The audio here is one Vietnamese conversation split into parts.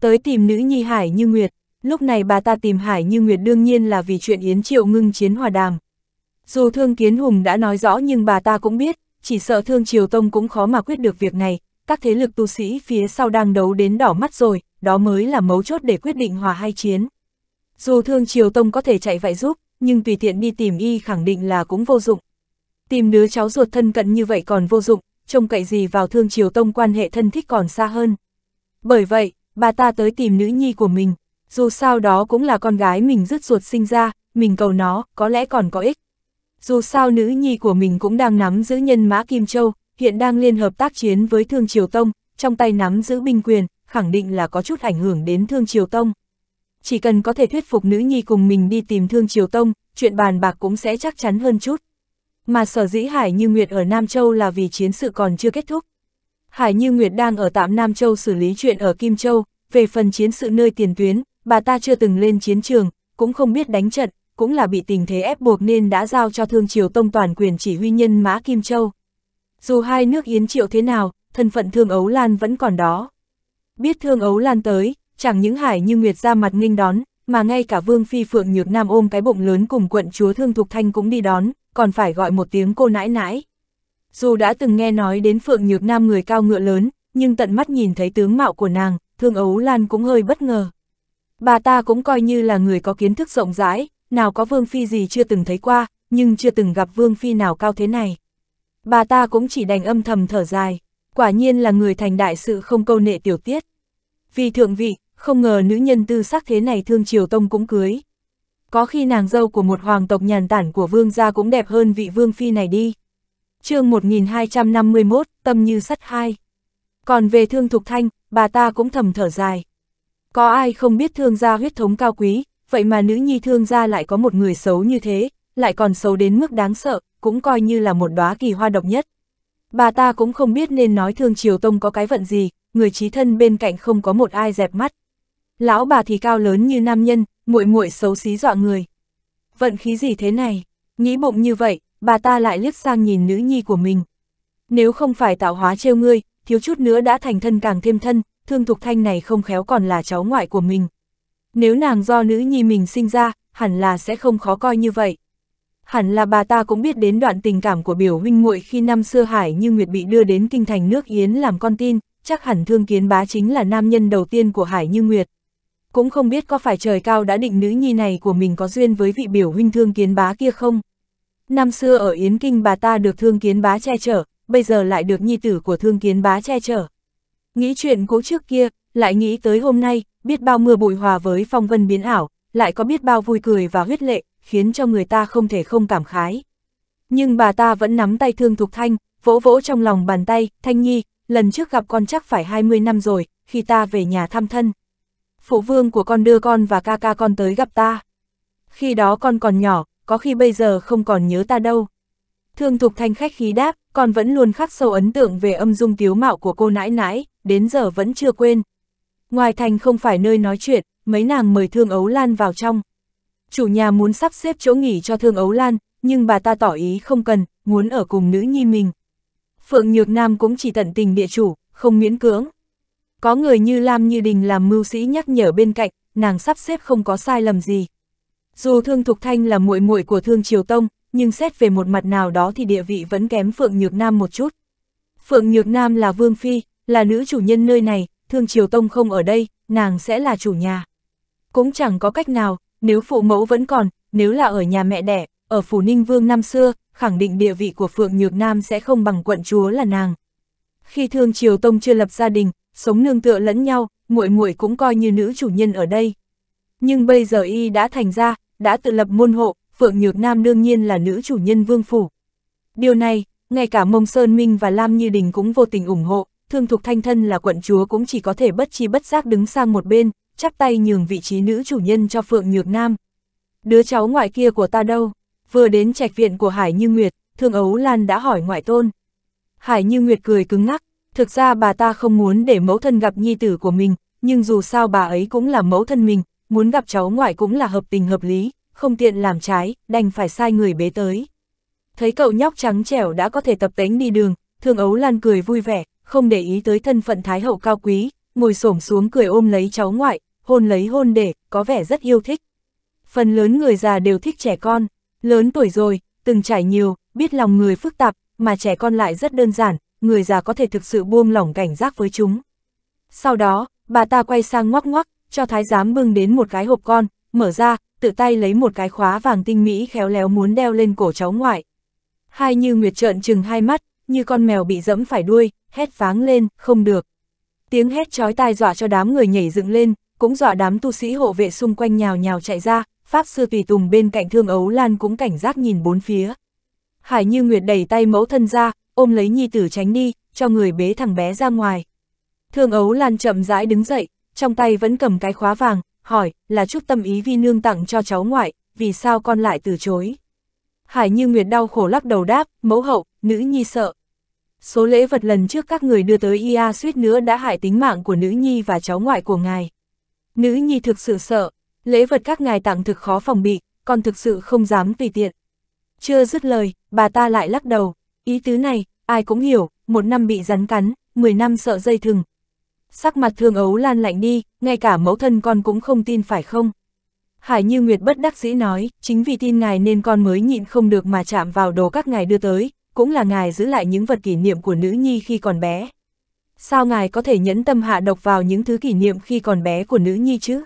tới tìm nữ nhi Hải Như Nguyệt, lúc này bà ta tìm Hải Như Nguyệt đương nhiên là vì chuyện Yến Triệu ngưng chiến hòa đàm. Dù Thương Kiến Hùng đã nói rõ nhưng bà ta cũng biết, chỉ sợ Thương Triều Tông cũng khó mà quyết được việc này, các thế lực tu sĩ phía sau đang đấu đến đỏ mắt rồi, đó mới là mấu chốt để quyết định hòa hay chiến. Dù Thương Triều Tông có thể chạy vậy giúp, nhưng tùy tiện đi tìm y khẳng định là cũng vô dụng. Tìm đứa cháu ruột thân cận như vậy còn vô dụng, trông cậy gì vào Thương Triều Tông quan hệ thân thích còn xa hơn. Bởi vậy, bà ta tới tìm nữ nhi của mình, dù sao đó cũng là con gái mình rứt ruột sinh ra, mình cầu nó, có lẽ còn có ích. Dù sao nữ nhi của mình cũng đang nắm giữ nhân mã Kim Châu, hiện đang liên hợp tác chiến với Thương Triều Tông, trong tay nắm giữ binh quyền, khẳng định là có chút ảnh hưởng đến Thương Triều Tông. Chỉ cần có thể thuyết phục nữ nhi cùng mình đi tìm Thương Triều Tông, chuyện bàn bạc cũng sẽ chắc chắn hơn chút. Mà sở dĩ Hải Như Nguyệt ở Nam Châu là vì chiến sự còn chưa kết thúc. Hải Như Nguyệt đang ở tạm Nam Châu xử lý chuyện ở Kim Châu, về phần chiến sự nơi tiền tuyến, bà ta chưa từng lên chiến trường, cũng không biết đánh trận, cũng là bị tình thế ép buộc nên đã giao cho Thương Triều Tông toàn quyền chỉ huy nhân Mã Kim Châu. Dù hai nước Yến Triệu thế nào, thân phận Thương Ấu Lan vẫn còn đó. Biết Thương Ấu Lan tới, chẳng những Hải Như Nguyệt ra mặt nghênh đón, mà ngay cả Vương Phi Phượng Nhược Nam ôm cái bụng lớn cùng quận chúa Thương Thục Thanh cũng đi đón, còn phải gọi một tiếng cô nãi nãi. Dù đã từng nghe nói đến Phượng Nhược Nam người cao ngựa lớn, nhưng tận mắt nhìn thấy tướng mạo của nàng, Thương Ấu Lan cũng hơi bất ngờ. Bà ta cũng coi như là người có kiến thức rộng rãi, nào có Vương Phi gì chưa từng thấy qua, nhưng chưa từng gặp Vương Phi nào cao thế này. Bà ta cũng chỉ đành âm thầm thở dài, quả nhiên là người thành đại sự không câu nệ tiểu tiết. Vì thượng vị, không ngờ nữ nhân tư sắc thế này thương triều tông cũng cưới. Có khi nàng dâu của một hoàng tộc nhàn tản của vương gia cũng đẹp hơn vị vương phi này đi chương 1251, tâm như sắt hai. Còn về thương thục thanh, bà ta cũng thầm thở dài. Có ai không biết thương gia huyết thống cao quý, vậy mà nữ nhi thương gia lại có một người xấu như thế, lại còn xấu đến mức đáng sợ, cũng coi như là một đóa kỳ hoa độc nhất. Bà ta cũng không biết nên nói thương triều tông có cái vận gì, người trí thân bên cạnh không có một ai dẹp mắt. Lão bà thì cao lớn như nam nhân, muội muội xấu xí dọa người. Vận khí gì thế này? Nghĩ bụng như vậy, bà ta lại liếc sang nhìn nữ nhi của mình. Nếu không phải tạo hóa trêu ngươi, thiếu chút nữa đã thành thân càng thêm thân, thương thục thanh này không khéo còn là cháu ngoại của mình. Nếu nàng do nữ nhi mình sinh ra, hẳn là sẽ không khó coi như vậy. Hẳn là bà ta cũng biết đến đoạn tình cảm của biểu huynh muội khi năm xưa Hải Như Nguyệt bị đưa đến kinh thành nước Yến làm con tin, chắc hẳn thương kiến bá chính là nam nhân đầu tiên của Hải Như Nguyệt. Cũng không biết có phải trời cao đã định nữ nhi này của mình có duyên với vị biểu huynh thương kiến bá kia không. Năm xưa ở Yến Kinh bà ta được thương kiến bá che chở, bây giờ lại được nhi tử của thương kiến bá che chở. Nghĩ chuyện cũ trước kia, lại nghĩ tới hôm nay, biết bao mưa bụi hòa với phong vân biến ảo, lại có biết bao vui cười và huyết lệ, khiến cho người ta không thể không cảm khái. Nhưng bà ta vẫn nắm tay thương Thục Thanh, vỗ vỗ trong lòng bàn tay, Thanh Nhi, lần trước gặp con chắc phải 20 năm rồi, khi ta về nhà thăm thân. Phụ vương của con đưa con và ca ca con tới gặp ta. Khi đó con còn nhỏ, có khi bây giờ không còn nhớ ta đâu. Thương Thục Thanh khách khí đáp, còn vẫn luôn khắc sâu ấn tượng về âm dung tiếu mạo của cô nãi nãi, đến giờ vẫn chưa quên. Ngoài thành không phải nơi nói chuyện, mấy nàng mời Thương Ấu Lan vào trong. Chủ nhà muốn sắp xếp chỗ nghỉ cho Thương Ấu Lan, nhưng bà ta tỏ ý không cần, muốn ở cùng nữ nhi mình. Phượng Nhược Nam cũng chỉ tận tình địa chủ, không miễn cưỡng. Có người như Lam Như Đình làm mưu sĩ nhắc nhở bên cạnh, nàng sắp xếp không có sai lầm gì. Dù Thương Thục Thanh là muội muội của Thương Triều Tông, nhưng xét về một mặt nào đó thì địa vị vẫn kém Phượng Nhược Nam một chút. Phượng Nhược Nam là Vương Phi, là nữ chủ nhân nơi này, Thương Triều Tông không ở đây, nàng sẽ là chủ nhà. Cũng chẳng có cách nào, nếu phụ mẫu vẫn còn, nếu là ở nhà mẹ đẻ, ở phủ Ninh Vương năm xưa, khẳng định địa vị của Phượng Nhược Nam sẽ không bằng quận chúa là nàng. Khi Thương Triều Tông chưa lập gia đình, sống nương tựa lẫn nhau, muội muội cũng coi như nữ chủ nhân ở đây. Nhưng bây giờ y đã thành ra, đã tự lập môn hộ, Phượng Nhược Nam đương nhiên là nữ chủ nhân vương phủ. Điều này, ngay cả Mông Sơn Minh và Lam Như Đình cũng vô tình ủng hộ, thương thuộc thanh thân là quận chúa cũng chỉ có thể bất chi bất giác đứng sang một bên, chắp tay nhường vị trí nữ chủ nhân cho Phượng Nhược Nam. Đứa cháu ngoại kia của ta đâu? Vừa đến trạch viện của Hải Như Nguyệt, Thương Ấu Lan đã hỏi ngoại tôn. Hải Như Nguyệt cười cứng ngắc, thực ra bà ta không muốn để mẫu thân gặp nhi tử của mình, nhưng dù sao bà ấy cũng là mẫu thân mình, muốn gặp cháu ngoại cũng là hợp tình hợp lý, không tiện làm trái, đành phải sai người bế tới. Thấy cậu nhóc trắng trẻo đã có thể tập tánh đi đường, thương ấu lan cười vui vẻ, không để ý tới thân phận thái hậu cao quý, ngồi xổm xuống cười ôm lấy cháu ngoại, hôn lấy hôn để, có vẻ rất yêu thích. Phần lớn người già đều thích trẻ con, lớn tuổi rồi, từng trải nhiều, biết lòng người phức tạp, mà trẻ con lại rất đơn giản, người già có thể thực sự buông lỏng cảnh giác với chúng. Sau đó, bà ta quay sang ngoắc ngoắc, cho thái giám bưng đến một cái hộp con, mở ra, tự tay lấy một cái khóa vàng tinh mỹ khéo léo muốn đeo lên cổ cháu ngoại. Hai như nguyệt trợn chừng hai mắt, như con mèo bị dẫm phải đuôi, hét váng lên, không được. Tiếng hét chói tai dọa cho đám người nhảy dựng lên, cũng dọa đám tu sĩ hộ vệ xung quanh nhào nhào chạy ra, pháp sư tùy tùng bên cạnh thương ấu lan cũng cảnh giác nhìn bốn phía. Hải như nguyệt đẩy tay mẫu thân ra, ôm lấy nhi tử tránh đi, cho người bế thằng bé ra ngoài. Thương ấu lan chậm rãi đứng dậy, trong tay vẫn cầm cái khóa vàng, hỏi, là chút tâm ý vi nương tặng cho cháu ngoại, vì sao con lại từ chối. Hải Như Nguyệt đau khổ lắc đầu đáp, mẫu hậu, nữ nhi sợ. Số lễ vật lần trước các người đưa tới IA suýt nữa đã hại tính mạng của nữ nhi và cháu ngoại của ngài. Nữ nhi thực sự sợ, lễ vật các ngài tặng thực khó phòng bị, còn thực sự không dám tùy tiện. Chưa dứt lời, bà ta lại lắc đầu, ý tứ này, ai cũng hiểu, một năm bị rắn cắn, 10 năm sợ dây thừng, sắc mặt thương ấu lan lạnh đi, ngay cả mẫu thân con cũng không tin phải không? Hải Như Nguyệt bất đắc dĩ nói, chính vì tin ngài nên con mới nhịn không được mà chạm vào đồ các ngài đưa tới, cũng là ngài giữ lại những vật kỷ niệm của nữ nhi khi còn bé. Sao ngài có thể nhẫn tâm hạ độc vào những thứ kỷ niệm khi còn bé của nữ nhi chứ?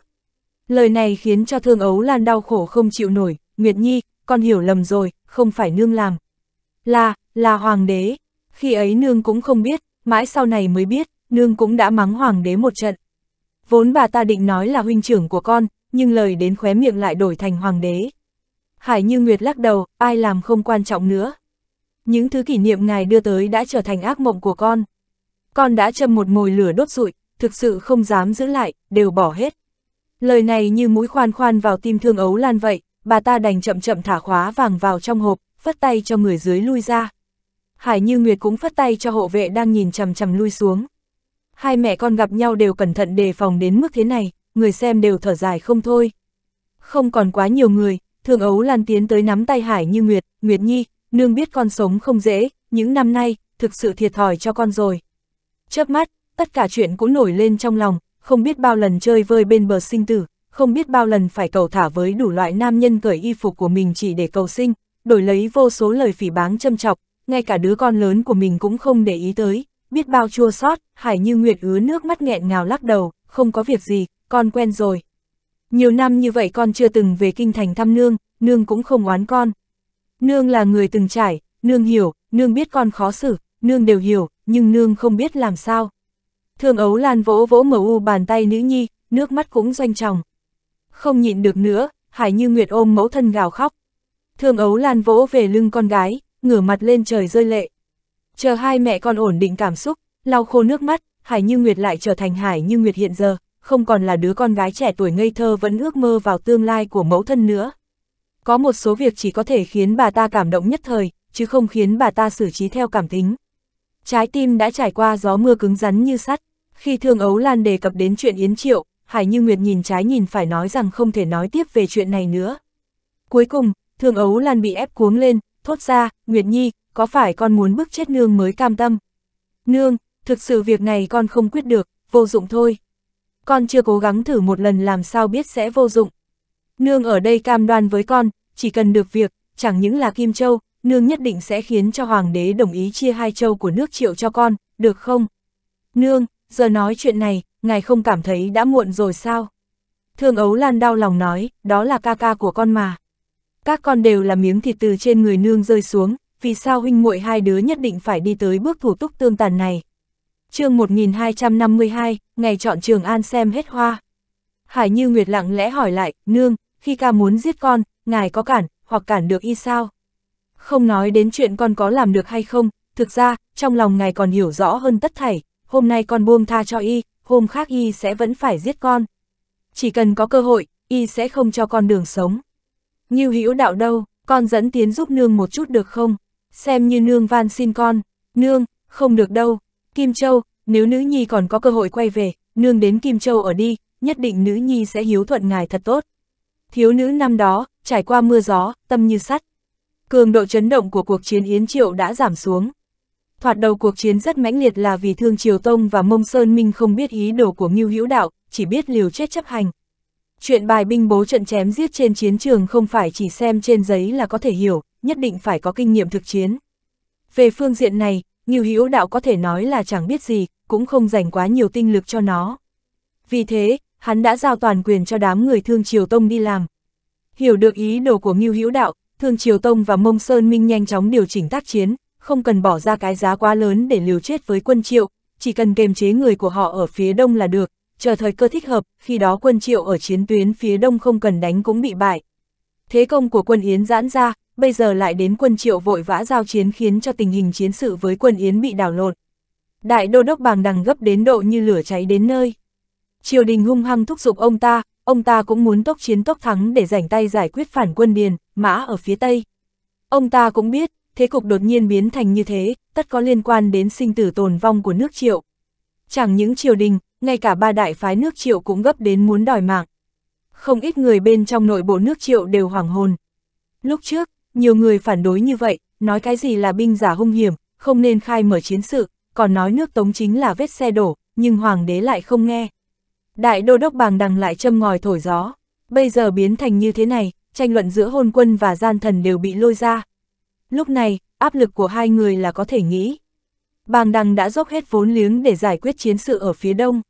Lời này khiến cho thương ấu lan đau khổ không chịu nổi, Nguyệt Nhi, con hiểu lầm rồi, không phải nương làm. Là, là hoàng đế. Khi ấy nương cũng không biết, mãi sau này mới biết, nương cũng đã mắng hoàng đế một trận. Vốn bà ta định nói là huynh trưởng của con, nhưng lời đến khóe miệng lại đổi thành hoàng đế. Hải Như Nguyệt lắc đầu, ai làm không quan trọng nữa. Những thứ kỷ niệm ngài đưa tới đã trở thành ác mộng của con. Con đã châm một mồi lửa đốt rụi, thực sự không dám giữ lại, đều bỏ hết. Lời này như mũi khoan khoan vào tim thương ấu lan vậy, bà ta đành chậm chậm thả khóa vàng vào trong hộp, phất tay cho người dưới lui ra. Hải Như Nguyệt cũng phất tay cho hộ vệ đang nhìn chầm chầm lui xuống hai mẹ con gặp nhau đều cẩn thận đề phòng đến mức thế này, người xem đều thở dài không thôi. Không còn quá nhiều người, thường ấu lan tiến tới nắm tay Hải như Nguyệt, Nguyệt Nhi, nương biết con sống không dễ, những năm nay, thực sự thiệt thòi cho con rồi. Chớp mắt, tất cả chuyện cũng nổi lên trong lòng, không biết bao lần chơi vơi bên bờ sinh tử, không biết bao lần phải cầu thả với đủ loại nam nhân cởi y phục của mình chỉ để cầu sinh, đổi lấy vô số lời phỉ báng châm chọc, ngay cả đứa con lớn của mình cũng không để ý tới, biết bao chua xót Hải Như Nguyệt ứa nước mắt nghẹn ngào lắc đầu, không có việc gì, con quen rồi. Nhiều năm như vậy con chưa từng về kinh thành thăm nương, nương cũng không oán con. Nương là người từng trải, nương hiểu, nương biết con khó xử, nương đều hiểu, nhưng nương không biết làm sao. Thương ấu lan vỗ vỗ mở u bàn tay nữ nhi, nước mắt cũng doanh tròng. Không nhịn được nữa, Hải Như Nguyệt ôm mẫu thân gào khóc. Thương ấu lan vỗ về lưng con gái, ngửa mặt lên trời rơi lệ. Chờ hai mẹ con ổn định cảm xúc, lau khô nước mắt, Hải Như Nguyệt lại trở thành Hải Như Nguyệt hiện giờ, không còn là đứa con gái trẻ tuổi ngây thơ vẫn ước mơ vào tương lai của mẫu thân nữa. Có một số việc chỉ có thể khiến bà ta cảm động nhất thời, chứ không khiến bà ta xử trí theo cảm tính. Trái tim đã trải qua gió mưa cứng rắn như sắt. Khi Thương Ấu Lan đề cập đến chuyện Yến Triệu, Hải Như Nguyệt nhìn trái nhìn phải nói rằng không thể nói tiếp về chuyện này nữa. Cuối cùng, Thương Ấu Lan bị ép cuống lên, thốt ra, Nguyệt Nhi, có phải con muốn bức chết nương mới cam tâm? Nương, thực sự việc này con không quyết được, vô dụng thôi. Con chưa cố gắng thử một lần làm sao biết sẽ vô dụng. Nương ở đây cam đoan với con, chỉ cần được việc, chẳng những là Kim Châu, nương nhất định sẽ khiến cho Hoàng đế đồng ý chia hai châu của nước triệu cho con, được không? Nương, giờ nói chuyện này, ngài không cảm thấy đã muộn rồi sao? Thương ấu lan đau lòng nói, đó là ca ca của con mà. Các con đều là miếng thịt từ trên người nương rơi xuống, vì sao huynh muội hai đứa nhất định phải đi tới bước thủ túc tương tàn này. chương 1252, ngày chọn trường an xem hết hoa. Hải Như Nguyệt lặng lẽ hỏi lại, nương, khi ca muốn giết con, ngài có cản, hoặc cản được y sao? Không nói đến chuyện con có làm được hay không, thực ra, trong lòng ngài còn hiểu rõ hơn tất thảy, hôm nay con buông tha cho y, hôm khác y sẽ vẫn phải giết con. Chỉ cần có cơ hội, y sẽ không cho con đường sống. Như hữu đạo đâu, con dẫn tiến giúp nương một chút được không? xem như nương van xin con, nương, không được đâu, Kim Châu, nếu nữ nhi còn có cơ hội quay về, nương đến Kim Châu ở đi, nhất định nữ nhi sẽ hiếu thuận ngài thật tốt. Thiếu nữ năm đó, trải qua mưa gió, tâm như sắt. Cường độ chấn động của cuộc chiến Yến Triệu đã giảm xuống. Thoạt đầu cuộc chiến rất mãnh liệt là vì Thương Triều Tông và Mông Sơn Minh không biết ý đồ của Ngưu Hữu Đạo, chỉ biết liều chết chấp hành, Chuyện bài binh bố trận chém giết trên chiến trường không phải chỉ xem trên giấy là có thể hiểu, nhất định phải có kinh nghiệm thực chiến. Về phương diện này, Ngưu Hữu Đạo có thể nói là chẳng biết gì, cũng không dành quá nhiều tinh lực cho nó. Vì thế, hắn đã giao toàn quyền cho đám người Thương Triều Tông đi làm. Hiểu được ý đồ của Ngưu Hữu Đạo, Thương Triều Tông và Mông Sơn Minh nhanh chóng điều chỉnh tác chiến, không cần bỏ ra cái giá quá lớn để liều chết với quân Triệu, chỉ cần kềm chế người của họ ở phía đông là được, chờ thời cơ thích hợp, khi đó quân triệu ở chiến tuyến phía đông không cần đánh cũng bị bại. Thế công của quân Yến giãn ra, bây giờ lại đến quân triệu vội vã giao chiến khiến cho tình hình chiến sự với quân Yến bị đảo lộn. Đại đô đốc bàng đằng gấp đến độ như lửa cháy đến nơi. Triều đình hung hăng thúc giục ông ta, ông ta cũng muốn tốc chiến tốc thắng để rảnh tay giải quyết phản quân điền, mã ở phía Tây. Ông ta cũng biết, thế cục đột nhiên biến thành như thế, tất có liên quan đến sinh tử tồn vong của nước triệu. Chẳng những triều đình, ngay cả ba đại phái nước triệu cũng gấp đến muốn đòi mạng. Không ít người bên trong nội bộ nước triệu đều hoảng hồn. Lúc trước, nhiều người phản đối như vậy, nói cái gì là binh giả hung hiểm, không nên khai mở chiến sự, còn nói nước tống chính là vết xe đổ, nhưng hoàng đế lại không nghe. Đại đô đốc bàng đằng lại châm ngòi thổi gió, bây giờ biến thành như thế này, tranh luận giữa hôn quân và gian thần đều bị lôi ra. Lúc này, áp lực của hai người là có thể nghĩ. Bàng đằng đã dốc hết vốn liếng để giải quyết chiến sự ở phía đông.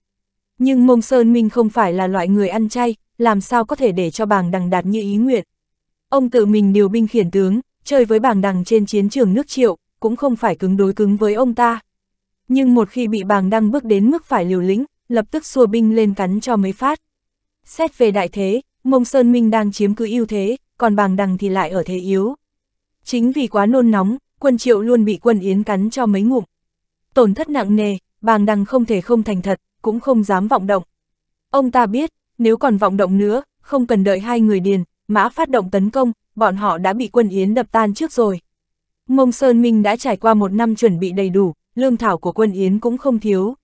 Nhưng Mông Sơn Minh không phải là loại người ăn chay, làm sao có thể để cho bàng đằng đạt như ý nguyện. Ông tự mình điều binh khiển tướng, chơi với bàng đằng trên chiến trường nước triệu, cũng không phải cứng đối cứng với ông ta. Nhưng một khi bị bàng đăng bước đến mức phải liều lĩnh, lập tức xua binh lên cắn cho mấy phát. Xét về đại thế, Mông Sơn Minh đang chiếm cứ ưu thế, còn bàng đằng thì lại ở thế yếu. Chính vì quá nôn nóng, quân triệu luôn bị quân yến cắn cho mấy ngụm. Tổn thất nặng nề, bàng đằng không thể không thành thật, cũng không dám vọng động. Ông ta biết, nếu còn vọng động nữa, không cần đợi hai người điền, mã phát động tấn công, bọn họ đã bị quân Yến đập tan trước rồi. Mông Sơn Minh đã trải qua một năm chuẩn bị đầy đủ, lương thảo của quân Yến cũng không thiếu.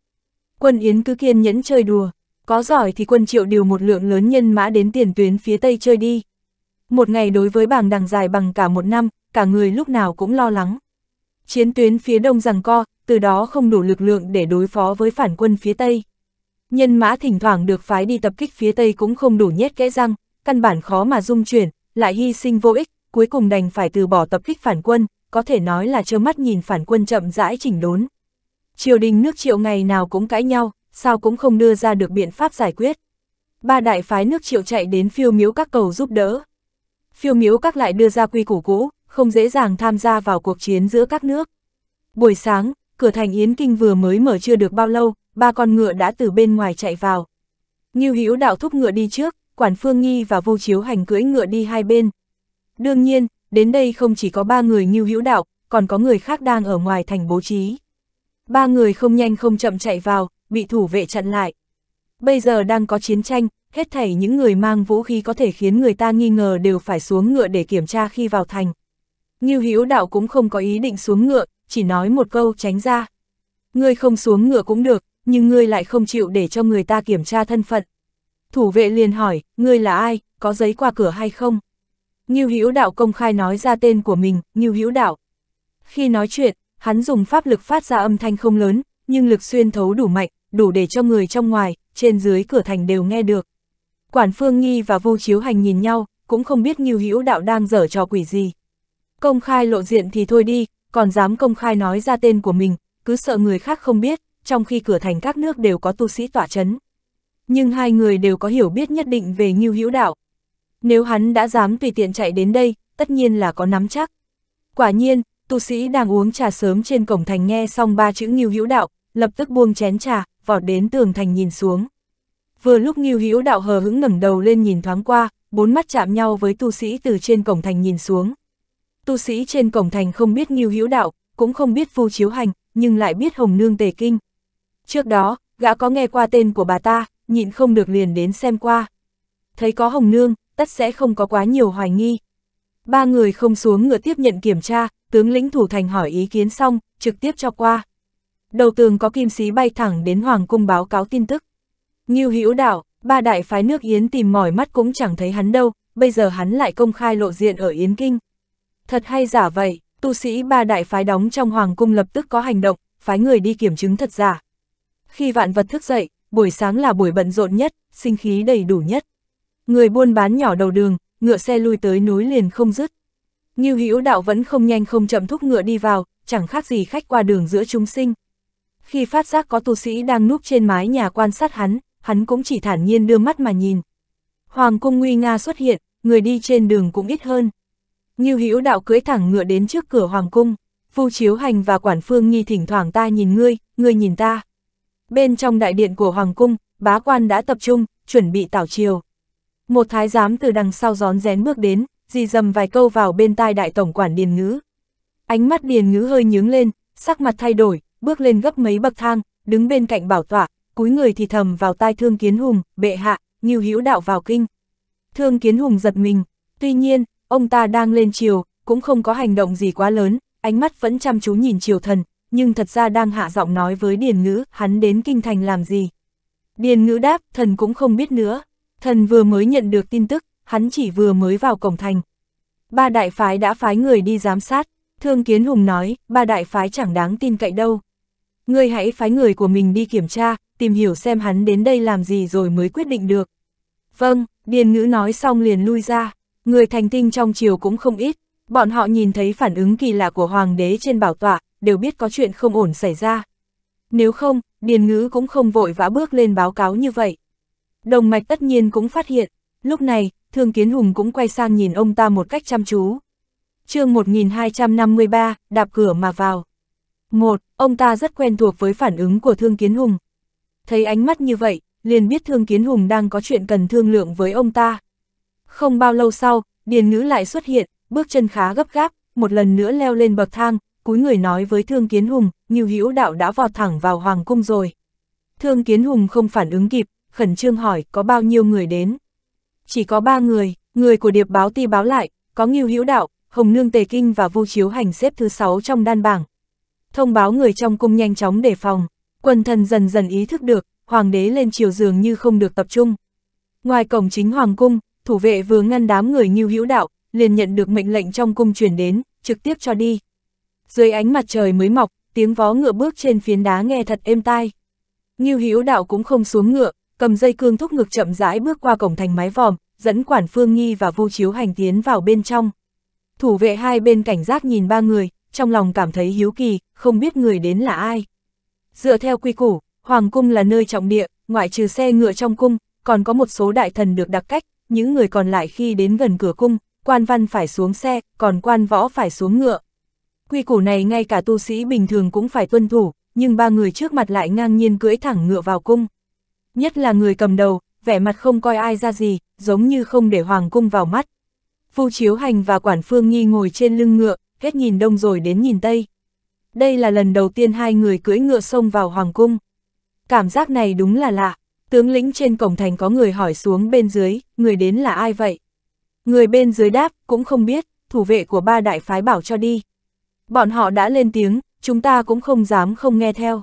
Quân Yến cứ kiên nhẫn chơi đùa, có giỏi thì quân triệu điều một lượng lớn nhân mã đến tiền tuyến phía Tây chơi đi. Một ngày đối với bàng đằng dài bằng cả một năm, cả người lúc nào cũng lo lắng. Chiến tuyến phía Đông rằng co, từ đó không đủ lực lượng để đối phó với phản quân phía Tây. Nhân mã thỉnh thoảng được phái đi tập kích phía Tây cũng không đủ nhét kẽ răng, căn bản khó mà dung chuyển, lại hy sinh vô ích, cuối cùng đành phải từ bỏ tập kích phản quân, có thể nói là trơ mắt nhìn phản quân chậm rãi chỉnh đốn. Triều đình nước triệu ngày nào cũng cãi nhau, sao cũng không đưa ra được biện pháp giải quyết. Ba đại phái nước triệu chạy đến phiêu miếu các cầu giúp đỡ. Phiêu miếu các lại đưa ra quy củ cũ, không dễ dàng tham gia vào cuộc chiến giữa các nước. Buổi sáng, cửa thành Yến Kinh vừa mới mở chưa được bao lâu, ba con ngựa đã từ bên ngoài chạy vào. Ngưu Hữu đạo thúc ngựa đi trước, Quản Phương Nghi và vô Chiếu Hành cưỡi ngựa đi hai bên. Đương nhiên, đến đây không chỉ có ba người Ngưu Hữu đạo, còn có người khác đang ở ngoài thành bố trí. Ba người không nhanh không chậm chạy vào, bị thủ vệ chặn lại. Bây giờ đang có chiến tranh, hết thảy những người mang vũ khí có thể khiến người ta nghi ngờ đều phải xuống ngựa để kiểm tra khi vào thành. Ngưu Hữu Đạo cũng không có ý định xuống ngựa, chỉ nói một câu tránh ra. Ngươi không xuống ngựa cũng được, nhưng ngươi lại không chịu để cho người ta kiểm tra thân phận. Thủ vệ liền hỏi, ngươi là ai, có giấy qua cửa hay không? Ngưu Hữu Đạo công khai nói ra tên của mình, Ngưu Hữu Đạo. Khi nói chuyện, hắn dùng pháp lực phát ra âm thanh không lớn, nhưng lực xuyên thấu đủ mạnh, đủ để cho người trong ngoài, trên dưới cửa thành đều nghe được. Quản Phương Nghi và Vô Chiếu Hành nhìn nhau, cũng không biết Ngưu Hữu Đạo đang dở trò quỷ gì. Công khai lộ diện thì thôi đi, còn dám công khai nói ra tên của mình, cứ sợ người khác không biết, trong khi cửa thành các nước đều có tu sĩ tỏa chấn. Nhưng hai người đều có hiểu biết nhất định về Ngưu Hữu Đạo. Nếu hắn đã dám tùy tiện chạy đến đây, tất nhiên là có nắm chắc. Quả nhiên, tu sĩ đang uống trà sớm trên cổng thành nghe xong ba chữ Ngưu Hữu Đạo, lập tức buông chén trà, vọt đến tường thành nhìn xuống. Vừa lúc Ngưu Hữu Đạo hờ hững ngẩng đầu lên nhìn thoáng qua, bốn mắt chạm nhau với tu sĩ từ trên cổng thành nhìn xuống tu sĩ trên cổng thành không biết nghiêu hữu đạo, cũng không biết phu chiếu hành, nhưng lại biết Hồng Nương Tề Kinh. Trước đó, gã có nghe qua tên của bà ta, nhịn không được liền đến xem qua. Thấy có Hồng Nương, tất sẽ không có quá nhiều hoài nghi. Ba người không xuống ngựa tiếp nhận kiểm tra, tướng lĩnh thủ thành hỏi ý kiến xong, trực tiếp cho qua. Đầu tường có kim sĩ bay thẳng đến Hoàng cung báo cáo tin tức. Nghiêu hữu đạo, ba đại phái nước Yến tìm mỏi mắt cũng chẳng thấy hắn đâu, bây giờ hắn lại công khai lộ diện ở Yến Kinh. Thật hay giả vậy, tu sĩ ba đại phái đóng trong hoàng cung lập tức có hành động, phái người đi kiểm chứng thật giả. Khi vạn vật thức dậy, buổi sáng là buổi bận rộn nhất, sinh khí đầy đủ nhất. Người buôn bán nhỏ đầu đường, ngựa xe lui tới núi liền không dứt. Như hữu đạo vẫn không nhanh không chậm thúc ngựa đi vào, chẳng khác gì khách qua đường giữa chúng sinh. Khi phát giác có tu sĩ đang núp trên mái nhà quan sát hắn, hắn cũng chỉ thản nhiên đưa mắt mà nhìn. Hoàng cung nguy nga xuất hiện, người đi trên đường cũng ít hơn. Ngưu Hữu Đạo cưỡi thẳng ngựa đến trước cửa hoàng cung, Vu Chiếu Hành và quản phương nghi thỉnh thoảng ta nhìn ngươi, ngươi nhìn ta. Bên trong đại điện của hoàng cung, bá quan đã tập trung, chuẩn bị tảo chiều. Một thái giám từ đằng sau gión rén bước đến, di dầm vài câu vào bên tai đại tổng quản Điền Ngữ. Ánh mắt Điền Ngữ hơi nhướng lên, sắc mặt thay đổi, bước lên gấp mấy bậc thang, đứng bên cạnh bảo tọa, cúi người thì thầm vào tai Thương Kiến Hùng, bệ hạ, Ngưu Hữu Đạo vào kinh. Thương Kiến Hùng giật mình, tuy nhiên, ông ta đang lên chiều, cũng không có hành động gì quá lớn, ánh mắt vẫn chăm chú nhìn triều thần, nhưng thật ra đang hạ giọng nói với Điền Ngữ, hắn đến Kinh Thành làm gì. Điền Ngữ đáp, thần cũng không biết nữa, thần vừa mới nhận được tin tức, hắn chỉ vừa mới vào cổng thành. Ba đại phái đã phái người đi giám sát, Thương Kiến Hùng nói, ba đại phái chẳng đáng tin cậy đâu. Ngươi hãy phái người của mình đi kiểm tra, tìm hiểu xem hắn đến đây làm gì rồi mới quyết định được. Vâng, Điền Ngữ nói xong liền lui ra. Người thành tinh trong triều cũng không ít, bọn họ nhìn thấy phản ứng kỳ lạ của hoàng đế trên bảo tọa, đều biết có chuyện không ổn xảy ra. Nếu không, Điền Ngữ cũng không vội vã bước lên báo cáo như vậy. Đồng mạch tất nhiên cũng phát hiện, lúc này, Thương Kiến Hùng cũng quay sang nhìn ông ta một cách chăm chú. chương 1253, đạp cửa mà vào. Một, ông ta rất quen thuộc với phản ứng của Thương Kiến Hùng. Thấy ánh mắt như vậy, liền biết Thương Kiến Hùng đang có chuyện cần thương lượng với ông ta. Không bao lâu sau, Điền Ngữ lại xuất hiện, bước chân khá gấp gáp, một lần nữa leo lên bậc thang, cúi người nói với Thương Kiến Hùng, Ngưu Hữu Đạo đã vọt thẳng vào Hoàng Cung rồi. Thương Kiến Hùng không phản ứng kịp, khẩn trương hỏi có bao nhiêu người đến. Chỉ có ba người, người của điệp báo ti báo lại, có Nghiêu Hữu Đạo, Hồng Nương Tề Kinh và Vu Chiếu Hành xếp thứ sáu trong đan bảng. Thông báo người trong cung nhanh chóng đề phòng, Quân thần dần dần ý thức được, hoàng đế lên chiều dường như không được tập trung. Ngoài cổng chính hoàng cung, thủ vệ vừa ngăn đám người như hữu đạo, liền nhận được mệnh lệnh trong cung truyền đến, trực tiếp cho đi. Dưới ánh mặt trời mới mọc, tiếng vó ngựa bước trên phiến đá nghe thật êm tai. Ngưu Hữu Đạo cũng không xuống ngựa, cầm dây cương thúc ngực chậm rãi bước qua cổng thành mái vòm, dẫn quản Phương Nghi và Vu Chiếu hành tiến vào bên trong. Thủ vệ hai bên cảnh giác nhìn ba người, trong lòng cảm thấy hiếu kỳ, không biết người đến là ai. Dựa theo quy củ, hoàng cung là nơi trọng địa, ngoại trừ xe ngựa trong cung, còn có một số đại thần được đặc cách, những người còn lại khi đến gần cửa cung, quan văn phải xuống xe, còn quan võ phải xuống ngựa. Quy củ này ngay cả tu sĩ bình thường cũng phải tuân thủ, nhưng ba người trước mặt lại ngang nhiên cưỡi thẳng ngựa vào cung. Nhất là người cầm đầu, vẻ mặt không coi ai ra gì, giống như không để hoàng cung vào mắt. Vu Chiếu Hành và Quản Phương Nghi ngồi trên lưng ngựa, hết nhìn đông rồi đến nhìn tây. Đây là lần đầu tiên hai người cưỡi ngựa xông vào hoàng cung. Cảm giác này đúng là lạ. Tướng lĩnh trên cổng thành có người hỏi xuống bên dưới, người đến là ai vậy? Người bên dưới đáp, cũng không biết, thủ vệ của ba đại phái bảo cho đi. Bọn họ đã lên tiếng, chúng ta cũng không dám không nghe theo.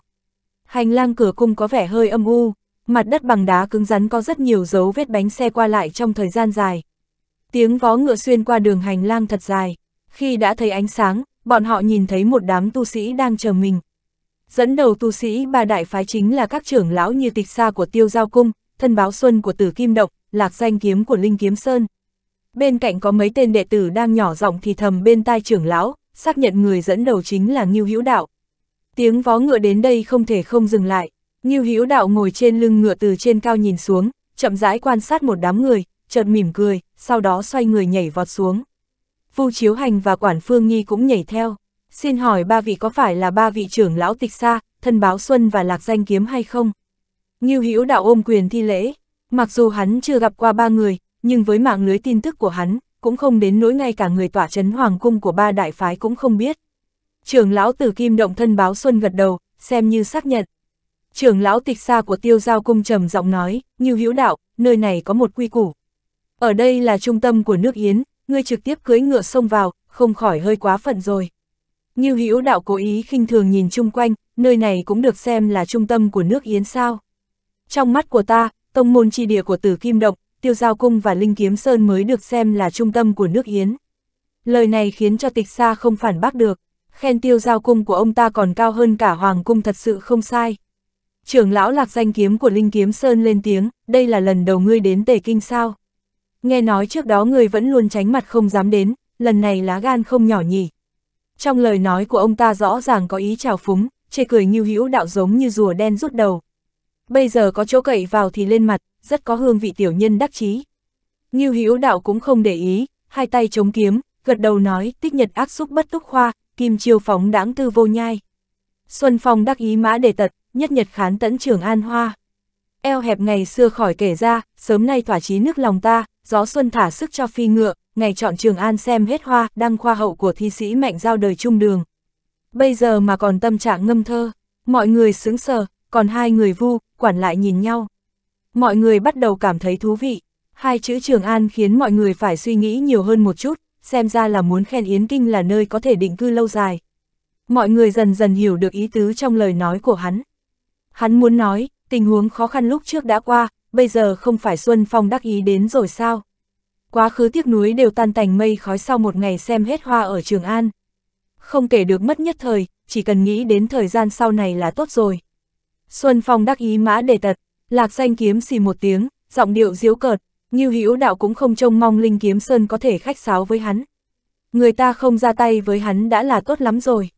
Hành lang cửa cung có vẻ hơi âm u, mặt đất bằng đá cứng rắn có rất nhiều dấu vết bánh xe qua lại trong thời gian dài. Tiếng vó ngựa xuyên qua đường hành lang thật dài. Khi đã thấy ánh sáng, bọn họ nhìn thấy một đám tu sĩ đang chờ mình, Dẫn đầu tu sĩ ba đại phái chính là các trưởng lão như tịch xa của tiêu giao cung, thân báo xuân của tử kim động, lạc danh kiếm của linh kiếm sơn. Bên cạnh có mấy tên đệ tử đang nhỏ giọng thì thầm bên tai trưởng lão, xác nhận người dẫn đầu chính là Ngưu Hữu Đạo. Tiếng vó ngựa đến đây không thể không dừng lại, Ngưu Hữu Đạo ngồi trên lưng ngựa từ trên cao nhìn xuống, chậm rãi quan sát một đám người, chợt mỉm cười, sau đó xoay người nhảy vọt xuống. Vu Chiếu Hành và Quản Phương nhi cũng nhảy theo. Xin hỏi ba vị có phải là ba vị trưởng lão tịch xa, thân báo xuân và lạc danh kiếm hay không? Ngưu Hữu đạo ôm quyền thi lễ, mặc dù hắn chưa gặp qua ba người, nhưng với mạng lưới tin tức của hắn, cũng không đến nỗi ngay cả người tỏa chấn hoàng cung của ba đại phái cũng không biết. Trưởng lão Tử Kim động thân báo xuân gật đầu, xem như xác nhận. Trưởng lão tịch xa của Tiêu Giao cung trầm giọng nói, "Ngưu Hữu đạo, nơi này có một quy củ. Ở đây là trung tâm của nước Yến, ngươi trực tiếp cưới ngựa xông vào, không khỏi hơi quá phận rồi." Ngưu Hữu Đạo cố ý khinh thường nhìn chung quanh, nơi này cũng được xem là trung tâm của nước Yến sao. Trong mắt của ta, tông môn chi địa của Tử Kim Động, Tiêu Giao Cung và Linh Kiếm Sơn mới được xem là trung tâm của nước Yến. Lời này khiến cho tịch xa không phản bác được, khen Tiêu Giao Cung của ông ta còn cao hơn cả Hoàng Cung thật sự không sai. Trưởng lão lạc danh kiếm của Linh Kiếm Sơn lên tiếng, đây là lần đầu ngươi đến Tề Kinh sao. Nghe nói trước đó ngươi vẫn luôn tránh mặt không dám đến, lần này lá gan không nhỏ nhỉ, trong lời nói của ông ta rõ ràng có ý trào phúng, chê cười như hữu đạo giống như rùa đen rút đầu. Bây giờ có chỗ cậy vào thì lên mặt, rất có hương vị tiểu nhân đắc chí. Ngưu Hữu Đạo cũng không để ý, hai tay chống kiếm, gật đầu nói, tích nhật ác xúc bất túc khoa, kim chiêu phóng đáng tư vô nhai. Xuân Phong đắc ý mã đề tật, nhất nhật khán tẫn trường an hoa. Eo hẹp ngày xưa khỏi kể ra, sớm nay thỏa chí nước lòng ta, gió xuân thả sức cho phi ngựa, ngày chọn Trường An xem hết hoa, đăng khoa hậu của thi sĩ mạnh giao đời trung đường. Bây giờ mà còn tâm trạng ngâm thơ, mọi người sướng sờ, còn hai người vu, quản lại nhìn nhau. Mọi người bắt đầu cảm thấy thú vị, hai chữ Trường An khiến mọi người phải suy nghĩ nhiều hơn một chút, xem ra là muốn khen Yến Kinh là nơi có thể định cư lâu dài. Mọi người dần dần hiểu được ý tứ trong lời nói của hắn. Hắn muốn nói, tình huống khó khăn lúc trước đã qua, bây giờ không phải Xuân Phong đắc ý đến rồi sao? quá khứ tiếc núi đều tan tành mây khói sau một ngày xem hết hoa ở Trường An. Không kể được mất nhất thời, chỉ cần nghĩ đến thời gian sau này là tốt rồi. Xuân Phong đắc ý mã đề tật, lạc danh kiếm xì một tiếng, giọng điệu diếu cợt, Như Hữu Đạo cũng không trông mong Linh Kiếm Sơn có thể khách sáo với hắn. Người ta không ra tay với hắn đã là tốt lắm rồi.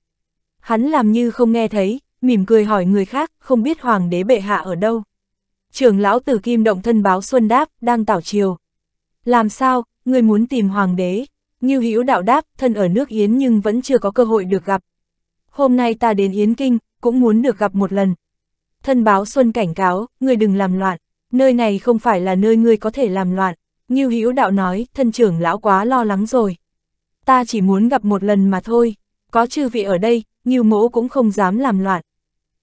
Hắn làm như không nghe thấy, mỉm cười hỏi người khác, không biết hoàng đế bệ hạ ở đâu. Trường lão Tử Kim động thân báo Xuân đáp, đang tảo chiều. Làm sao, người muốn tìm hoàng đế? Ngưu Hữu đạo đáp, thân ở nước Yến nhưng vẫn chưa có cơ hội được gặp. Hôm nay ta đến Yến Kinh, cũng muốn được gặp một lần. Thân báo Xuân cảnh cáo, người đừng làm loạn, nơi này không phải là nơi người có thể làm loạn. Ngưu Hữu đạo nói, thân trưởng lão quá lo lắng rồi. Ta chỉ muốn gặp một lần mà thôi, có chư vị ở đây, Ngưu mỗ cũng không dám làm loạn.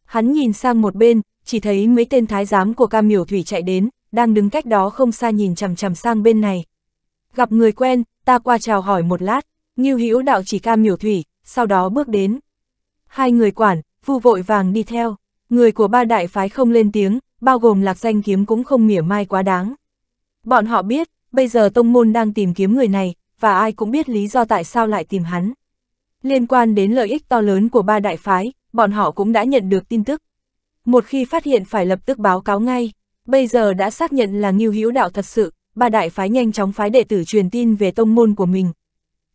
Hắn nhìn sang một bên, chỉ thấy mấy tên thái giám của ca miểu thủy chạy đến, đang đứng cách đó không xa nhìn chằm chằm sang bên này. Gặp người quen, ta qua chào hỏi một lát, Ngưu Hữu Đạo chỉ cam miểu thủy, sau đó bước đến. Hai người quản, vu vội vàng đi theo, người của ba đại phái không lên tiếng, bao gồm lạc danh kiếm cũng không mỉa mai quá đáng. Bọn họ biết, bây giờ tông môn đang tìm kiếm người này, và ai cũng biết lý do tại sao lại tìm hắn. Liên quan đến lợi ích to lớn của ba đại phái, bọn họ cũng đã nhận được tin tức. Một khi phát hiện phải lập tức báo cáo ngay. Bây giờ đã xác nhận là Ngưu Hữu Đạo thật sự, bà đại phái nhanh chóng phái đệ tử truyền tin về tông môn của mình.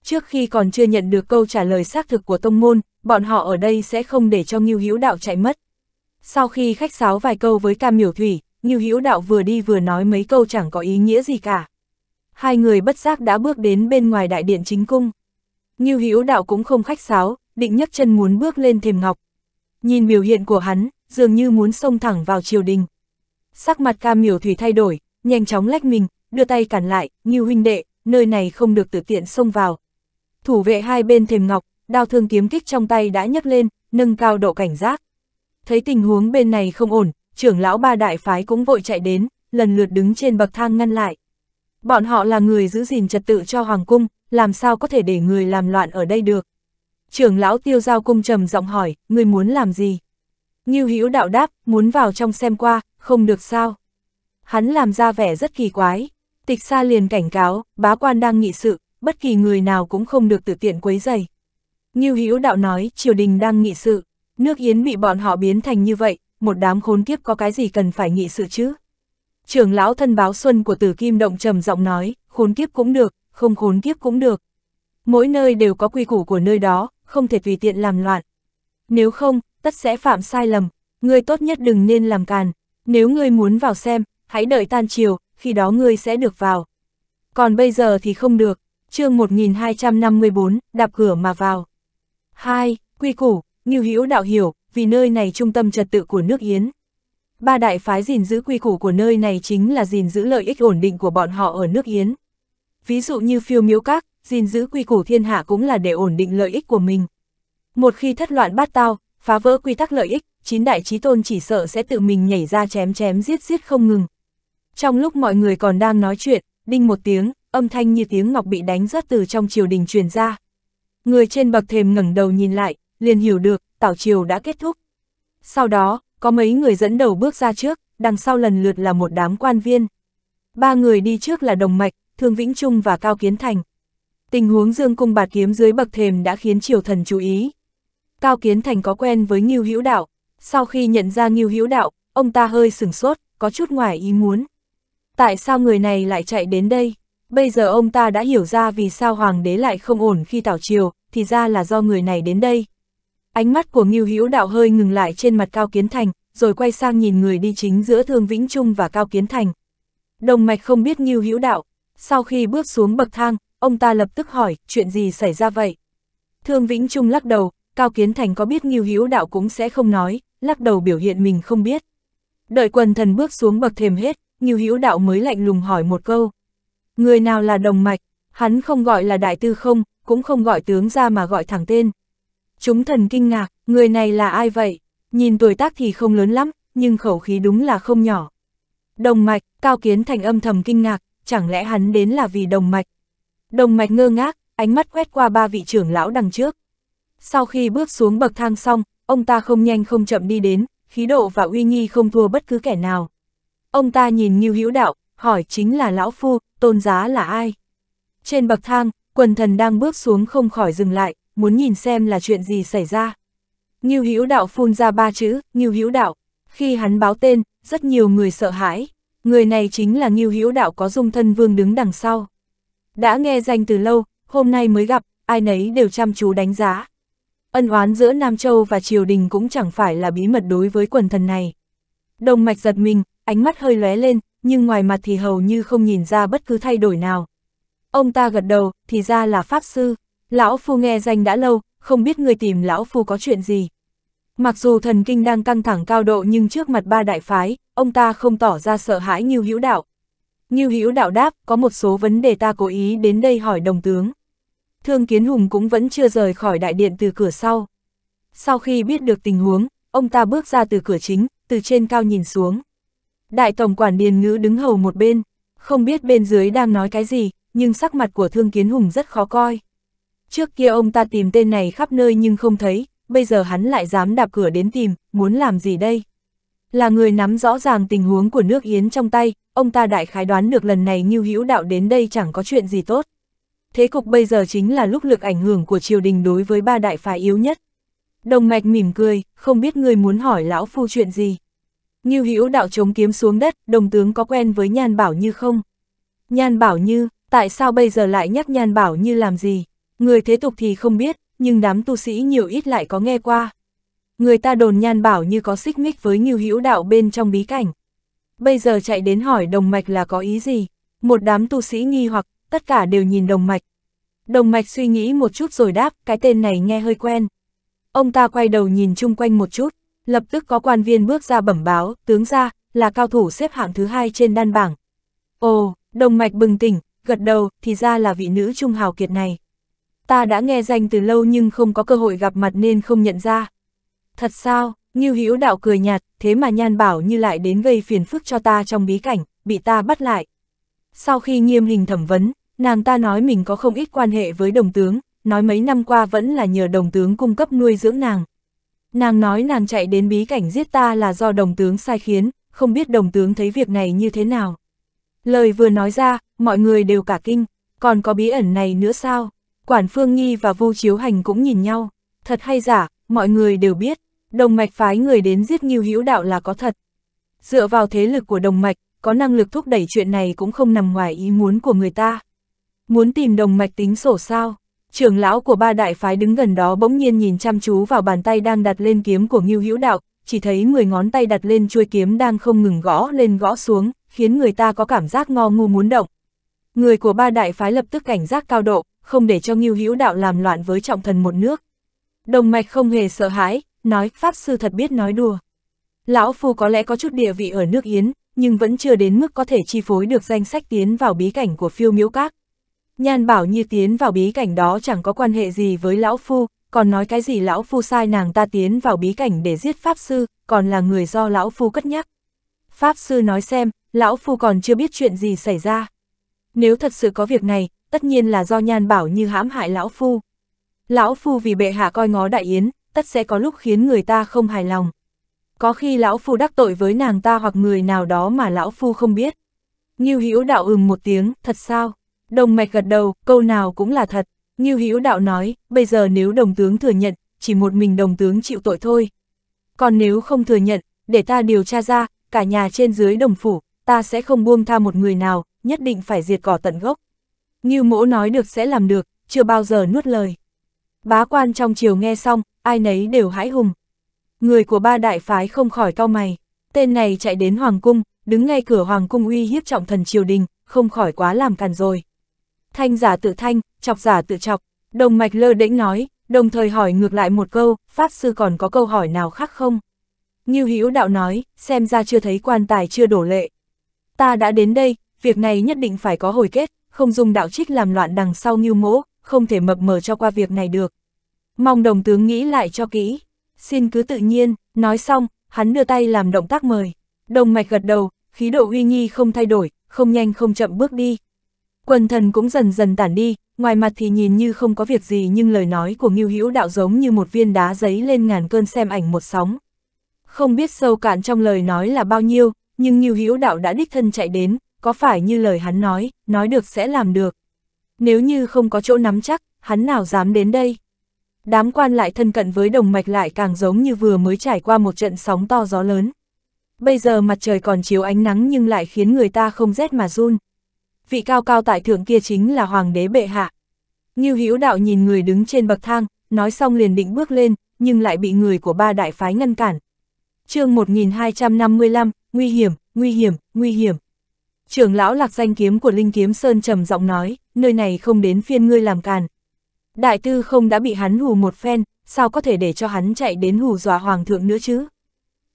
Trước khi còn chưa nhận được câu trả lời xác thực của tông môn, bọn họ ở đây sẽ không để cho Ngưu Hữu Đạo chạy mất. Sau khi khách sáo vài câu với Cam Miểu Thủy, Ngưu Hữu Đạo vừa đi vừa nói mấy câu chẳng có ý nghĩa gì cả. Hai người bất giác đã bước đến bên ngoài đại điện chính cung. Ngưu Hữu Đạo cũng không khách sáo, định nhấc chân muốn bước lên thềm ngọc. Nhìn biểu hiện của hắn, dường như muốn xông thẳng vào triều đình, sắc mặt ca miểu thủy thay đổi, nhanh chóng lách mình, đưa tay cản lại, như huynh đệ, nơi này không được tự tiện xông vào. Thủ vệ hai bên thềm ngọc, đao thương kiếm kích trong tay đã nhấc lên, nâng cao độ cảnh giác. Thấy tình huống bên này không ổn, trưởng lão ba đại phái cũng vội chạy đến, lần lượt đứng trên bậc thang ngăn lại. Bọn họ là người giữ gìn trật tự cho hoàng cung, làm sao có thể để người làm loạn ở đây được. Trưởng lão tiêu giao cung trầm giọng hỏi, người muốn làm gì? như hữu đạo đáp, muốn vào trong xem qua, không được sao. Hắn làm ra vẻ rất kỳ quái, tịch xa liền cảnh cáo, bá quan đang nghị sự, bất kỳ người nào cũng không được tự tiện quấy dày. Như Hữu đạo nói, triều đình đang nghị sự, nước Yến bị bọn họ biến thành như vậy, một đám khốn kiếp có cái gì cần phải nghị sự chứ? Trưởng lão thân báo xuân của Tử Kim Động trầm giọng nói, khốn kiếp cũng được, không khốn kiếp cũng được. Mỗi nơi đều có quy củ của nơi đó, không thể tùy tiện làm loạn. Nếu không, tất sẽ phạm sai lầm, người tốt nhất đừng nên làm càn, nếu ngươi muốn vào xem, hãy đợi tan chiều, khi đó ngươi sẽ được vào. Còn bây giờ thì không được, chương 1254, đạp cửa mà vào. 2. Quy củ, như Hữu đạo hiểu, vì nơi này trung tâm trật tự của nước Yến. Ba đại phái gìn giữ quy củ của nơi này chính là gìn giữ lợi ích ổn định của bọn họ ở nước Yến. Ví dụ như phiêu miếu các, gìn giữ quy củ thiên hạ cũng là để ổn định lợi ích của mình. Một khi thất loạn bát tao, phá vỡ quy tắc lợi ích, chín đại trí tôn chỉ sợ sẽ tự mình nhảy ra chém chém giết giết không ngừng. Trong lúc mọi người còn đang nói chuyện, đinh một tiếng, âm thanh như tiếng ngọc bị đánh rớt từ trong triều đình truyền ra. Người trên bậc thềm ngẩng đầu nhìn lại, liền hiểu được, tảo triều đã kết thúc. Sau đó, có mấy người dẫn đầu bước ra trước, đằng sau lần lượt là một đám quan viên. Ba người đi trước là Đồng Mạch, Thương Vĩnh Trung và Cao Kiến Thành. Tình huống Dương Cung Bạt Kiếm dưới bậc thềm đã khiến triều thần chú ý. Cao Kiến Thành có quen với Ngưu Hữu Đạo, sau khi nhận ra Ngưu Hữu Đạo, ông ta hơi sửng sốt, có chút ngoài ý muốn. Tại sao người này lại chạy đến đây? Bây giờ ông ta đã hiểu ra vì sao hoàng đế lại không ổn khi tảo triều, thì ra là do người này đến đây. Ánh mắt của Ngưu Hữu Đạo hơi ngừng lại trên mặt Cao Kiến Thành, rồi quay sang nhìn người đi chính giữa Thương Vĩnh Trung và Cao Kiến Thành. Đồng mạch không biết Ngưu Hữu Đạo, sau khi bước xuống bậc thang, ông ta lập tức hỏi, chuyện gì xảy ra vậy? Thương Vĩnh Trung lắc đầu, Cao Kiến Thành có biết Ngưu Hữu Đạo cũng sẽ không nói, lắc đầu biểu hiện mình không biết. Đợi quần thần bước xuống bậc thềm hết, Ngưu Hữu Đạo mới lạnh lùng hỏi một câu. Người nào là đồng mạch, hắn không gọi là đại tư không, cũng không gọi tướng ra mà gọi thẳng tên. Chúng thần kinh ngạc, người này là ai vậy? Nhìn tuổi tác thì không lớn lắm, nhưng khẩu khí đúng là không nhỏ. Đồng mạch, Cao Kiến Thành âm thầm kinh ngạc, chẳng lẽ hắn đến là vì đồng mạch. Đồng mạch ngơ ngác, ánh mắt quét qua ba vị trưởng lão đằng trước. Sau khi bước xuống bậc thang xong, ông ta không nhanh không chậm đi đến, khí độ và uy nghi không thua bất cứ kẻ nào. Ông ta nhìn Ngưu Hữu Đạo, hỏi chính là Lão Phu, tôn giá là ai? Trên bậc thang, quần thần đang bước xuống không khỏi dừng lại, muốn nhìn xem là chuyện gì xảy ra. Ngưu Hữu Đạo phun ra ba chữ, Ngưu Hữu Đạo. Khi hắn báo tên, rất nhiều người sợ hãi. Người này chính là Ngưu Hữu Đạo có dung thân vương đứng đằng sau. Đã nghe danh từ lâu, hôm nay mới gặp, ai nấy đều chăm chú đánh giá. Ân oán giữa Nam Châu và triều đình cũng chẳng phải là bí mật đối với quần thần này. Đồng mạch giật mình, ánh mắt hơi lóe lên, nhưng ngoài mặt thì hầu như không nhìn ra bất cứ thay đổi nào. Ông ta gật đầu, thì ra là Pháp Sư. Lão Phu nghe danh đã lâu, không biết người tìm Lão Phu có chuyện gì. Mặc dù thần kinh đang căng thẳng cao độ nhưng trước mặt ba đại phái, ông ta không tỏ ra sợ hãi như hữu đạo. Như hữu đạo đáp, có một số vấn đề ta cố ý đến đây hỏi đồng tướng. Thương Kiến Hùng cũng vẫn chưa rời khỏi đại điện từ cửa sau. Sau khi biết được tình huống, ông ta bước ra từ cửa chính, từ trên cao nhìn xuống. Đại tổng quản Điền Ngữ đứng hầu một bên, không biết bên dưới đang nói cái gì, nhưng sắc mặt của Thương Kiến Hùng rất khó coi. Trước kia ông ta tìm tên này khắp nơi nhưng không thấy, bây giờ hắn lại dám đạp cửa đến tìm, muốn làm gì đây? Là người nắm rõ ràng tình huống của nước Yến trong tay, ông ta đại khái đoán được lần này Ngưu Hữu Đạo đến đây chẳng có chuyện gì tốt thế cục bây giờ chính là lúc lực ảnh hưởng của triều đình đối với ba đại phái yếu nhất. Đồng mạch mỉm cười, không biết người muốn hỏi lão phu chuyện gì. Như hữu đạo chống kiếm xuống đất, đồng tướng có quen với Nhan Bảo Như không? Nhan Bảo Như, tại sao bây giờ lại nhắc Nhan Bảo Như làm gì? Người thế tục thì không biết, nhưng đám tu sĩ nhiều ít lại có nghe qua. Người ta đồn Nhan Bảo Như có xích mích với Ngưu hữu đạo bên trong bí cảnh. Bây giờ chạy đến hỏi đồng mạch là có ý gì? Một đám tu sĩ nghi hoặc tất cả đều nhìn đồng mạch. Đồng mạch suy nghĩ một chút rồi đáp, cái tên này nghe hơi quen. Ông ta quay đầu nhìn chung quanh một chút, lập tức có quan viên bước ra bẩm báo, tướng ra, là cao thủ xếp hạng thứ hai trên đan bảng. Ồ, đồng mạch bừng tỉnh, gật đầu, thì ra là vị nữ trung hào kiệt này. Ta đã nghe danh từ lâu nhưng không có cơ hội gặp mặt nên không nhận ra. Thật sao, như Hữu Đạo cười nhạt, thế mà Nhan Bảo như lại đến gây phiền phức cho ta trong bí cảnh, bị ta bắt lại. Sau khi nghiêm hình thẩm vấn, Nàng ta nói mình có không ít quan hệ với đồng tướng, nói mấy năm qua vẫn là nhờ đồng tướng cung cấp nuôi dưỡng nàng. Nàng nói nàng chạy đến bí cảnh giết ta là do đồng tướng sai khiến, không biết đồng tướng thấy việc này như thế nào. Lời vừa nói ra, mọi người đều cả kinh, còn có bí ẩn này nữa sao? Quản Phương Nghi và Vu Chiếu Hành cũng nhìn nhau, thật hay giả, mọi người đều biết, đồng mạch phái người đến giết Ngưu Hữu Đạo là có thật. Dựa vào thế lực của đồng mạch, có năng lực thúc đẩy chuyện này cũng không nằm ngoài ý muốn của người ta. Muốn tìm đồng mạch tính sổ sao? Trưởng lão của ba đại phái đứng gần đó bỗng nhiên nhìn chăm chú vào bàn tay đang đặt lên kiếm của Ngưu Hữu Đạo, chỉ thấy 10 ngón tay đặt lên chuôi kiếm đang không ngừng gõ lên gõ xuống, khiến người ta có cảm giác ngo ngu muốn động. Người của ba đại phái lập tức cảnh giác cao độ, không để cho Ngưu Hữu Đạo làm loạn với trọng thần một nước. Đồng mạch không hề sợ hãi, nói pháp sư thật biết nói đùa. Lão phu có lẽ có chút địa vị ở nước Yến, nhưng vẫn chưa đến mức có thể chi phối được danh sách tiến vào bí cảnh của phiêu miếu các. Nhan bảo như tiến vào bí cảnh đó chẳng có quan hệ gì với lão phu, còn nói cái gì lão phu sai nàng ta tiến vào bí cảnh để giết pháp sư, còn là người do lão phu cất nhắc. Pháp sư nói xem, lão phu còn chưa biết chuyện gì xảy ra. Nếu thật sự có việc này, tất nhiên là do nhan bảo như hãm hại lão phu. Lão phu vì bệ hạ coi ngó đại yến, tất sẽ có lúc khiến người ta không hài lòng. Có khi lão phu đắc tội với nàng ta hoặc người nào đó mà lão phu không biết. Nghiêu hữu đạo ừm một tiếng, thật sao? Đồng mạch gật đầu, câu nào cũng là thật. Như Hữu Đạo nói, bây giờ nếu đồng tướng thừa nhận, chỉ một mình đồng tướng chịu tội thôi. Còn nếu không thừa nhận, để ta điều tra ra, cả nhà trên dưới đồng phủ, ta sẽ không buông tha một người nào, nhất định phải diệt cỏ tận gốc. Như mỗ nói được sẽ làm được, chưa bao giờ nuốt lời. Bá quan trong chiều nghe xong, ai nấy đều hãi hùng. Người của ba đại phái không khỏi cau mày. Tên này chạy đến Hoàng Cung, đứng ngay cửa Hoàng Cung uy hiếp trọng thần triều đình, không khỏi quá làm càn rồi thanh giả tự thanh, chọc giả tự chọc, đồng mạch lơ đễnh nói, đồng thời hỏi ngược lại một câu, Pháp Sư còn có câu hỏi nào khác không? Như Hữu đạo nói, xem ra chưa thấy quan tài chưa đổ lệ. Ta đã đến đây, việc này nhất định phải có hồi kết, không dùng đạo trích làm loạn đằng sau Ngưu Mỗ, không thể mập mờ cho qua việc này được. Mong đồng tướng nghĩ lại cho kỹ, xin cứ tự nhiên, nói xong, hắn đưa tay làm động tác mời. Đồng mạch gật đầu, khí độ uy nghi không thay đổi, không nhanh không chậm bước đi. Quần thần cũng dần dần tản đi, ngoài mặt thì nhìn như không có việc gì nhưng lời nói của Ngưu Hữu Đạo giống như một viên đá giấy lên ngàn cơn xem ảnh một sóng. Không biết sâu cạn trong lời nói là bao nhiêu, nhưng Ngưu Hữu Đạo đã đích thân chạy đến, có phải như lời hắn nói, nói được sẽ làm được. Nếu như không có chỗ nắm chắc, hắn nào dám đến đây. Đám quan lại thân cận với đồng mạch lại càng giống như vừa mới trải qua một trận sóng to gió lớn. Bây giờ mặt trời còn chiếu ánh nắng nhưng lại khiến người ta không rét mà run, vị cao cao tại thượng kia chính là hoàng đế bệ hạ. Như Hữu Đạo nhìn người đứng trên bậc thang, nói xong liền định bước lên, nhưng lại bị người của ba đại phái ngăn cản. Chương 1255, nguy hiểm, nguy hiểm, nguy hiểm. Trưởng lão Lạc Danh kiếm của Linh Kiếm Sơn trầm giọng nói, nơi này không đến phiên ngươi làm càn. Đại tư không đã bị hắn hù một phen, sao có thể để cho hắn chạy đến hù dọa hoàng thượng nữa chứ?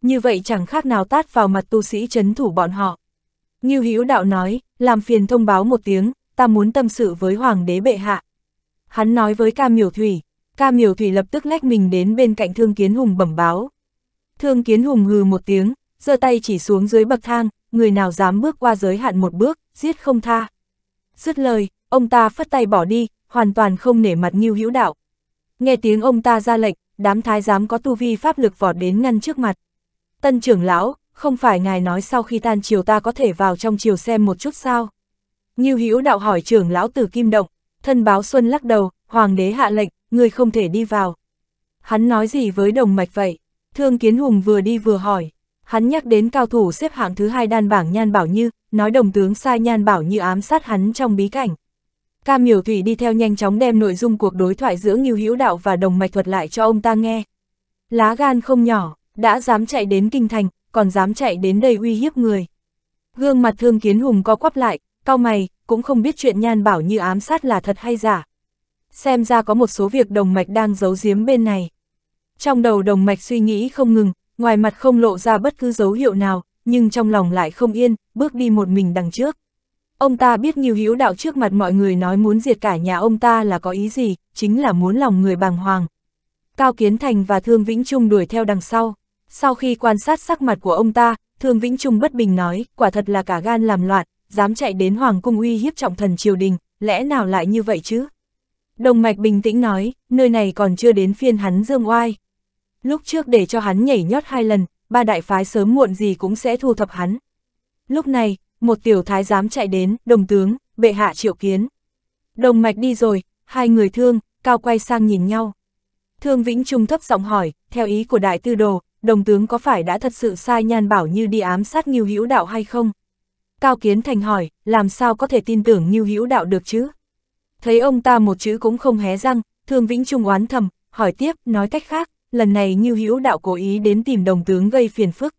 Như vậy chẳng khác nào tát vào mặt tu sĩ chấn thủ bọn họ. Ngưu Hữu Đạo nói, làm phiền thông báo một tiếng, ta muốn tâm sự với Hoàng đế bệ hạ. Hắn nói với ca miểu thủy, ca miểu thủy lập tức lách mình đến bên cạnh Thương Kiến Hùng bẩm báo. Thương Kiến Hùng hừ một tiếng, giơ tay chỉ xuống dưới bậc thang, người nào dám bước qua giới hạn một bước, giết không tha. Dứt lời, ông ta phất tay bỏ đi, hoàn toàn không nể mặt Ngưu Hữu Đạo. Nghe tiếng ông ta ra lệnh, đám thái giám có tu vi pháp lực vọt đến ngăn trước mặt. Tân trưởng lão, không phải ngài nói sau khi tan chiều ta có thể vào trong chiều xem một chút sao? Như hữu đạo hỏi trưởng lão tử kim động, thân báo xuân lắc đầu, hoàng đế hạ lệnh, người không thể đi vào. Hắn nói gì với đồng mạch vậy? Thương kiến hùng vừa đi vừa hỏi. Hắn nhắc đến cao thủ xếp hạng thứ hai đan bảng Nhan Bảo Như, nói đồng tướng sai Nhan Bảo Như ám sát hắn trong bí cảnh. Cam miểu thủy đi theo nhanh chóng đem nội dung cuộc đối thoại giữa Ngưu Hữu Đạo và Đồng Mạch thuật lại cho ông ta nghe. Lá gan không nhỏ, đã dám chạy đến kinh thành, còn dám chạy đến đây uy hiếp người. Gương mặt thương kiến hùng co quắp lại, cao mày, cũng không biết chuyện nhan bảo như ám sát là thật hay giả. Xem ra có một số việc đồng mạch đang giấu giếm bên này. Trong đầu đồng mạch suy nghĩ không ngừng, ngoài mặt không lộ ra bất cứ dấu hiệu nào, nhưng trong lòng lại không yên, bước đi một mình đằng trước. Ông ta biết nhiều hữu đạo trước mặt mọi người nói muốn diệt cả nhà ông ta là có ý gì, chính là muốn lòng người bàng hoàng. Cao Kiến Thành và Thương Vĩnh Trung đuổi theo đằng sau. Sau khi quan sát sắc mặt của ông ta, Thương Vĩnh Trung bất bình nói, quả thật là cả gan làm loạn, dám chạy đến Hoàng cung uy hiếp trọng thần triều đình, lẽ nào lại như vậy chứ? Đồng Mạch bình tĩnh nói, nơi này còn chưa đến phiên hắn dương oai. Lúc trước để cho hắn nhảy nhót hai lần, ba đại phái sớm muộn gì cũng sẽ thu thập hắn. Lúc này, một tiểu thái dám chạy đến, đồng tướng, bệ hạ triệu kiến. Đồng Mạch đi rồi, hai người thương, cao quay sang nhìn nhau. Thương Vĩnh Trung thấp giọng hỏi, theo ý của đại tư đồ, đồng tướng có phải đã thật sự sai nhan bảo như đi ám sát Ngưu Hữu Đạo hay không? Cao Kiến Thành hỏi, làm sao có thể tin tưởng Ngưu Hữu Đạo được chứ? Thấy ông ta một chữ cũng không hé răng, Thương Vĩnh Trung oán thầm, hỏi tiếp, nói cách khác, lần này Ngưu Hữu Đạo cố ý đến tìm đồng tướng gây phiền phức.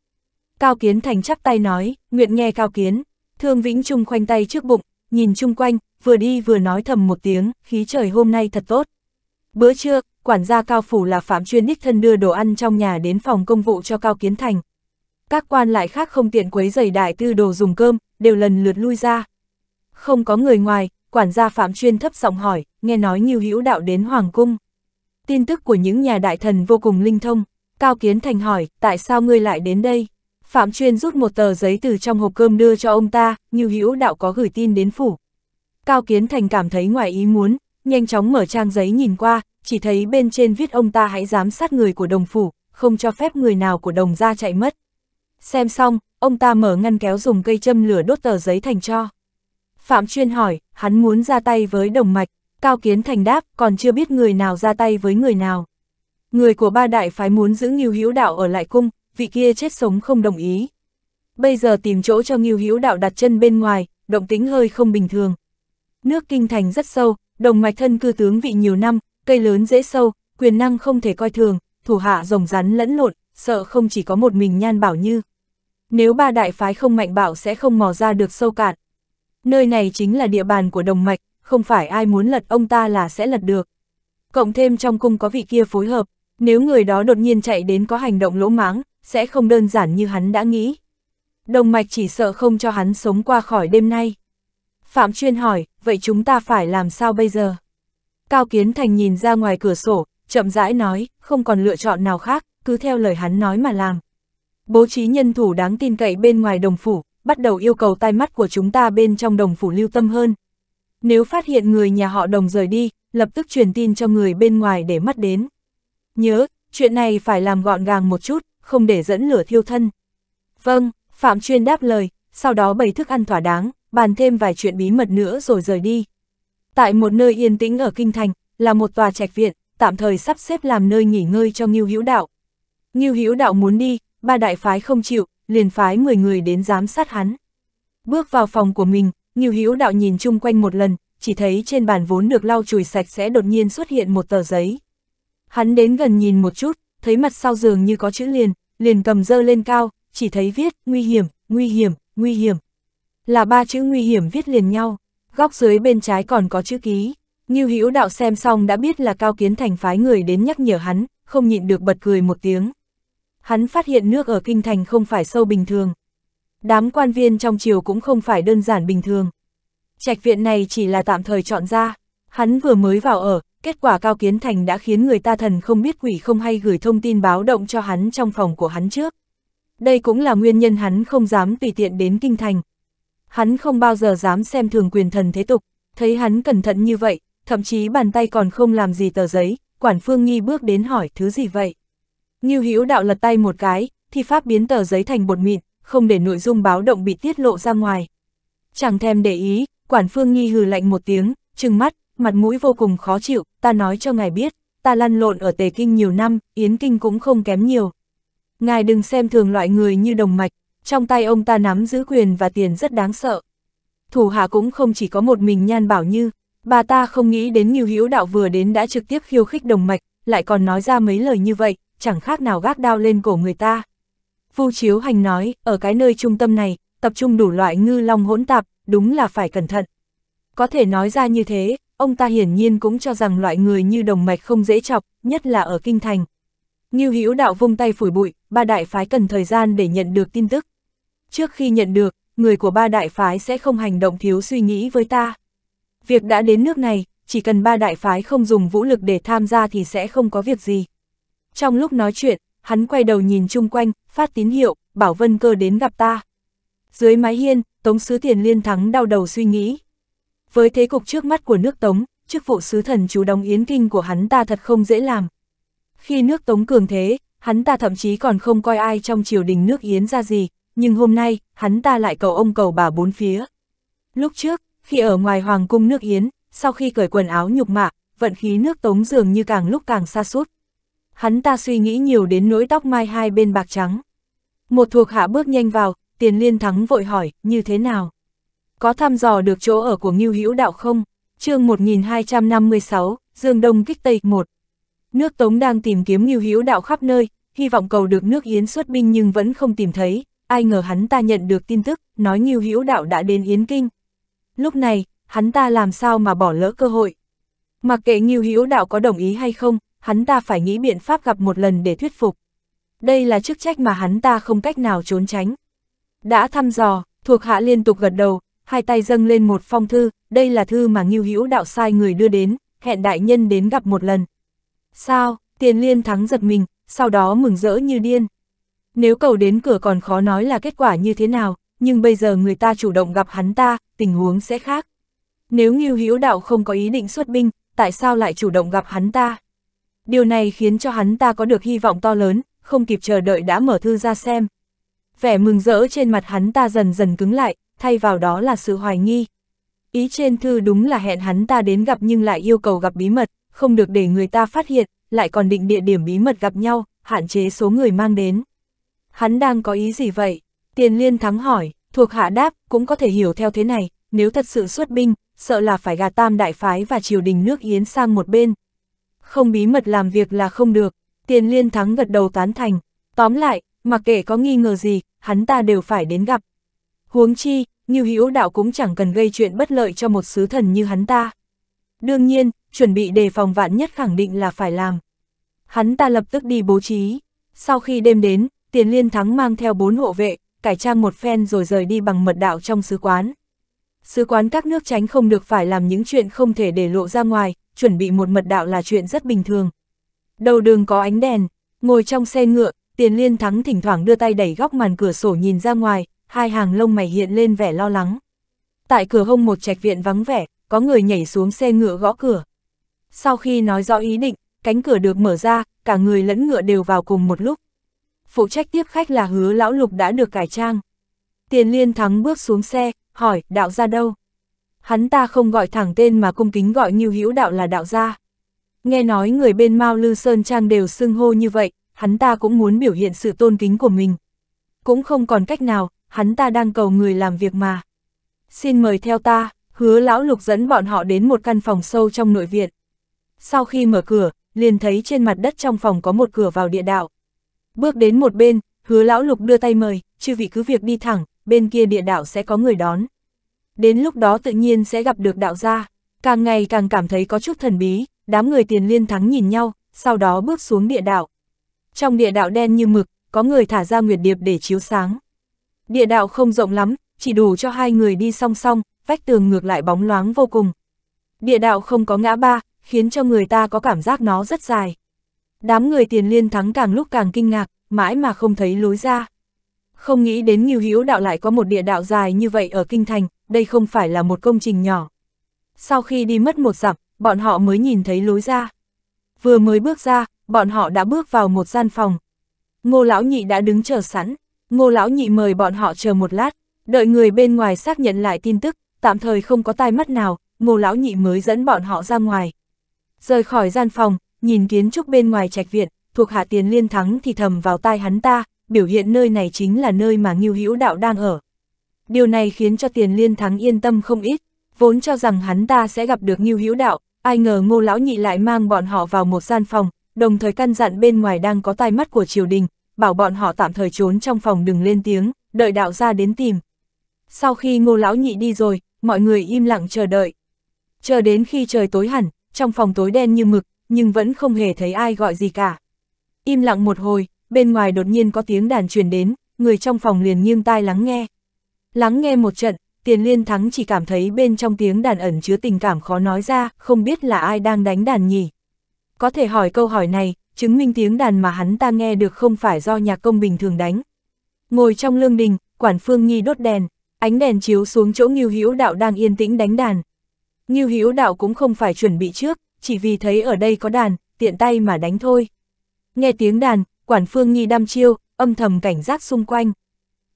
Cao Kiến Thành chắp tay nói, nguyện nghe Cao Kiến. Thương Vĩnh Trung khoanh tay trước bụng, nhìn chung quanh, vừa đi vừa nói thầm một tiếng, khí trời hôm nay thật tốt. Bữa trưa, quản gia Cao Phủ là phạm chuyên đích thân đưa đồ ăn trong nhà đến phòng công vụ cho Cao Kiến Thành. Các quan lại khác không tiện quấy giày đại tư đồ dùng cơm, đều lần lượt lui ra. Không có người ngoài, quản gia phạm chuyên thấp giọng hỏi, nghe nói nhiều hữu đạo đến Hoàng Cung. Tin tức của những nhà đại thần vô cùng linh thông, Cao Kiến Thành hỏi, tại sao ngươi lại đến đây? Phạm Chuyên rút một tờ giấy từ trong hộp cơm đưa cho ông ta, như hữu đạo có gửi tin đến phủ. Cao Kiến Thành cảm thấy ngoài ý muốn, nhanh chóng mở trang giấy nhìn qua, chỉ thấy bên trên viết ông ta hãy giám sát người của đồng phủ, không cho phép người nào của đồng ra chạy mất. Xem xong, ông ta mở ngăn kéo dùng cây châm lửa đốt tờ giấy thành cho. Phạm Chuyên hỏi, hắn muốn ra tay với đồng mạch, Cao Kiến Thành đáp, còn chưa biết người nào ra tay với người nào. Người của ba đại phái muốn giữ nghiêu Hữu Đạo ở lại cung, vị kia chết sống không đồng ý. Bây giờ tìm chỗ cho nghiêu Hữu Đạo đặt chân bên ngoài, động tính hơi không bình thường. Nước kinh thành rất sâu, đồng mạch thân cư tướng vị nhiều năm, cây lớn dễ sâu, quyền năng không thể coi thường, thủ hạ rồng rắn lẫn lộn, sợ không chỉ có một mình nhan bảo như. Nếu ba đại phái không mạnh bảo sẽ không mò ra được sâu cạn. Nơi này chính là địa bàn của đồng mạch, không phải ai muốn lật ông ta là sẽ lật được. Cộng thêm trong cung có vị kia phối hợp, nếu người đó đột nhiên chạy đến có hành động lỗ máng, sẽ không đơn giản như hắn đã nghĩ. Đồng mạch chỉ sợ không cho hắn sống qua khỏi đêm nay. Phạm Chuyên hỏi, vậy chúng ta phải làm sao bây giờ? Cao Kiến Thành nhìn ra ngoài cửa sổ, chậm rãi nói, không còn lựa chọn nào khác, cứ theo lời hắn nói mà làm. Bố trí nhân thủ đáng tin cậy bên ngoài đồng phủ, bắt đầu yêu cầu tai mắt của chúng ta bên trong đồng phủ lưu tâm hơn. Nếu phát hiện người nhà họ đồng rời đi, lập tức truyền tin cho người bên ngoài để mắt đến. Nhớ, chuyện này phải làm gọn gàng một chút, không để dẫn lửa thiêu thân. Vâng, Phạm Chuyên đáp lời, sau đó bày thức ăn thỏa đáng, bàn thêm vài chuyện bí mật nữa rồi rời đi. Tại một nơi yên tĩnh ở Kinh Thành, là một tòa trạch viện, tạm thời sắp xếp làm nơi nghỉ ngơi cho Ngưu Hữu Đạo. Ngưu Hữu Đạo muốn đi, ba đại phái không chịu, liền phái 10 người đến giám sát hắn. Bước vào phòng của mình, Ngưu Hữu Đạo nhìn chung quanh một lần, chỉ thấy trên bàn vốn được lau chùi sạch sẽ đột nhiên xuất hiện một tờ giấy. Hắn đến gần nhìn một chút, thấy mặt sau giường như có chữ liền, liền cầm dơ lên cao, chỉ thấy viết, nguy hiểm, nguy hiểm, nguy hiểm là ba chữ nguy hiểm viết liền nhau, góc dưới bên trái còn có chữ ký. Như hữu đạo xem xong đã biết là cao kiến thành phái người đến nhắc nhở hắn, không nhịn được bật cười một tiếng. Hắn phát hiện nước ở kinh thành không phải sâu bình thường. Đám quan viên trong triều cũng không phải đơn giản bình thường. Trạch viện này chỉ là tạm thời chọn ra, hắn vừa mới vào ở, kết quả cao kiến thành đã khiến người ta thần không biết quỷ không hay gửi thông tin báo động cho hắn trong phòng của hắn trước. Đây cũng là nguyên nhân hắn không dám tùy tiện đến kinh thành, hắn không bao giờ dám xem thường quyền thần thế tục, thấy hắn cẩn thận như vậy, thậm chí bàn tay còn không làm gì tờ giấy, quản phương nghi bước đến hỏi thứ gì vậy. như Hữu đạo lật tay một cái, thì pháp biến tờ giấy thành bột mịn, không để nội dung báo động bị tiết lộ ra ngoài. Chẳng thèm để ý, quản phương nghi hừ lạnh một tiếng, trừng mắt, mặt mũi vô cùng khó chịu, ta nói cho ngài biết, ta lăn lộn ở Tề Kinh nhiều năm, Yến Kinh cũng không kém nhiều. Ngài đừng xem thường loại người như đồng mạch, trong tay ông ta nắm giữ quyền và tiền rất đáng sợ. Thủ hạ cũng không chỉ có một mình Nhan Bảo Như, bà ta không nghĩ đến Nghiêu Hữu Đạo vừa đến đã trực tiếp khiêu khích đồng mạch, lại còn nói ra mấy lời như vậy, chẳng khác nào gác đao lên cổ người ta. Vu Chiếu Hành nói, ở cái nơi trung tâm này, tập trung đủ loại ngư long hỗn tạp, đúng là phải cẩn thận. Có thể nói ra như thế, ông ta hiển nhiên cũng cho rằng loại người như đồng mạch không dễ chọc, nhất là ở kinh thành. Ngưu Hữu Đạo vung tay phủi bụi, ba đại phái cần thời gian để nhận được tin tức trước khi nhận được, người của ba đại phái sẽ không hành động thiếu suy nghĩ với ta. Việc đã đến nước này, chỉ cần ba đại phái không dùng vũ lực để tham gia thì sẽ không có việc gì. Trong lúc nói chuyện, hắn quay đầu nhìn chung quanh, phát tín hiệu, bảo Vân Cơ đến gặp ta. Dưới mái hiên, Tống Sứ Tiền Liên Thắng đau đầu suy nghĩ. Với thế cục trước mắt của nước Tống, chức vụ sứ thần chú đóng yến kinh của hắn ta thật không dễ làm. Khi nước Tống cường thế, hắn ta thậm chí còn không coi ai trong triều đình nước Yến ra gì, nhưng hôm nay, hắn ta lại cầu ông cầu bà bốn phía. Lúc trước, khi ở ngoài hoàng cung nước Yến, sau khi cởi quần áo nhục mạ, vận khí nước tống dường như càng lúc càng xa sút Hắn ta suy nghĩ nhiều đến nỗi tóc mai hai bên bạc trắng. Một thuộc hạ bước nhanh vào, tiền liên thắng vội hỏi, như thế nào? Có thăm dò được chỗ ở của Ngưu Hữu Đạo không? chương 1256, Dương Đông kích Tây 1. Nước Tống đang tìm kiếm Ngưu Hữu Đạo khắp nơi, hy vọng cầu được nước Yến xuất binh nhưng vẫn không tìm thấy, ai ngờ hắn ta nhận được tin tức, nói Nghiêu Hữu Đạo đã đến Yến Kinh. Lúc này, hắn ta làm sao mà bỏ lỡ cơ hội. Mặc kệ Nghiêu Hữu Đạo có đồng ý hay không, hắn ta phải nghĩ biện pháp gặp một lần để thuyết phục. Đây là chức trách mà hắn ta không cách nào trốn tránh. Đã thăm dò, thuộc hạ liên tục gật đầu, hai tay dâng lên một phong thư, đây là thư mà Ngưu Hữu đạo sai người đưa đến, hẹn đại nhân đến gặp một lần. Sao, Tiền Liên thắng giật mình, sau đó mừng rỡ như điên. Nếu cầu đến cửa còn khó nói là kết quả như thế nào, nhưng bây giờ người ta chủ động gặp hắn ta, tình huống sẽ khác. Nếu Ngưu Hữu Đạo không có ý định xuất binh, tại sao lại chủ động gặp hắn ta? Điều này khiến cho hắn ta có được hy vọng to lớn, không kịp chờ đợi đã mở thư ra xem. Vẻ mừng rỡ trên mặt hắn ta dần dần cứng lại, thay vào đó là sự hoài nghi. Ý trên thư đúng là hẹn hắn ta đến gặp nhưng lại yêu cầu gặp bí mật, không được để người ta phát hiện, lại còn định địa điểm bí mật gặp nhau, hạn chế số người mang đến hắn đang có ý gì vậy? Tiền liên thắng hỏi, thuộc hạ đáp, cũng có thể hiểu theo thế này, nếu thật sự xuất binh, sợ là phải gạt tam đại phái và triều đình nước Yến sang một bên. Không bí mật làm việc là không được, tiền liên thắng gật đầu tán thành, tóm lại, mặc kệ có nghi ngờ gì, hắn ta đều phải đến gặp. Huống chi, như hữu đạo cũng chẳng cần gây chuyện bất lợi cho một sứ thần như hắn ta. Đương nhiên, chuẩn bị đề phòng vạn nhất khẳng định là phải làm. Hắn ta lập tức đi bố trí. Sau khi đêm đến, tiền liên thắng mang theo bốn hộ vệ, cải trang một phen rồi rời đi bằng mật đạo trong sứ quán. Sứ quán các nước tránh không được phải làm những chuyện không thể để lộ ra ngoài, chuẩn bị một mật đạo là chuyện rất bình thường. Đầu đường có ánh đèn, ngồi trong xe ngựa, tiền liên thắng thỉnh thoảng đưa tay đẩy góc màn cửa sổ nhìn ra ngoài, hai hàng lông mày hiện lên vẻ lo lắng. Tại cửa hông một trạch viện vắng vẻ, có người nhảy xuống xe ngựa gõ cửa. Sau khi nói rõ ý định, cánh cửa được mở ra, cả người lẫn ngựa đều vào cùng một lúc phụ trách tiếp khách là hứa lão lục đã được cải trang. Tiền liên thắng bước xuống xe, hỏi, đạo gia đâu? Hắn ta không gọi thẳng tên mà cung kính gọi như hữu đạo là đạo gia. Nghe nói người bên Mao Lư Sơn Trang đều xưng hô như vậy, hắn ta cũng muốn biểu hiện sự tôn kính của mình. Cũng không còn cách nào, hắn ta đang cầu người làm việc mà. Xin mời theo ta, hứa lão lục dẫn bọn họ đến một căn phòng sâu trong nội viện. Sau khi mở cửa, liền thấy trên mặt đất trong phòng có một cửa vào địa đạo. Bước đến một bên, hứa lão lục đưa tay mời, chư vị cứ việc đi thẳng, bên kia địa đạo sẽ có người đón. Đến lúc đó tự nhiên sẽ gặp được đạo gia, càng ngày càng cảm thấy có chút thần bí, đám người tiền liên thắng nhìn nhau, sau đó bước xuống địa đạo. Trong địa đạo đen như mực, có người thả ra nguyệt điệp để chiếu sáng. Địa đạo không rộng lắm, chỉ đủ cho hai người đi song song, vách tường ngược lại bóng loáng vô cùng. Địa đạo không có ngã ba, khiến cho người ta có cảm giác nó rất dài. Đám người tiền liên thắng càng lúc càng kinh ngạc, mãi mà không thấy lối ra. Không nghĩ đến Nghiêu Hữu đạo lại có một địa đạo dài như vậy ở Kinh Thành, đây không phải là một công trình nhỏ. Sau khi đi mất một dặm, bọn họ mới nhìn thấy lối ra. Vừa mới bước ra, bọn họ đã bước vào một gian phòng. Ngô Lão Nhị đã đứng chờ sẵn, Ngô Lão Nhị mời bọn họ chờ một lát, đợi người bên ngoài xác nhận lại tin tức, tạm thời không có tai mắt nào, Ngô Lão Nhị mới dẫn bọn họ ra ngoài. Rời khỏi gian phòng, nhìn kiến trúc bên ngoài trạch viện, thuộc hạ tiền liên thắng thì thầm vào tai hắn ta, biểu hiện nơi này chính là nơi mà Ngưu Hữu Đạo đang ở. Điều này khiến cho tiền liên thắng yên tâm không ít, vốn cho rằng hắn ta sẽ gặp được Ngưu Hữu Đạo, ai ngờ ngô lão nhị lại mang bọn họ vào một gian phòng, đồng thời căn dặn bên ngoài đang có tai mắt của triều đình, bảo bọn họ tạm thời trốn trong phòng đừng lên tiếng, đợi đạo ra đến tìm. Sau khi ngô lão nhị đi rồi, mọi người im lặng chờ đợi. Chờ đến khi trời tối hẳn, trong phòng tối đen như mực, nhưng vẫn không hề thấy ai gọi gì cả. Im lặng một hồi, bên ngoài đột nhiên có tiếng đàn truyền đến, người trong phòng liền nghiêng tai lắng nghe. Lắng nghe một trận, tiền liên thắng chỉ cảm thấy bên trong tiếng đàn ẩn chứa tình cảm khó nói ra, không biết là ai đang đánh đàn nhỉ. Có thể hỏi câu hỏi này, chứng minh tiếng đàn mà hắn ta nghe được không phải do nhạc công bình thường đánh. Ngồi trong lương đình, quản phương nghi đốt đèn, ánh đèn chiếu xuống chỗ Ngưu Hữu Đạo đang yên tĩnh đánh đàn. Ngưu Hữu Đạo cũng không phải chuẩn bị trước, chỉ vì thấy ở đây có đàn, tiện tay mà đánh thôi. Nghe tiếng đàn, quản phương nghi đăm chiêu, âm thầm cảnh giác xung quanh.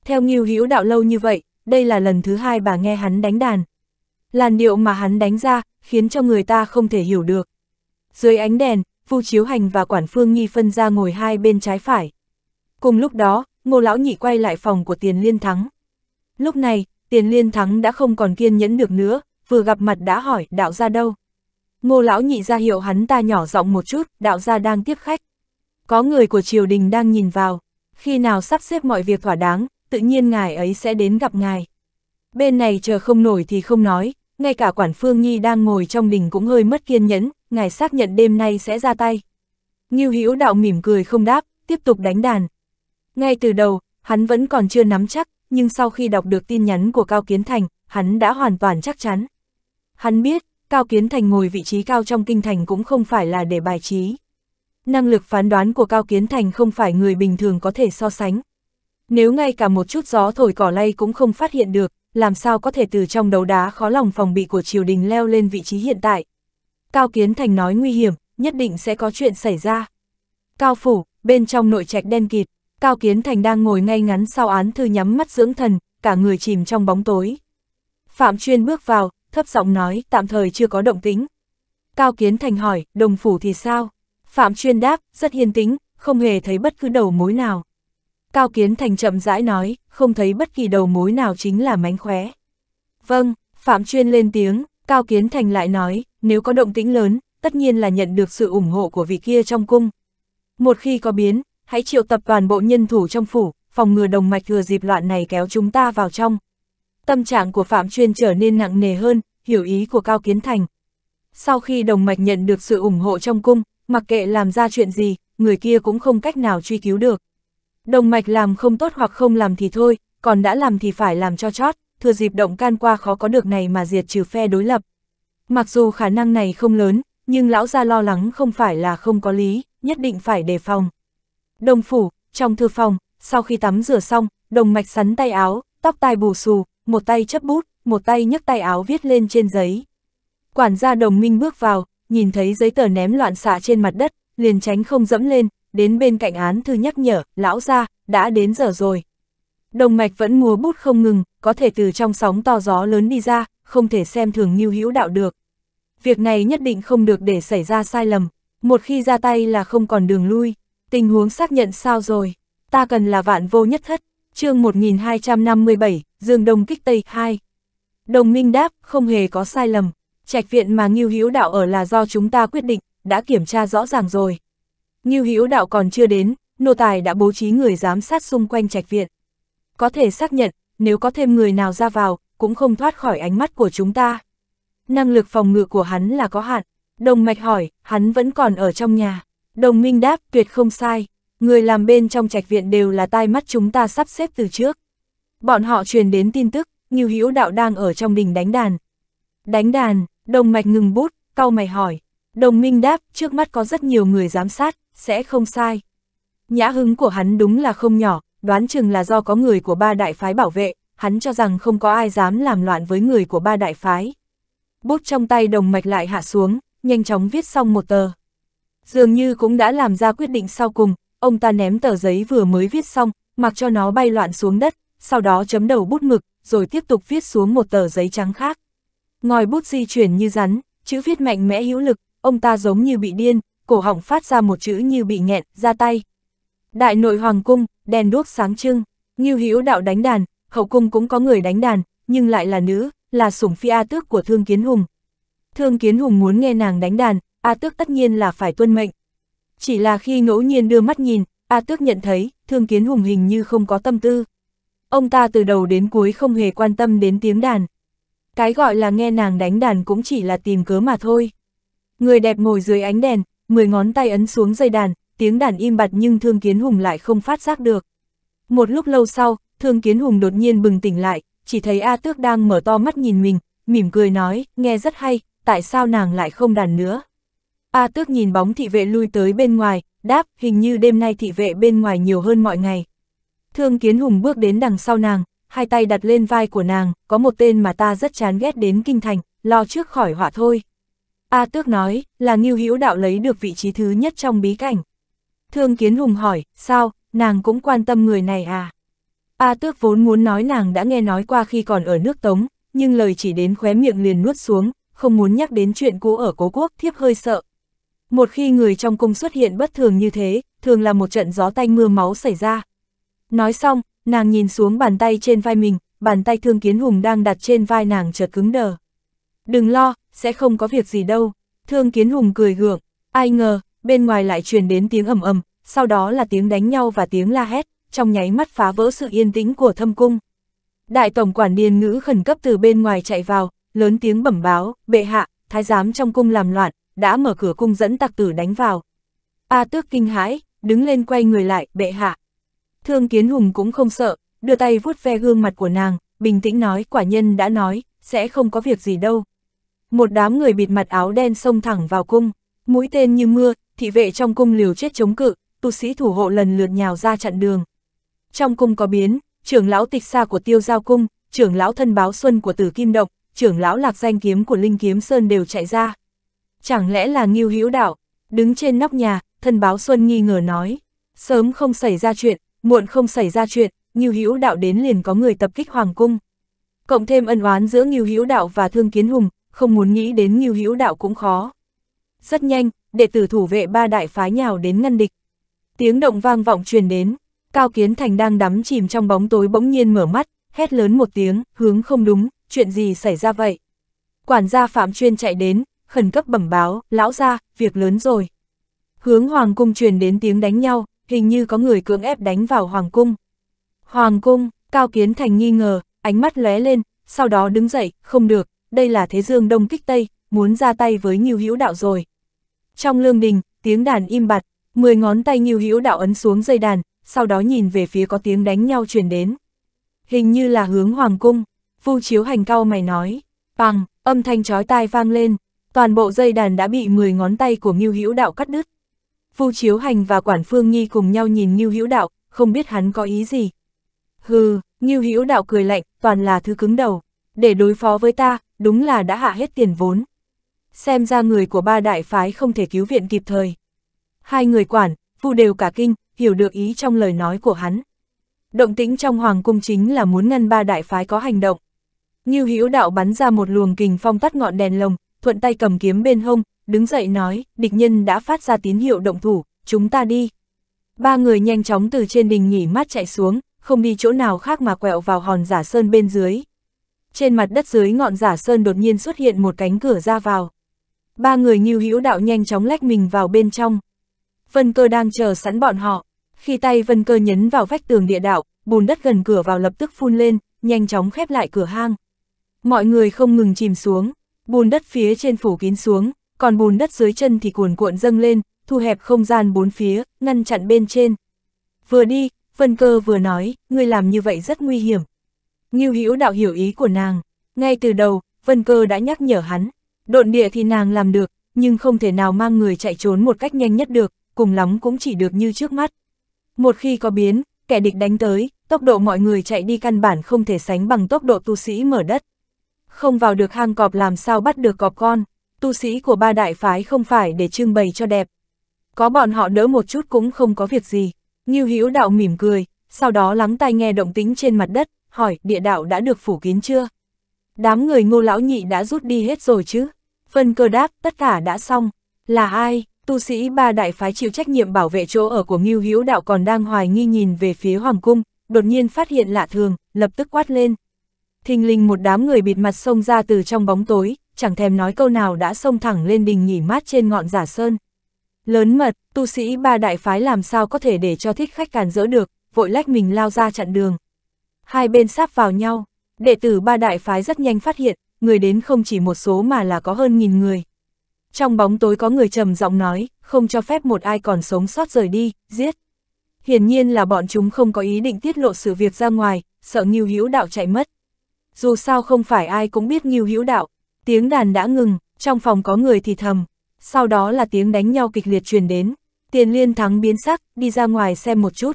Theo nghiêu hữu đạo lâu như vậy, đây là lần thứ hai bà nghe hắn đánh đàn. Làn điệu mà hắn đánh ra, khiến cho người ta không thể hiểu được. Dưới ánh đèn, Vu Chiếu Hành và Quản Phương Nghi phân ra ngồi hai bên trái phải. Cùng lúc đó, Ngô Lão Nhị quay lại phòng của Tiền Liên Thắng. Lúc này, Tiền Liên Thắng đã không còn kiên nhẫn được nữa, vừa gặp mặt đã hỏi đạo ra đâu ngô lão nhị ra hiệu hắn ta nhỏ giọng một chút, đạo gia đang tiếp khách. Có người của triều đình đang nhìn vào, khi nào sắp xếp mọi việc thỏa đáng, tự nhiên ngài ấy sẽ đến gặp ngài. Bên này chờ không nổi thì không nói, ngay cả quản phương nhi đang ngồi trong đình cũng hơi mất kiên nhẫn, ngài xác nhận đêm nay sẽ ra tay. Ngưu Hữu đạo mỉm cười không đáp, tiếp tục đánh đàn. Ngay từ đầu, hắn vẫn còn chưa nắm chắc, nhưng sau khi đọc được tin nhắn của Cao Kiến Thành, hắn đã hoàn toàn chắc chắn. Hắn biết, Cao Kiến Thành ngồi vị trí cao trong kinh thành cũng không phải là để bài trí. Năng lực phán đoán của Cao Kiến Thành không phải người bình thường có thể so sánh. Nếu ngay cả một chút gió thổi cỏ lay cũng không phát hiện được, làm sao có thể từ trong đấu đá khó lòng phòng bị của triều đình leo lên vị trí hiện tại. Cao Kiến Thành nói nguy hiểm, nhất định sẽ có chuyện xảy ra. Cao Phủ, bên trong nội trạch đen kịt, Cao Kiến Thành đang ngồi ngay ngắn sau án thư nhắm mắt dưỡng thần, cả người chìm trong bóng tối. Phạm Chuyên bước vào, thấp giọng nói, tạm thời chưa có động tính. Cao Kiến Thành hỏi, đồng phủ thì sao? Phạm Chuyên đáp, rất hiền tính, không hề thấy bất cứ đầu mối nào. Cao Kiến Thành chậm rãi nói, không thấy bất kỳ đầu mối nào chính là mánh khóe. Vâng, Phạm Chuyên lên tiếng, Cao Kiến Thành lại nói, nếu có động tĩnh lớn, tất nhiên là nhận được sự ủng hộ của vị kia trong cung. Một khi có biến, hãy triệu tập toàn bộ nhân thủ trong phủ, phòng ngừa đồng mạch thừa dịp loạn này kéo chúng ta vào trong. Tâm trạng của Phạm Chuyên trở nên nặng nề hơn, hiểu ý của Cao Kiến Thành. Sau khi đồng mạch nhận được sự ủng hộ trong cung, mặc kệ làm ra chuyện gì, người kia cũng không cách nào truy cứu được. Đồng mạch làm không tốt hoặc không làm thì thôi, còn đã làm thì phải làm cho chót, thừa dịp động can qua khó có được này mà diệt trừ phe đối lập. Mặc dù khả năng này không lớn, nhưng lão gia lo lắng không phải là không có lý, nhất định phải đề phòng. Đồng phủ, trong thư phòng, sau khi tắm rửa xong, đồng mạch sắn tay áo, tóc tai bù xù, một tay chấp bút, một tay nhấc tay áo viết lên trên giấy. Quản gia đồng minh bước vào, nhìn thấy giấy tờ ném loạn xạ trên mặt đất, liền tránh không dẫm lên, đến bên cạnh án thư nhắc nhở, lão ra, đã đến giờ rồi. Đồng mạch vẫn múa bút không ngừng, có thể từ trong sóng to gió lớn đi ra, không thể xem thường như hữu đạo được. Việc này nhất định không được để xảy ra sai lầm, một khi ra tay là không còn đường lui, tình huống xác nhận sao rồi, ta cần là vạn vô nhất thất, chương 1257, Dương Đông kích Tây 2. Đồng minh đáp, không hề có sai lầm. Trạch viện mà Ngưu Hữu Đạo ở là do chúng ta quyết định, đã kiểm tra rõ ràng rồi. Ngưu Hữu Đạo còn chưa đến, nô tài đã bố trí người giám sát xung quanh trạch viện. Có thể xác nhận, nếu có thêm người nào ra vào, cũng không thoát khỏi ánh mắt của chúng ta. Năng lực phòng ngự của hắn là có hạn. Đồng Mạch hỏi, hắn vẫn còn ở trong nhà. Đồng Minh đáp, tuyệt không sai, Người làm bên trong trạch viện đều là tai mắt chúng ta sắp xếp từ trước. Bọn họ truyền đến tin tức, Ngưu Hữu Đạo đang ở trong đình đánh đàn. Đánh đàn, đồng mạch ngừng bút, cau mày hỏi. Đồng minh đáp, trước mắt có rất nhiều người giám sát, sẽ không sai. Nhã hứng của hắn đúng là không nhỏ, đoán chừng là do có người của ba đại phái bảo vệ, hắn cho rằng không có ai dám làm loạn với người của ba đại phái. Bút trong tay đồng mạch lại hạ xuống, nhanh chóng viết xong một tờ. Dường như cũng đã làm ra quyết định sau cùng, ông ta ném tờ giấy vừa mới viết xong, mặc cho nó bay loạn xuống đất, sau đó chấm đầu bút mực, rồi tiếp tục viết xuống một tờ giấy trắng khác. Ngòi bút di chuyển như rắn, chữ viết mạnh mẽ hữu lực, ông ta giống như bị điên, cổ họng phát ra một chữ như bị nghẹn, ra tay. Đại nội hoàng cung, đèn đuốc sáng trưng, Ngưu Hữu đạo đánh đàn, hậu cung cũng có người đánh đàn, nhưng lại là nữ, là sủng phi A Tước của Thương Kiến Hùng. Thương Kiến Hùng muốn nghe nàng đánh đàn, A Tước tất nhiên là phải tuân mệnh, chỉ là khi ngẫu nhiên đưa mắt nhìn, A Tước nhận thấy, thương kiến hùng hình như không có tâm tư. Ông ta từ đầu đến cuối không hề quan tâm đến tiếng đàn. Cái gọi là nghe nàng đánh đàn cũng chỉ là tìm cớ mà thôi. Người đẹp ngồi dưới ánh đèn, mười ngón tay ấn xuống dây đàn, tiếng đàn im bặt nhưng thương kiến hùng lại không phát giác được. Một lúc lâu sau, thương kiến hùng đột nhiên bừng tỉnh lại, chỉ thấy A Tước đang mở to mắt nhìn mình, mỉm cười nói, nghe rất hay, tại sao nàng lại không đàn nữa. A tước nhìn bóng thị vệ lui tới bên ngoài, đáp, hình như đêm nay thị vệ bên ngoài nhiều hơn mọi ngày. Thương Kiến Hùng bước đến đằng sau nàng, hai tay đặt lên vai của nàng, có một tên mà ta rất chán ghét đến kinh thành, lo trước khỏi họa thôi. A tước nói, là Ngưu Hữu Đạo lấy được vị trí thứ nhất trong bí cảnh. Thương Kiến Hùng hỏi, sao, nàng cũng quan tâm người này à? A tước vốn muốn nói nàng đã nghe nói qua khi còn ở nước Tống, nhưng lời chỉ đến khóe miệng liền nuốt xuống, không muốn nhắc đến chuyện cũ ở cố quốc thiếp hơi sợ, một khi người trong cung xuất hiện bất thường như thế, thường là một trận gió tanh mưa máu xảy ra. Nói xong, nàng nhìn xuống bàn tay trên vai mình, bàn tay thương kiến hùng đang đặt trên vai nàng chợt cứng đờ. Đừng lo, sẽ không có việc gì đâu. Thương kiến hùng cười gượng, ai ngờ, bên ngoài lại truyền đến tiếng ầm ầm, sau đó là tiếng đánh nhau và tiếng la hét, trong nháy mắt phá vỡ sự yên tĩnh của thâm cung. Đại tổng quản điền ngữ khẩn cấp từ bên ngoài chạy vào, lớn tiếng bẩm báo, bệ hạ, thái giám trong cung làm loạn, đã mở cửa cung dẫn tặc tử đánh vào. A tước kinh hãi, đứng lên quay người lại, bệ hạ. Thương kiến hùng cũng không sợ, đưa tay vuốt ve gương mặt của nàng, bình tĩnh nói quả nhân đã nói, sẽ không có việc gì đâu. Một đám người bịt mặt áo đen xông thẳng vào cung, mũi tên như mưa, thị vệ trong cung liều chết chống cự, tu sĩ thủ hộ lần lượt nhào ra chặn đường. Trong cung có biến, trưởng lão tịch xa của tiêu giao cung, trưởng lão thân báo xuân của tử kim động, trưởng lão lạc danh kiếm của linh kiếm sơn đều chạy ra. Chẳng lẽ là Ngưu Hữu Đạo? Đứng trên nóc nhà, thân báo Xuân nghi ngờ nói. Sớm không xảy ra chuyện, muộn không xảy ra chuyện, Ngưu Hữu Đạo đến liền có người tập kích Hoàng Cung. Cộng thêm ân oán giữa Ngưu Hữu Đạo và Thương Kiến Hùng, không muốn nghĩ đến Ngưu Hữu Đạo cũng khó. Rất nhanh, đệ tử thủ vệ ba đại phái nhào đến ngăn địch. Tiếng động vang vọng truyền đến, Cao Kiến Thành đang đắm chìm trong bóng tối bỗng nhiên mở mắt, hét lớn một tiếng, hướng không đúng, chuyện gì xảy ra vậy? Quản gia Phạm Chuyên chạy đến, khẩn cấp bẩm báo, lão ra, việc lớn rồi. Hướng hoàng cung truyền đến tiếng đánh nhau, hình như có người cưỡng ép đánh vào hoàng cung. Hoàng cung, Cao Kiến Thành nghi ngờ, ánh mắt lóe lên, sau đó đứng dậy, không được, đây là thế dương đông kích tây, muốn ra tay với Nhiêu Hữu Đạo rồi. Trong lương đình, tiếng đàn im bặt, 10 ngón tay Nhiêu Hữu Đạo ấn xuống dây đàn, sau đó nhìn về phía có tiếng đánh nhau truyền đến. Hình như là hướng hoàng cung, Vu Chiếu Hành cao mày nói, bằng, âm thanh chói tai vang lên, toàn bộ dây đàn đã bị 10 ngón tay của Ngưu Hữu Đạo cắt đứt. Vu Chiếu Hành và Quản Phương Nhi cùng nhau nhìn Ngưu Hữu Đạo, không biết hắn có ý gì. Hừ, Ngưu Hữu Đạo cười lạnh, toàn là thứ cứng đầu, để đối phó với ta, đúng là đã hạ hết tiền vốn. Xem ra người của ba đại phái không thể cứu viện kịp thời. Hai người quản, Vu đều cả kinh, hiểu được ý trong lời nói của hắn. Động tĩnh trong hoàng cung chính là muốn ngăn ba đại phái có hành động. Ngưu Hữu Đạo bắn ra một luồng kình phong tắt ngọn đèn lồng, thuận tay cầm kiếm bên hông, đứng dậy nói, địch nhân đã phát ra tín hiệu động thủ, chúng ta đi. Ba người nhanh chóng từ trên đình nghỉ mát chạy xuống, không đi chỗ nào khác mà quẹo vào hòn giả sơn bên dưới. Trên mặt đất dưới ngọn giả sơn đột nhiên xuất hiện một cánh cửa ra vào. Ba người nghiêu hữu đạo nhanh chóng lách mình vào bên trong. Vân cơ đang chờ sẵn bọn họ. Khi tay vân cơ nhấn vào vách tường địa đạo, bùn đất gần cửa vào lập tức phun lên, nhanh chóng khép lại cửa hang. Mọi người không ngừng chìm xuống, bùn đất phía trên phủ kín xuống, còn bùn đất dưới chân thì cuồn cuộn dâng lên, thu hẹp không gian bốn phía, ngăn chặn bên trên. Vừa đi, Vân Cơ vừa nói, ngươi làm như vậy rất nguy hiểm. Ngưu Hữu đạo hiểu ý của nàng, ngay từ đầu, Vân Cơ đã nhắc nhở hắn, độn địa thì nàng làm được, nhưng không thể nào mang người chạy trốn một cách nhanh nhất được, cùng lắm cũng chỉ được như trước mắt. Một khi có biến, kẻ địch đánh tới, tốc độ mọi người chạy đi căn bản không thể sánh bằng tốc độ tu sĩ mở đất không vào được hang cọp làm sao bắt được cọp con, tu sĩ của ba đại phái không phải để trưng bày cho đẹp. Có bọn họ đỡ một chút cũng không có việc gì, Ngưu Hữu đạo mỉm cười, sau đó lắng tai nghe động tính trên mặt đất, hỏi địa đạo đã được phủ kín chưa? Đám người ngô lão nhị đã rút đi hết rồi chứ? Phân cơ đáp, tất cả đã xong. Là ai? Tu sĩ ba đại phái chịu trách nhiệm bảo vệ chỗ ở của Ngưu Hữu đạo còn đang hoài nghi nhìn về phía Hoàng Cung, đột nhiên phát hiện lạ thường, lập tức quát lên, thình lình một đám người bịt mặt xông ra từ trong bóng tối, chẳng thèm nói câu nào đã xông thẳng lên đình nghỉ mát trên ngọn giả sơn. Lớn mật, tu sĩ ba đại phái làm sao có thể để cho thích khách càn dỡ được, vội lách mình lao ra chặn đường. Hai bên sáp vào nhau, đệ tử ba đại phái rất nhanh phát hiện, người đến không chỉ một số mà là có hơn nghìn người. Trong bóng tối có người trầm giọng nói, không cho phép một ai còn sống sót rời đi, giết. Hiển nhiên là bọn chúng không có ý định tiết lộ sự việc ra ngoài, sợ nghiêu hữu đạo chạy mất dù sao không phải ai cũng biết nghiêu hữu đạo, tiếng đàn đã ngừng, trong phòng có người thì thầm, sau đó là tiếng đánh nhau kịch liệt truyền đến, tiền liên thắng biến sắc, đi ra ngoài xem một chút.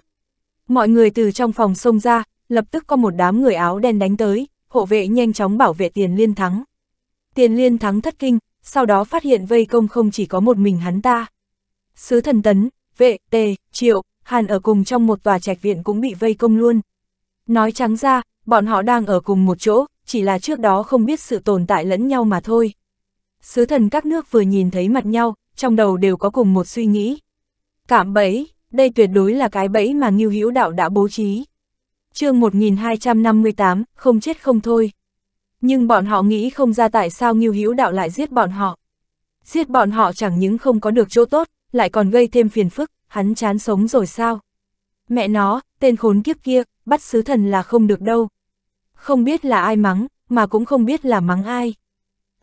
Mọi người từ trong phòng xông ra, lập tức có một đám người áo đen đánh tới, hộ vệ nhanh chóng bảo vệ tiền liên thắng. Tiền liên thắng thất kinh, sau đó phát hiện vây công không chỉ có một mình hắn ta. Sứ thần tấn, vệ, tề, triệu, hàn ở cùng trong một tòa trạch viện cũng bị vây công luôn. Nói trắng ra, bọn họ đang ở cùng một chỗ, chỉ là trước đó không biết sự tồn tại lẫn nhau mà thôi. Sứ thần các nước vừa nhìn thấy mặt nhau, trong đầu đều có cùng một suy nghĩ. Cảm bẫy, đây tuyệt đối là cái bẫy mà Ngưu Hữu Đạo đã bố trí. chương 1258, không chết không thôi. Nhưng bọn họ nghĩ không ra tại sao Ngưu Hữu Đạo lại giết bọn họ. Giết bọn họ chẳng những không có được chỗ tốt, lại còn gây thêm phiền phức, hắn chán sống rồi sao? Mẹ nó, tên khốn kiếp kia, bắt sứ thần là không được đâu. Không biết là ai mắng, mà cũng không biết là mắng ai.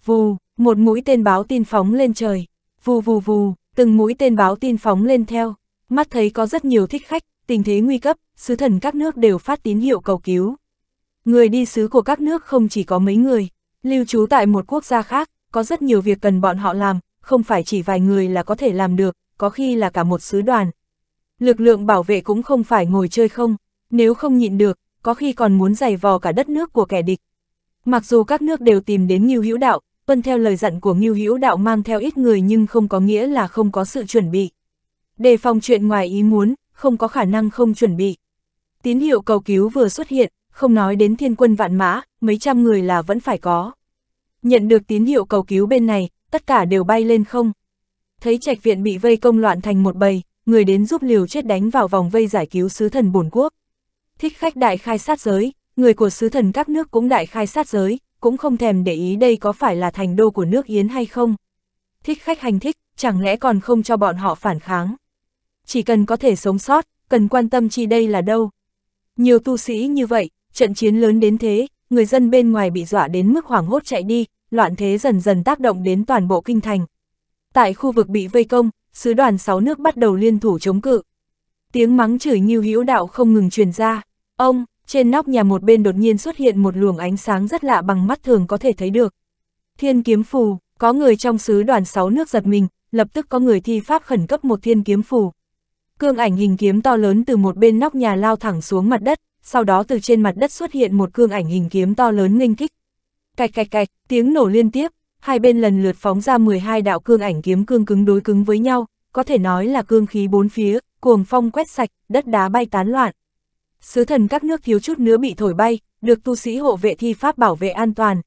Vù, một mũi tên báo tin phóng lên trời. Vù vù vù, từng mũi tên báo tin phóng lên theo. Mắt thấy có rất nhiều thích khách, tình thế nguy cấp, sứ thần các nước đều phát tín hiệu cầu cứu. Người đi sứ của các nước không chỉ có mấy người, lưu trú tại một quốc gia khác, có rất nhiều việc cần bọn họ làm, không phải chỉ vài người là có thể làm được, có khi là cả một sứ đoàn. Lực lượng bảo vệ cũng không phải ngồi chơi không, nếu không nhịn được, có khi còn muốn giày vò cả đất nước của kẻ địch. Mặc dù các nước đều tìm đến Ngưu Hữu Đạo, tuân theo lời dặn của Ngưu Hữu Đạo mang theo ít người nhưng không có nghĩa là không có sự chuẩn bị. Đề phòng chuyện ngoài ý muốn, không có khả năng không chuẩn bị. Tín hiệu cầu cứu vừa xuất hiện, không nói đến thiên quân vạn mã, mấy trăm người là vẫn phải có. Nhận được tín hiệu cầu cứu bên này, tất cả đều bay lên không. Thấy trạch viện bị vây công loạn thành một bầy, người đến giúp liều chết đánh vào vòng vây giải cứu sứ thần bổn quốc thích khách đại khai sát giới, người của sứ thần các nước cũng đại khai sát giới, cũng không thèm để ý đây có phải là thành đô của nước Yến hay không. Thích khách hành thích, chẳng lẽ còn không cho bọn họ phản kháng. Chỉ cần có thể sống sót, cần quan tâm chi đây là đâu. Nhiều tu sĩ như vậy, trận chiến lớn đến thế, người dân bên ngoài bị dọa đến mức hoảng hốt chạy đi, loạn thế dần dần tác động đến toàn bộ kinh thành. Tại khu vực bị vây công, sứ đoàn sáu nước bắt đầu liên thủ chống cự. Tiếng mắng chửi như hữu đạo không ngừng truyền ra. Ông, trên nóc nhà một bên đột nhiên xuất hiện một luồng ánh sáng rất lạ bằng mắt thường có thể thấy được. Thiên kiếm phù, có người trong sứ đoàn sáu nước giật mình, lập tức có người thi pháp khẩn cấp một thiên kiếm phù. Cương ảnh hình kiếm to lớn từ một bên nóc nhà lao thẳng xuống mặt đất, sau đó từ trên mặt đất xuất hiện một cương ảnh hình kiếm to lớn nghênh kích. Cạch cạch cạch, tiếng nổ liên tiếp, hai bên lần lượt phóng ra 12 đạo cương ảnh kiếm cương cứng đối cứng với nhau, có thể nói là cương khí bốn phía, cuồng phong quét sạch, đất đá bay tán loạn sứ thần các nước thiếu chút nữa bị thổi bay, được tu sĩ hộ vệ thi pháp bảo vệ an toàn.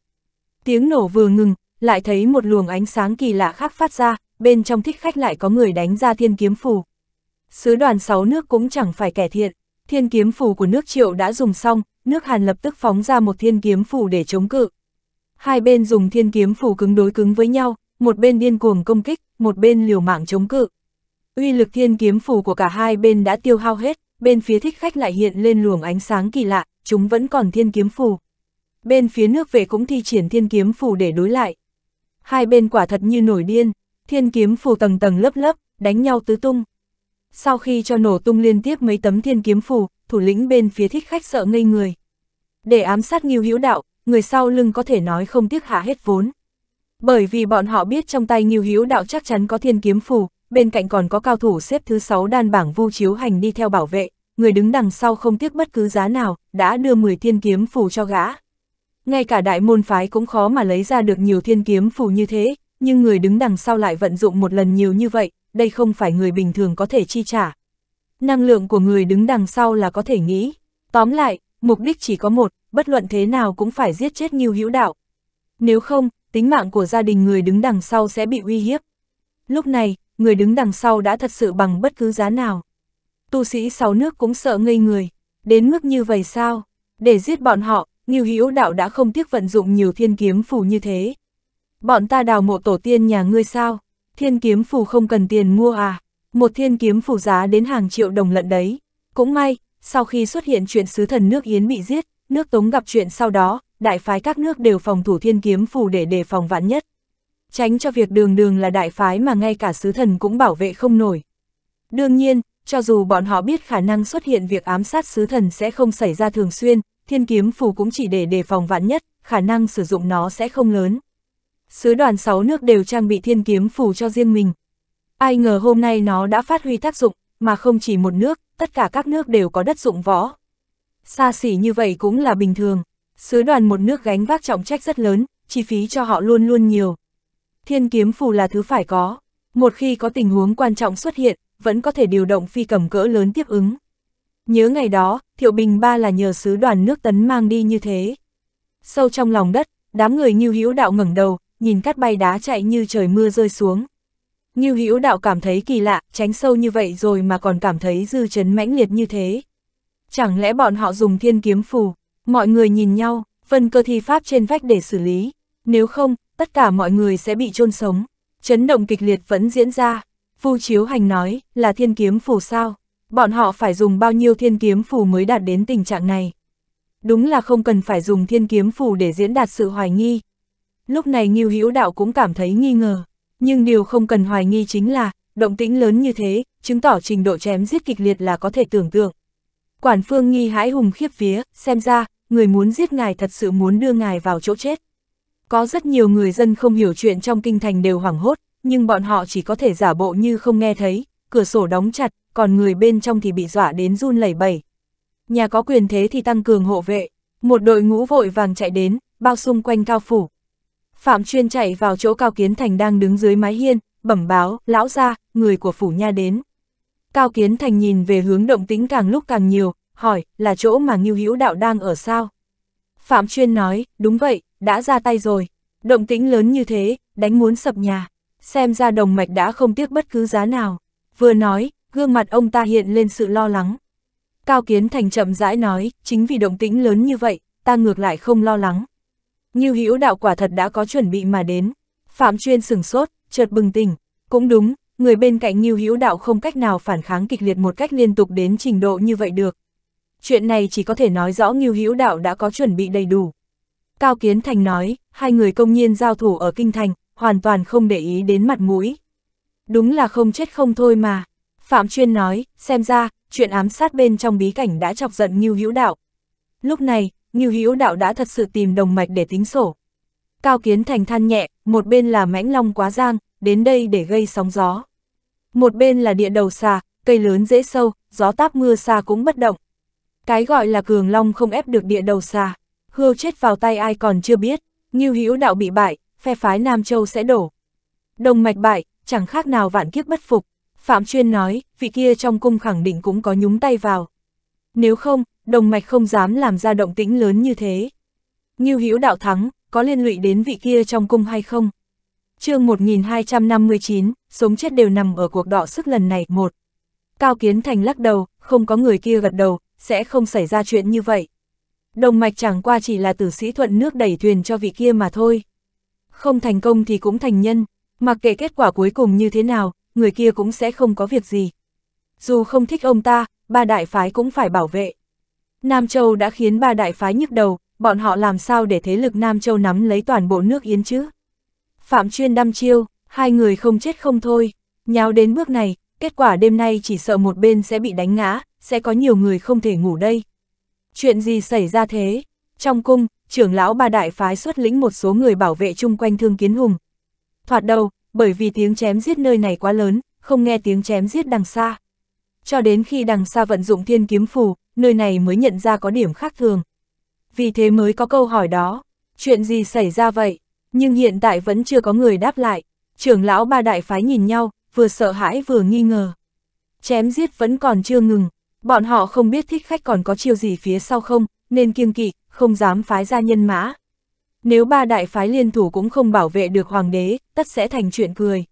Tiếng nổ vừa ngừng, lại thấy một luồng ánh sáng kỳ lạ khác phát ra, bên trong thích khách lại có người đánh ra thiên kiếm phù. Sứ đoàn sáu nước cũng chẳng phải kẻ thiện, thiên kiếm phù của nước triệu đã dùng xong, nước Hàn lập tức phóng ra một thiên kiếm phù để chống cự. Hai bên dùng thiên kiếm phù cứng đối cứng với nhau, một bên điên cuồng công kích, một bên liều mạng chống cự. Uy lực thiên kiếm phù của cả hai bên đã tiêu hao hết, bên phía thích khách lại hiện lên luồng ánh sáng kỳ lạ, chúng vẫn còn thiên kiếm phù. Bên phía nước về cũng thi triển thiên kiếm phù để đối lại. Hai bên quả thật như nổi điên, thiên kiếm phù tầng tầng lớp lớp, đánh nhau tứ tung. Sau khi cho nổ tung liên tiếp mấy tấm thiên kiếm phù, thủ lĩnh bên phía thích khách sợ ngây người. Để ám sát nghiêu hữu đạo, người sau lưng có thể nói không tiếc hạ hết vốn. Bởi vì bọn họ biết trong tay nghiêu hữu đạo chắc chắn có thiên kiếm phù, bên cạnh còn có cao thủ xếp thứ 6 đan bảng vu chiếu hành đi theo bảo vệ, người đứng đằng sau không tiếc bất cứ giá nào, đã đưa 10 thiên kiếm phù cho gã. Ngay cả đại môn phái cũng khó mà lấy ra được nhiều thiên kiếm phù như thế, nhưng người đứng đằng sau lại vận dụng một lần nhiều như vậy, đây không phải người bình thường có thể chi trả. Năng lượng của người đứng đằng sau là có thể nghĩ. Tóm lại, mục đích chỉ có một, bất luận thế nào cũng phải giết chết nhiêu Hữu Đạo. Nếu không, tính mạng của gia đình người đứng đằng sau sẽ bị uy hiếp. Lúc này, người đứng đằng sau đã thật sự bằng bất cứ giá nào. Tu sĩ sáu nước cũng sợ ngây người, đến mức như vậy sao? Để giết bọn họ, Nghiêu Hữu Đạo đã không tiếc vận dụng nhiều thiên kiếm phù như thế. Bọn ta đào mộ tổ tiên nhà ngươi sao? Thiên kiếm phù không cần tiền mua à? Một thiên kiếm phù giá đến hàng triệu đồng lận đấy. Cũng may, sau khi xuất hiện chuyện sứ thần nước Yến bị giết, nước Tống gặp chuyện sau đó, đại phái các nước đều phòng thủ thiên kiếm phù để đề phòng vạn nhất tránh cho việc đường đường là đại phái mà ngay cả sứ thần cũng bảo vệ không nổi. Đương nhiên, cho dù bọn họ biết khả năng xuất hiện việc ám sát sứ thần sẽ không xảy ra thường xuyên, thiên kiếm phù cũng chỉ để đề phòng vạn nhất, khả năng sử dụng nó sẽ không lớn. Sứ đoàn 6 nước đều trang bị thiên kiếm phù cho riêng mình. Ai ngờ hôm nay nó đã phát huy tác dụng, mà không chỉ một nước, tất cả các nước đều có đất dụng võ. Xa xỉ như vậy cũng là bình thường. Sứ đoàn một nước gánh vác trọng trách rất lớn, chi phí cho họ luôn luôn nhiều. Thiên kiếm phù là thứ phải có, một khi có tình huống quan trọng xuất hiện, vẫn có thể điều động phi cầm cỡ lớn tiếp ứng. Nhớ ngày đó, Thiệu Bình Ba là nhờ sứ đoàn nước tấn mang đi như thế. Sâu trong lòng đất, đám người Như Hữu Đạo ngẩng đầu, nhìn cát bay đá chạy như trời mưa rơi xuống. Như Hữu Đạo cảm thấy kỳ lạ, tránh sâu như vậy rồi mà còn cảm thấy dư chấn mãnh liệt như thế. Chẳng lẽ bọn họ dùng thiên kiếm phù, mọi người nhìn nhau, phân cơ thi pháp trên vách để xử lý, nếu không, tất cả mọi người sẽ bị chôn sống. Chấn động kịch liệt vẫn diễn ra. Vu Chiếu Hành nói, là thiên kiếm phù sao? Bọn họ phải dùng bao nhiêu thiên kiếm phù mới đạt đến tình trạng này? Đúng là không cần phải dùng thiên kiếm phù để diễn đạt sự hoài nghi. Lúc này Ngưu Hữu Đạo cũng cảm thấy nghi ngờ, nhưng điều không cần hoài nghi chính là, động tĩnh lớn như thế, chứng tỏ trình độ chém giết kịch liệt là có thể tưởng tượng. Quản Phương nghi hãi hùng khiếp vía, xem ra, người muốn giết ngài thật sự muốn đưa ngài vào chỗ chết. Có rất nhiều người dân không hiểu chuyện trong kinh thành đều hoảng hốt, nhưng bọn họ chỉ có thể giả bộ như không nghe thấy, cửa sổ đóng chặt, còn người bên trong thì bị dọa đến run lẩy bẩy. Nhà có quyền thế thì tăng cường hộ vệ, một đội ngũ vội vàng chạy đến, bao xung quanh cao phủ. Phạm chuyên chạy vào chỗ Cao Kiến Thành đang đứng dưới mái hiên, bẩm báo, lão ra, người của phủ nha đến. Cao Kiến Thành nhìn về hướng động tính càng lúc càng nhiều, hỏi, là chỗ mà Ngưu Hữu Đạo đang ở sao? Phạm Chuyên nói, đúng vậy, đã ra tay rồi, động tĩnh lớn như thế, đánh muốn sập nhà, xem ra đồng mạch đã không tiếc bất cứ giá nào. Vừa nói, gương mặt ông ta hiện lên sự lo lắng. Cao Kiến Thành chậm rãi nói, chính vì động tĩnh lớn như vậy, ta ngược lại không lo lắng. Như hữu đạo quả thật đã có chuẩn bị mà đến. Phạm Chuyên sửng sốt, chợt bừng tỉnh. Cũng đúng, người bên cạnh Như hữu đạo không cách nào phản kháng kịch liệt một cách liên tục đến trình độ như vậy được. Chuyện này chỉ có thể nói rõ Như hữu đạo đã có chuẩn bị đầy đủ. Cao Kiến Thành nói, hai người công nhiên giao thủ ở Kinh Thành, hoàn toàn không để ý đến mặt mũi. Đúng là không chết không thôi mà. Phạm Chuyên nói, xem ra, chuyện ám sát bên trong bí cảnh đã chọc giận Ngưu Hữu Đạo. Lúc này, Ngưu Hữu Đạo đã thật sự tìm đồng mạch để tính sổ. Cao Kiến Thành than nhẹ, một bên là mãnh long quá giang, đến đây để gây sóng gió. Một bên là địa đầu xà, cây lớn dễ sâu, gió táp mưa xa cũng bất động. Cái gọi là cường long không ép được địa đầu xà. Hưu chết vào tay ai còn chưa biết, Ngưu Hữu Đạo bị bại, phe phái Nam Châu sẽ đổ. Đồng mạch bại, chẳng khác nào vạn kiếp bất phục. Phạm Chuyên nói, vị kia trong cung khẳng định cũng có nhúng tay vào. Nếu không, đồng mạch không dám làm ra động tĩnh lớn như thế. Ngưu Hữu Đạo thắng, có liên lụy đến vị kia trong cung hay không? chương 1259, sống chết đều nằm ở cuộc đọ sức lần này. một Cao Kiến Thành lắc đầu, không có người kia gật đầu, sẽ không xảy ra chuyện như vậy. Đồng mạch chẳng qua chỉ là tử sĩ thuận nước đẩy thuyền cho vị kia mà thôi. Không thành công thì cũng thành nhân, mặc kệ kết quả cuối cùng như thế nào, người kia cũng sẽ không có việc gì. Dù không thích ông ta, ba đại phái cũng phải bảo vệ. Nam Châu đã khiến ba đại phái nhức đầu, bọn họ làm sao để thế lực Nam Châu nắm lấy toàn bộ nước Yến chứ? Phạm Chuyên đăm chiêu, hai người không chết không thôi, nháo đến bước này, kết quả đêm nay chỉ sợ một bên sẽ bị đánh ngã, sẽ có nhiều người không thể ngủ đây. Chuyện gì xảy ra thế? Trong cung, trưởng lão ba đại phái xuất lĩnh một số người bảo vệ chung quanh thương kiến hùng. Thoạt đầu, bởi vì tiếng chém giết nơi này quá lớn, không nghe tiếng chém giết đằng xa. Cho đến khi đằng xa vận dụng thiên kiếm phù, nơi này mới nhận ra có điểm khác thường. Vì thế mới có câu hỏi đó, chuyện gì xảy ra vậy? Nhưng hiện tại vẫn chưa có người đáp lại. Trưởng lão ba đại phái nhìn nhau, vừa sợ hãi vừa nghi ngờ. Chém giết vẫn còn chưa ngừng, Bọn họ không biết thích khách còn có chiêu gì phía sau không, nên kiêng kỵ, không dám phái ra nhân mã. Nếu ba đại phái liên thủ cũng không bảo vệ được hoàng đế, tất sẽ thành chuyện cười.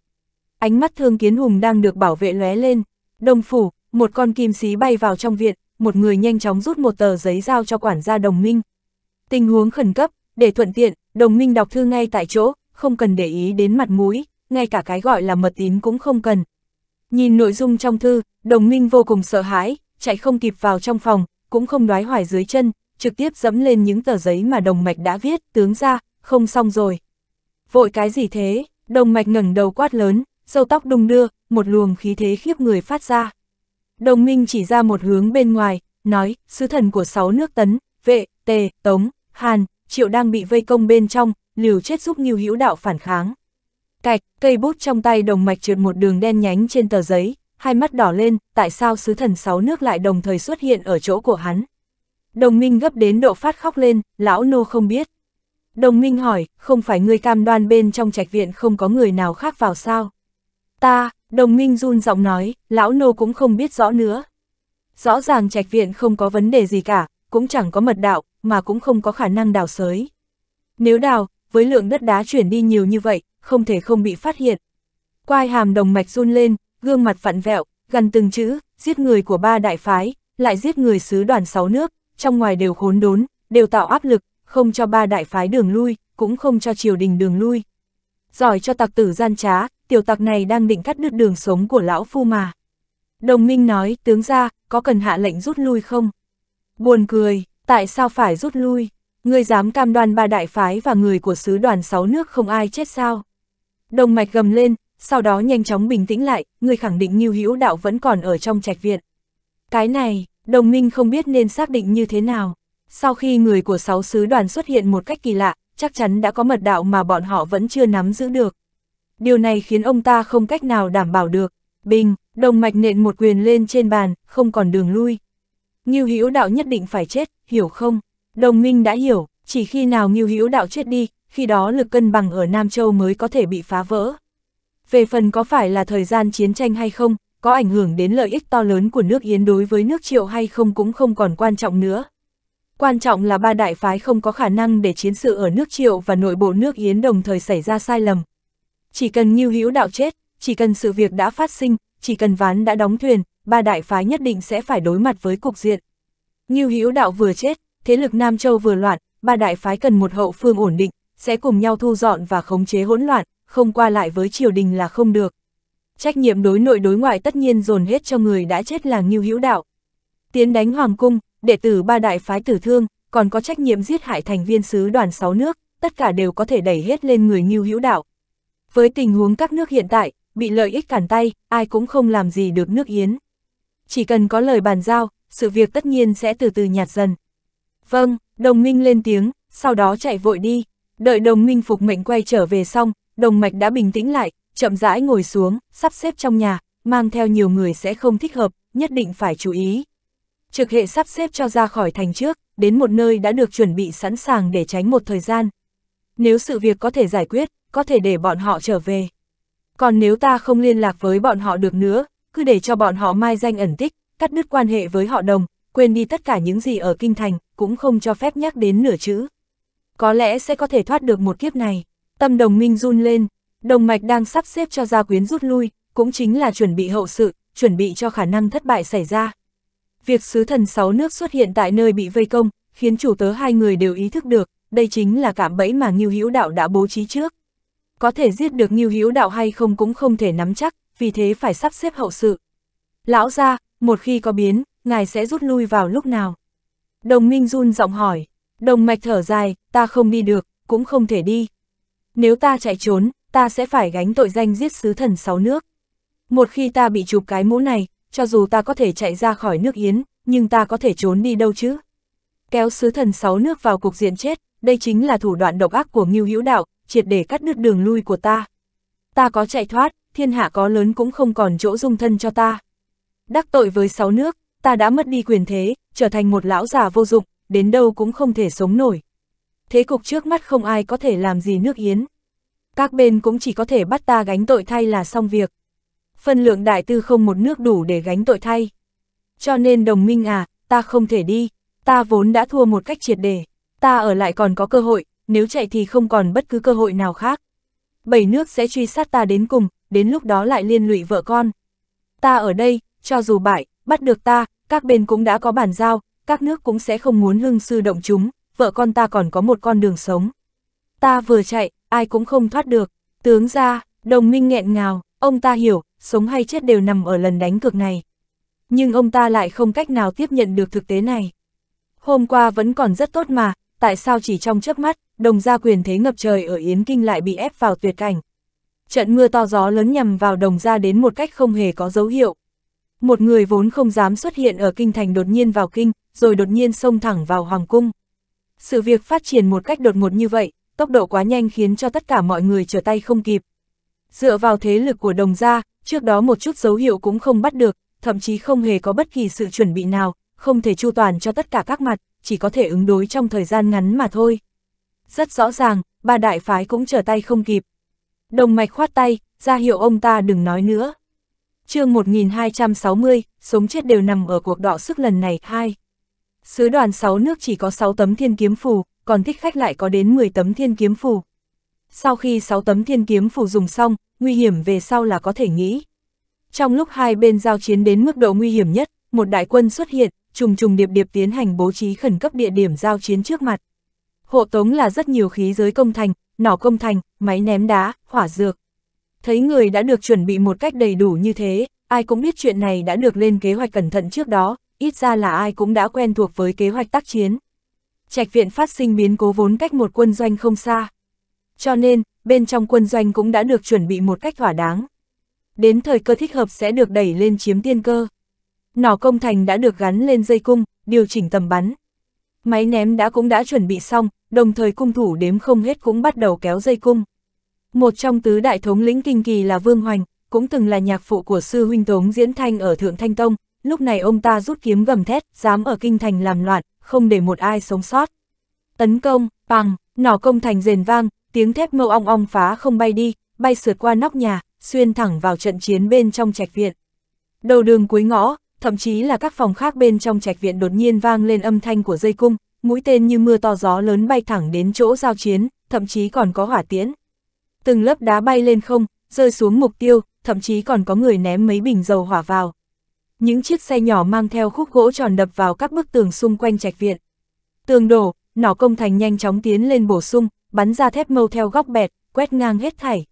Ánh mắt thương kiến hùng đang được bảo vệ lóe lên. Đồng phủ, một con kim xí bay vào trong viện, một người nhanh chóng rút một tờ giấy giao cho quản gia đồng minh. Tình huống khẩn cấp, để thuận tiện, đồng minh đọc thư ngay tại chỗ, không cần để ý đến mặt mũi, ngay cả cái gọi là mật tín cũng không cần. Nhìn nội dung trong thư, đồng minh vô cùng sợ hãi, chạy không kịp vào trong phòng, cũng không đoái hoài dưới chân, trực tiếp dẫm lên những tờ giấy mà đồng mạch đã viết, tướng ra, không xong rồi. Vội cái gì thế, đồng mạch ngẩng đầu quát lớn, dâu tóc đung đưa, một luồng khí thế khiếp người phát ra. Đồng minh chỉ ra một hướng bên ngoài, nói, sứ thần của sáu nước tấn, vệ, tề, tống, hàn, triệu đang bị vây công bên trong, liều chết giúp nghiêu hữu đạo phản kháng. Cạch, cây bút trong tay đồng mạch trượt một đường đen nhánh trên tờ giấy, hai mắt đỏ lên, tại sao sứ thần sáu nước lại đồng thời xuất hiện ở chỗ của hắn. Đồng minh gấp đến độ phát khóc lên, lão nô không biết. Đồng minh hỏi, không phải người cam đoan bên trong trạch viện không có người nào khác vào sao? Ta, đồng minh run giọng nói, lão nô cũng không biết rõ nữa. Rõ ràng trạch viện không có vấn đề gì cả, cũng chẳng có mật đạo, mà cũng không có khả năng đào sới. Nếu đào, với lượng đất đá chuyển đi nhiều như vậy, không thể không bị phát hiện. Quai hàm đồng mạch run lên, gương mặt vặn vẹo, gần từng chữ, giết người của ba đại phái, lại giết người sứ đoàn sáu nước, trong ngoài đều khốn đốn, đều tạo áp lực, không cho ba đại phái đường lui, cũng không cho triều đình đường lui. Giỏi cho tặc tử gian trá, tiểu tặc này đang định cắt đứt đường sống của lão phu mà. Đồng minh nói, tướng ra, có cần hạ lệnh rút lui không? Buồn cười, tại sao phải rút lui? Ngươi dám cam đoan ba đại phái và người của sứ đoàn sáu nước không ai chết sao? Đồng mạch gầm lên, sau đó nhanh chóng bình tĩnh lại, người khẳng định Ngưu Hữu Đạo vẫn còn ở trong trạch viện. Cái này, đồng minh không biết nên xác định như thế nào. Sau khi người của sáu sứ đoàn xuất hiện một cách kỳ lạ, chắc chắn đã có mật đạo mà bọn họ vẫn chưa nắm giữ được. Điều này khiến ông ta không cách nào đảm bảo được. Bình, đồng mạch nện một quyền lên trên bàn, không còn đường lui. Ngưu Hữu Đạo nhất định phải chết, hiểu không? Đồng minh đã hiểu, chỉ khi nào Ngưu Hữu Đạo chết đi, khi đó lực cân bằng ở Nam Châu mới có thể bị phá vỡ. Về phần có phải là thời gian chiến tranh hay không, có ảnh hưởng đến lợi ích to lớn của nước Yến đối với nước Triệu hay không cũng không còn quan trọng nữa. Quan trọng là ba đại phái không có khả năng để chiến sự ở nước Triệu và nội bộ nước Yến đồng thời xảy ra sai lầm. Chỉ cần Ngưu Hữu Đạo chết, chỉ cần sự việc đã phát sinh, chỉ cần ván đã đóng thuyền, ba đại phái nhất định sẽ phải đối mặt với cục diện. Ngưu Hữu Đạo vừa chết, thế lực Nam Châu vừa loạn, ba đại phái cần một hậu phương ổn định, sẽ cùng nhau thu dọn và khống chế hỗn loạn, không qua lại với triều đình là không được. Trách nhiệm đối nội đối ngoại tất nhiên dồn hết cho người đã chết là Ngưu Hữu Đạo. Tiến đánh Hoàng Cung, đệ tử ba đại phái tử thương, còn có trách nhiệm giết hại thành viên sứ đoàn sáu nước, tất cả đều có thể đẩy hết lên người Ngưu Hữu Đạo. Với tình huống các nước hiện tại, bị lợi ích cản tay, ai cũng không làm gì được nước Yến. Chỉ cần có lời bàn giao, sự việc tất nhiên sẽ từ từ nhạt dần. Vâng, đồng minh lên tiếng, sau đó chạy vội đi, đợi đồng minh phục mệnh quay trở về xong, Đồng mạch đã bình tĩnh lại, chậm rãi ngồi xuống, sắp xếp trong nhà, mang theo nhiều người sẽ không thích hợp, nhất định phải chú ý. Trực hệ sắp xếp cho ra khỏi thành trước, đến một nơi đã được chuẩn bị sẵn sàng để tránh một thời gian. Nếu sự việc có thể giải quyết, có thể để bọn họ trở về. Còn nếu ta không liên lạc với bọn họ được nữa, cứ để cho bọn họ mai danh ẩn tích, cắt đứt quan hệ với họ đồng, quên đi tất cả những gì ở kinh thành, cũng không cho phép nhắc đến nửa chữ. Có lẽ sẽ có thể thoát được một kiếp này. Tâm đồng minh run lên, đồng mạch đang sắp xếp cho gia quyến rút lui, cũng chính là chuẩn bị hậu sự, chuẩn bị cho khả năng thất bại xảy ra. Việc sứ thần sáu nước xuất hiện tại nơi bị vây công, khiến chủ tớ hai người đều ý thức được, đây chính là cảm bẫy mà Ngưu Hữu Đạo đã bố trí trước. Có thể giết được Ngưu Hữu Đạo hay không cũng không thể nắm chắc, vì thế phải sắp xếp hậu sự. Lão gia, một khi có biến, ngài sẽ rút lui vào lúc nào? Đồng Minh run giọng hỏi, đồng mạch thở dài, ta không đi được, cũng không thể đi. Nếu ta chạy trốn, ta sẽ phải gánh tội danh giết sứ thần sáu nước. Một khi ta bị chụp cái mũ này, cho dù ta có thể chạy ra khỏi nước Yến, nhưng ta có thể trốn đi đâu chứ? Kéo sứ thần sáu nước vào cục diện chết, đây chính là thủ đoạn độc ác của Ngưu Hữu Đạo, triệt để cắt đứt đường lui của ta. Ta có chạy thoát, thiên hạ có lớn cũng không còn chỗ dung thân cho ta. Đắc tội với sáu nước, ta đã mất đi quyền thế, trở thành một lão già vô dụng, đến đâu cũng không thể sống nổi thế cục trước mắt không ai có thể làm gì nước Yến. Các bên cũng chỉ có thể bắt ta gánh tội thay là xong việc. Phân lượng đại tư không một nước đủ để gánh tội thay. Cho nên đồng minh à, ta không thể đi, ta vốn đã thua một cách triệt để, ta ở lại còn có cơ hội, nếu chạy thì không còn bất cứ cơ hội nào khác. Bảy nước sẽ truy sát ta đến cùng, đến lúc đó lại liên lụy vợ con. Ta ở đây, cho dù bại, bắt được ta, các bên cũng đã có bản giao, các nước cũng sẽ không muốn hưng sư động chúng, vợ con ta còn có một con đường sống. Ta vừa chạy, ai cũng không thoát được. Tướng ra, đồng minh nghẹn ngào, ông ta hiểu, sống hay chết đều nằm ở lần đánh cược này. Nhưng ông ta lại không cách nào tiếp nhận được thực tế này. Hôm qua vẫn còn rất tốt mà, tại sao chỉ trong chớp mắt, đồng gia quyền thế ngập trời ở Yến Kinh lại bị ép vào tuyệt cảnh. Trận mưa to gió lớn nhằm vào đồng gia đến một cách không hề có dấu hiệu. Một người vốn không dám xuất hiện ở kinh thành đột nhiên vào kinh, rồi đột nhiên xông thẳng vào hoàng cung. Sự việc phát triển một cách đột ngột như vậy, tốc độ quá nhanh khiến cho tất cả mọi người trở tay không kịp. Dựa vào thế lực của đồng gia, trước đó một chút dấu hiệu cũng không bắt được, thậm chí không hề có bất kỳ sự chuẩn bị nào, không thể chu toàn cho tất cả các mặt, chỉ có thể ứng đối trong thời gian ngắn mà thôi. Rất rõ ràng, ba đại phái cũng trở tay không kịp. Đồng mạch khoát tay, ra hiệu ông ta đừng nói nữa. chương 1260, sống chết đều nằm ở cuộc đọ sức lần này, hai. Sứ đoàn 6 nước chỉ có 6 tấm thiên kiếm phù, còn thích khách lại có đến 10 tấm thiên kiếm phù. Sau khi 6 tấm thiên kiếm phù dùng xong, nguy hiểm về sau là có thể nghĩ. Trong lúc hai bên giao chiến đến mức độ nguy hiểm nhất, một đại quân xuất hiện, trùng trùng điệp điệp tiến hành bố trí khẩn cấp địa điểm giao chiến trước mặt. Hộ tống là rất nhiều khí giới công thành, nỏ công thành, máy ném đá, hỏa dược. Thấy người đã được chuẩn bị một cách đầy đủ như thế, ai cũng biết chuyện này đã được lên kế hoạch cẩn thận trước đó, ít ra là ai cũng đã quen thuộc với kế hoạch tác chiến. Trạch viện phát sinh biến cố vốn cách một quân doanh không xa. Cho nên, bên trong quân doanh cũng đã được chuẩn bị một cách thỏa đáng. Đến thời cơ thích hợp sẽ được đẩy lên chiếm tiên cơ. Nỏ công thành đã được gắn lên dây cung, điều chỉnh tầm bắn. Máy ném đã cũng đã chuẩn bị xong, đồng thời cung thủ đếm không hết cũng bắt đầu kéo dây cung. Một trong tứ đại thống lĩnh kinh kỳ là Vương Hoành, cũng từng là nhạc phụ của sư huynh Tống Diễn Thanh ở Thượng Thanh Tông, lúc này ông ta rút kiếm gầm thét, dám ở kinh thành làm loạn, không để một ai sống sót. Tấn công, bằng, nỏ công thành rền vang, tiếng thép mâu ong ong phá không bay đi, bay sượt qua nóc nhà, xuyên thẳng vào trận chiến bên trong trạch viện. Đầu đường cuối ngõ, thậm chí là các phòng khác bên trong trạch viện đột nhiên vang lên âm thanh của dây cung, mũi tên như mưa to gió lớn bay thẳng đến chỗ giao chiến, thậm chí còn có hỏa tiễn. Từng lớp đá bay lên không, rơi xuống mục tiêu, thậm chí còn có người ném mấy bình dầu hỏa vào những chiếc xe nhỏ mang theo khúc gỗ tròn đập vào các bức tường xung quanh trạch viện. Tường đổ, nỏ công thành nhanh chóng tiến lên bổ sung, bắn ra thép mâu theo góc bẹt, quét ngang hết thảy.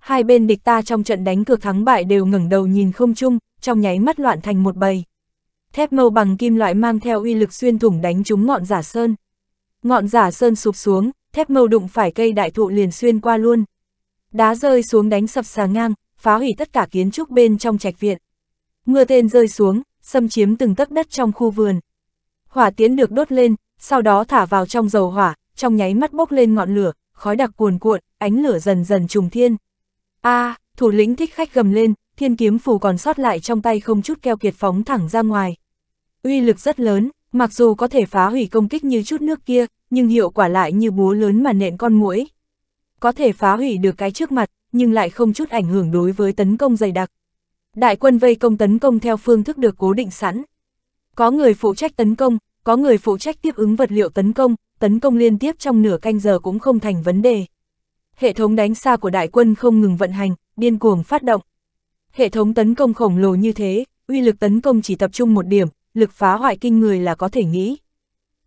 Hai bên địch ta trong trận đánh cược thắng bại đều ngẩng đầu nhìn không chung, trong nháy mắt loạn thành một bầy. Thép mâu bằng kim loại mang theo uy lực xuyên thủng đánh trúng ngọn giả sơn. Ngọn giả sơn sụp xuống, thép mâu đụng phải cây đại thụ liền xuyên qua luôn. Đá rơi xuống đánh sập xà ngang, phá hủy tất cả kiến trúc bên trong trạch viện. Mưa tên rơi xuống, xâm chiếm từng tấc đất trong khu vườn. Hỏa tiễn được đốt lên, sau đó thả vào trong dầu hỏa, trong nháy mắt bốc lên ngọn lửa, khói đặc cuồn cuộn, ánh lửa dần dần trùng thiên. A, à, thủ lĩnh thích khách gầm lên, thiên kiếm phù còn sót lại trong tay không chút keo kiệt phóng thẳng ra ngoài. Uy lực rất lớn, mặc dù có thể phá hủy công kích như chút nước kia, nhưng hiệu quả lại như búa lớn mà nện con muỗi. Có thể phá hủy được cái trước mặt, nhưng lại không chút ảnh hưởng đối với tấn công dày đặc đại quân vây công tấn công theo phương thức được cố định sẵn. Có người phụ trách tấn công, có người phụ trách tiếp ứng vật liệu tấn công, tấn công liên tiếp trong nửa canh giờ cũng không thành vấn đề. Hệ thống đánh xa của đại quân không ngừng vận hành, điên cuồng phát động. Hệ thống tấn công khổng lồ như thế, uy lực tấn công chỉ tập trung một điểm, lực phá hoại kinh người là có thể nghĩ.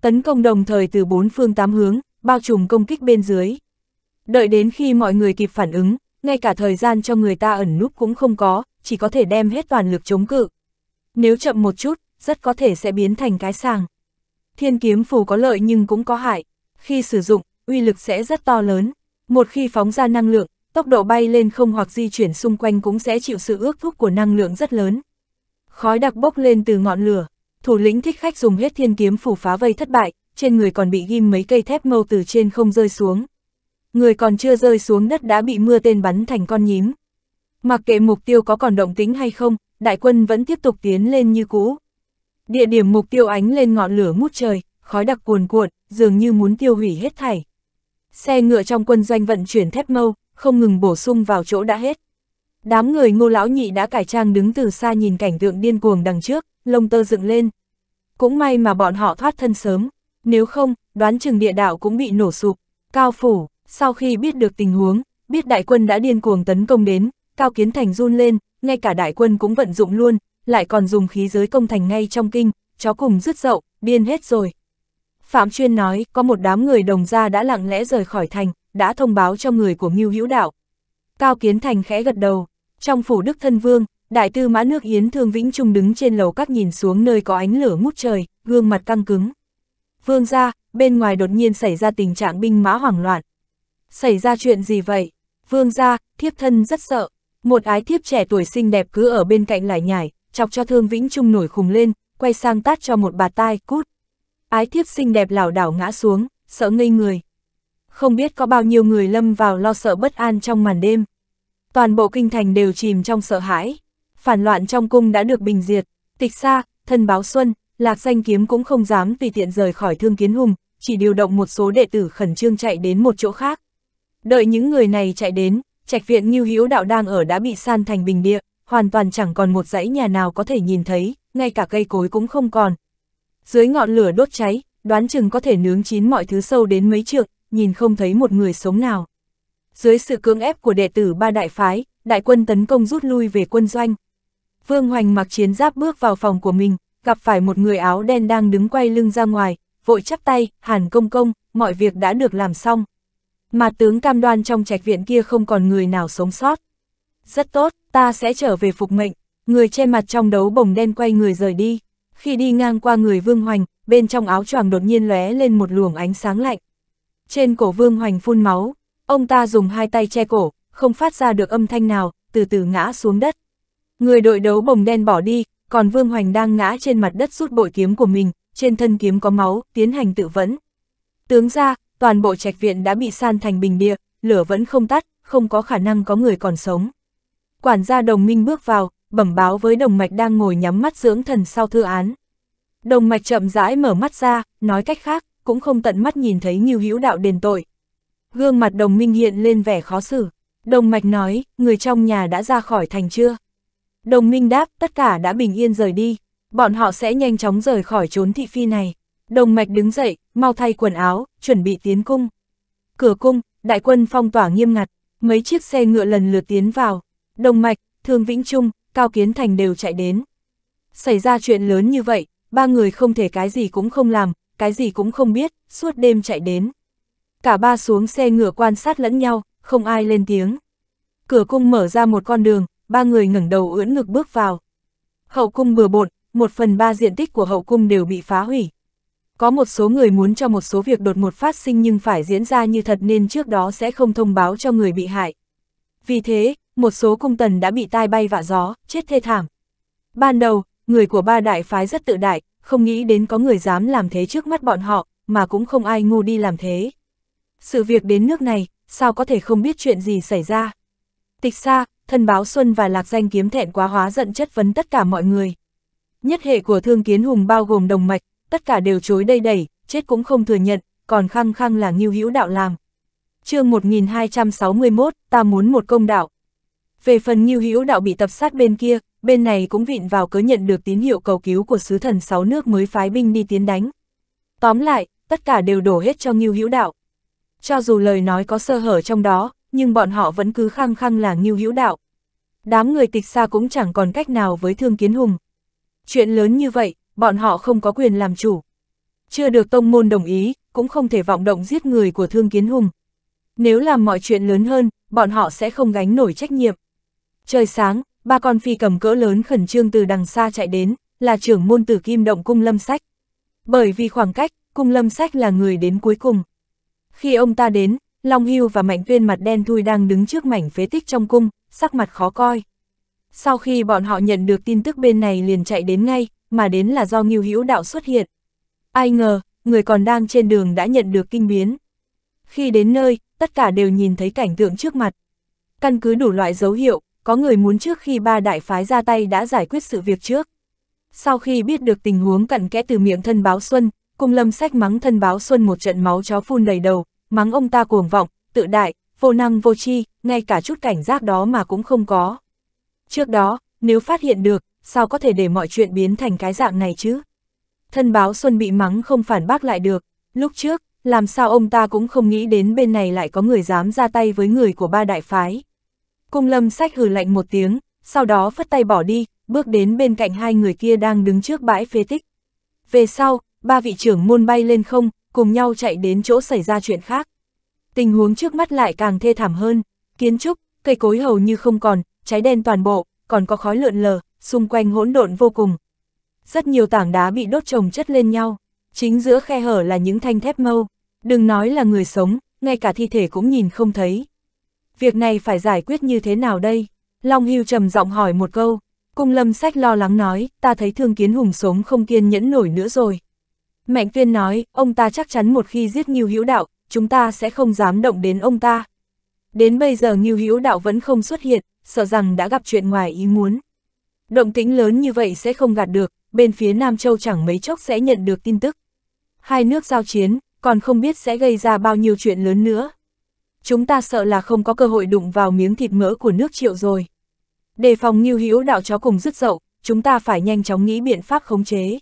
Tấn công đồng thời từ bốn phương tám hướng, bao trùm công kích bên dưới. Đợi đến khi mọi người kịp phản ứng, ngay cả thời gian cho người ta ẩn núp cũng không có, chỉ có thể đem hết toàn lực chống cự. Nếu chậm một chút, rất có thể sẽ biến thành cái sàng. Thiên kiếm phù có lợi nhưng cũng có hại, khi sử dụng, uy lực sẽ rất to lớn. Một khi phóng ra năng lượng, tốc độ bay lên không hoặc di chuyển xung quanh cũng sẽ chịu sự ước thúc của năng lượng rất lớn. Khói đặc bốc lên từ ngọn lửa, thủ lĩnh thích khách dùng hết thiên kiếm phù phá vây thất bại, trên người còn bị ghim mấy cây thép mâu từ trên không rơi xuống. Người còn chưa rơi xuống đất đã bị mưa tên bắn thành con nhím. Mặc kệ mục tiêu có còn động tính hay không, đại quân vẫn tiếp tục tiến lên như cũ. Địa điểm mục tiêu ánh lên ngọn lửa ngút trời, khói đặc cuồn cuộn, dường như muốn tiêu hủy hết thảy. Xe ngựa trong quân doanh vận chuyển thép mâu, không ngừng bổ sung vào chỗ đã hết. Đám người ngô lão nhị đã cải trang đứng từ xa nhìn cảnh tượng điên cuồng đằng trước, lông tơ dựng lên. Cũng may mà bọn họ thoát thân sớm, nếu không, đoán chừng địa đạo cũng bị nổ sụp. Cao Phủ, sau khi biết được tình huống, biết đại quân đã điên cuồng tấn công đến, Cao Kiến Thành run lên, ngay cả đại quân cũng vận dụng luôn, lại còn dùng khí giới công thành ngay trong kinh, chó cùng rứt dậu, điên hết rồi. Phạm Chuyên nói, có một đám người đồng gia đã lặng lẽ rời khỏi thành, đã thông báo cho người của Ngưu Hữu Đạo. Cao Kiến Thành khẽ gật đầu, trong phủ Đức Thân Vương, đại tư mã nước Yến Thương Vĩnh Trung đứng trên lầu các nhìn xuống nơi có ánh lửa ngút trời, gương mặt căng cứng. Vương gia, bên ngoài đột nhiên xảy ra tình trạng binh mã hoảng loạn. Xảy ra chuyện gì vậy? Vương gia, thiếp thân rất sợ. Một ái thiếp trẻ tuổi xinh đẹp cứ ở bên cạnh lại nhải, chọc cho Thương Vĩnh Trung nổi khùng lên, quay sang tát cho một bà tai, cút. Ái thiếp xinh đẹp lảo đảo ngã xuống, sợ ngây người. Không biết có bao nhiêu người lâm vào lo sợ bất an trong màn đêm. Toàn bộ kinh thành đều chìm trong sợ hãi. Phản loạn trong cung đã được bình diệt, tịch xa, thân báo xuân, lạc danh kiếm cũng không dám tùy tiện rời khỏi thương kiến hùng, chỉ điều động một số đệ tử khẩn trương chạy đến một chỗ khác. Đợi những người này chạy đến, trạch viện như hiếu Đạo đang ở đã bị san thành bình địa, hoàn toàn chẳng còn một dãy nhà nào có thể nhìn thấy, ngay cả cây cối cũng không còn. Dưới ngọn lửa đốt cháy, đoán chừng có thể nướng chín mọi thứ sâu đến mấy trượng, nhìn không thấy một người sống nào. Dưới sự cưỡng ép của đệ tử ba đại phái, đại quân tấn công rút lui về quân doanh. Vương Hoành mặc chiến giáp bước vào phòng của mình, gặp phải một người áo đen đang đứng quay lưng ra ngoài, vội chắp tay, hàn công công, mọi việc đã được làm xong mà tướng cam đoan trong trạch viện kia không còn người nào sống sót. Rất tốt, ta sẽ trở về phục mệnh, người che mặt trong đấu bồng đen quay người rời đi. Khi đi ngang qua người Vương Hoành, bên trong áo choàng đột nhiên lóe lên một luồng ánh sáng lạnh. Trên cổ Vương Hoành phun máu, ông ta dùng hai tay che cổ, không phát ra được âm thanh nào, từ từ ngã xuống đất. Người đội đấu bồng đen bỏ đi, còn Vương Hoành đang ngã trên mặt đất rút bội kiếm của mình, trên thân kiếm có máu, tiến hành tự vẫn. Tướng ra, toàn bộ trạch viện đã bị san thành bình địa, lửa vẫn không tắt, không có khả năng có người còn sống. Quản gia đồng minh bước vào, bẩm báo với đồng mạch đang ngồi nhắm mắt dưỡng thần sau thư án. Đồng mạch chậm rãi mở mắt ra, nói cách khác, cũng không tận mắt nhìn thấy Ngưu Hữu Đạo đền tội. Gương mặt đồng minh hiện lên vẻ khó xử. Đồng mạch nói, người trong nhà đã ra khỏi thành chưa? Đồng minh đáp, tất cả đã bình yên rời đi. Bọn họ sẽ nhanh chóng rời khỏi trốn thị phi này đồng mạch đứng dậy, mau thay quần áo, chuẩn bị tiến cung. Cửa cung, đại quân phong tỏa nghiêm ngặt, mấy chiếc xe ngựa lần lượt tiến vào, đồng mạch, thương vĩnh trung, cao kiến thành đều chạy đến. Xảy ra chuyện lớn như vậy, ba người không thể cái gì cũng không làm, cái gì cũng không biết, suốt đêm chạy đến. Cả ba xuống xe ngựa quan sát lẫn nhau, không ai lên tiếng. Cửa cung mở ra một con đường, ba người ngẩng đầu ưỡn ngực bước vào. Hậu cung bừa bộn, một phần ba diện tích của hậu cung đều bị phá hủy. Có một số người muốn cho một số việc đột một phát sinh nhưng phải diễn ra như thật nên trước đó sẽ không thông báo cho người bị hại. Vì thế, một số cung tần đã bị tai bay vạ gió, chết thê thảm. Ban đầu, người của ba đại phái rất tự đại, không nghĩ đến có người dám làm thế trước mắt bọn họ, mà cũng không ai ngu đi làm thế. Sự việc đến nước này, sao có thể không biết chuyện gì xảy ra. Tịch xa, thân báo Xuân và Lạc Danh kiếm thẹn quá hóa giận chất vấn tất cả mọi người. Nhất hệ của Thương Kiến Hùng bao gồm đồng mạch, tất cả đều chối đây đẩy, chết cũng không thừa nhận, còn khăng khăng là nghiêu hữu đạo làm. chương 1261, ta muốn một công đạo. Về phần nghiêu hữu đạo bị tập sát bên kia, bên này cũng vịn vào cớ nhận được tín hiệu cầu cứu của sứ thần sáu nước mới phái binh đi tiến đánh. Tóm lại, tất cả đều đổ hết cho nghiêu hữu đạo. Cho dù lời nói có sơ hở trong đó, nhưng bọn họ vẫn cứ khăng khăng là nghiêu hữu đạo. Đám người tịch xa cũng chẳng còn cách nào với thương kiến hùng. Chuyện lớn như vậy, bọn họ không có quyền làm chủ. Chưa được tông môn đồng ý, cũng không thể vọng động giết người của Thương Kiến Hùng. Nếu làm mọi chuyện lớn hơn, bọn họ sẽ không gánh nổi trách nhiệm. Trời sáng, ba con phi cầm cỡ lớn khẩn trương từ đằng xa chạy đến, là trưởng môn tử kim động cung lâm sách. Bởi vì khoảng cách, cung lâm sách là người đến cuối cùng. Khi ông ta đến, Long Hưu và Mạnh Tuyên mặt đen thui đang đứng trước mảnh phế tích trong cung, sắc mặt khó coi. Sau khi bọn họ nhận được tin tức bên này liền chạy đến ngay, mà đến là do Ngưu hữu đạo xuất hiện. Ai ngờ, người còn đang trên đường đã nhận được kinh biến. Khi đến nơi, tất cả đều nhìn thấy cảnh tượng trước mặt. Căn cứ đủ loại dấu hiệu, có người muốn trước khi ba đại phái ra tay đã giải quyết sự việc trước. Sau khi biết được tình huống cặn kẽ từ miệng thân báo Xuân, cung lâm sách mắng thân báo Xuân một trận máu chó phun đầy đầu, mắng ông ta cuồng vọng, tự đại, vô năng vô chi, ngay cả chút cảnh giác đó mà cũng không có. Trước đó, nếu phát hiện được, sao có thể để mọi chuyện biến thành cái dạng này chứ? Thân báo Xuân bị mắng không phản bác lại được, lúc trước, làm sao ông ta cũng không nghĩ đến bên này lại có người dám ra tay với người của ba đại phái. Cung lâm sách hừ lạnh một tiếng, sau đó phất tay bỏ đi, bước đến bên cạnh hai người kia đang đứng trước bãi phế tích. Về sau, ba vị trưởng môn bay lên không, cùng nhau chạy đến chỗ xảy ra chuyện khác. Tình huống trước mắt lại càng thê thảm hơn, kiến trúc, cây cối hầu như không còn, cháy đen toàn bộ, còn có khói lượn lờ, xung quanh hỗn độn vô cùng. Rất nhiều tảng đá bị đốt trồng chất lên nhau, chính giữa khe hở là những thanh thép mâu, đừng nói là người sống, ngay cả thi thể cũng nhìn không thấy. Việc này phải giải quyết như thế nào đây? Long Hưu trầm giọng hỏi một câu, cung lâm sách lo lắng nói, ta thấy thương kiến hùng sống không kiên nhẫn nổi nữa rồi. Mạnh tuyên nói, ông ta chắc chắn một khi giết Nghiêu Hữu Đạo, chúng ta sẽ không dám động đến ông ta. Đến bây giờ Nghiêu Hữu Đạo vẫn không xuất hiện, sợ rằng đã gặp chuyện ngoài ý muốn. Động tĩnh lớn như vậy sẽ không gạt được, bên phía Nam Châu chẳng mấy chốc sẽ nhận được tin tức. Hai nước giao chiến, còn không biết sẽ gây ra bao nhiêu chuyện lớn nữa. Chúng ta sợ là không có cơ hội đụng vào miếng thịt mỡ của nước triệu rồi. Đề phòng nghiêu hữu đạo chó cùng rứt dậu, chúng ta phải nhanh chóng nghĩ biện pháp khống chế.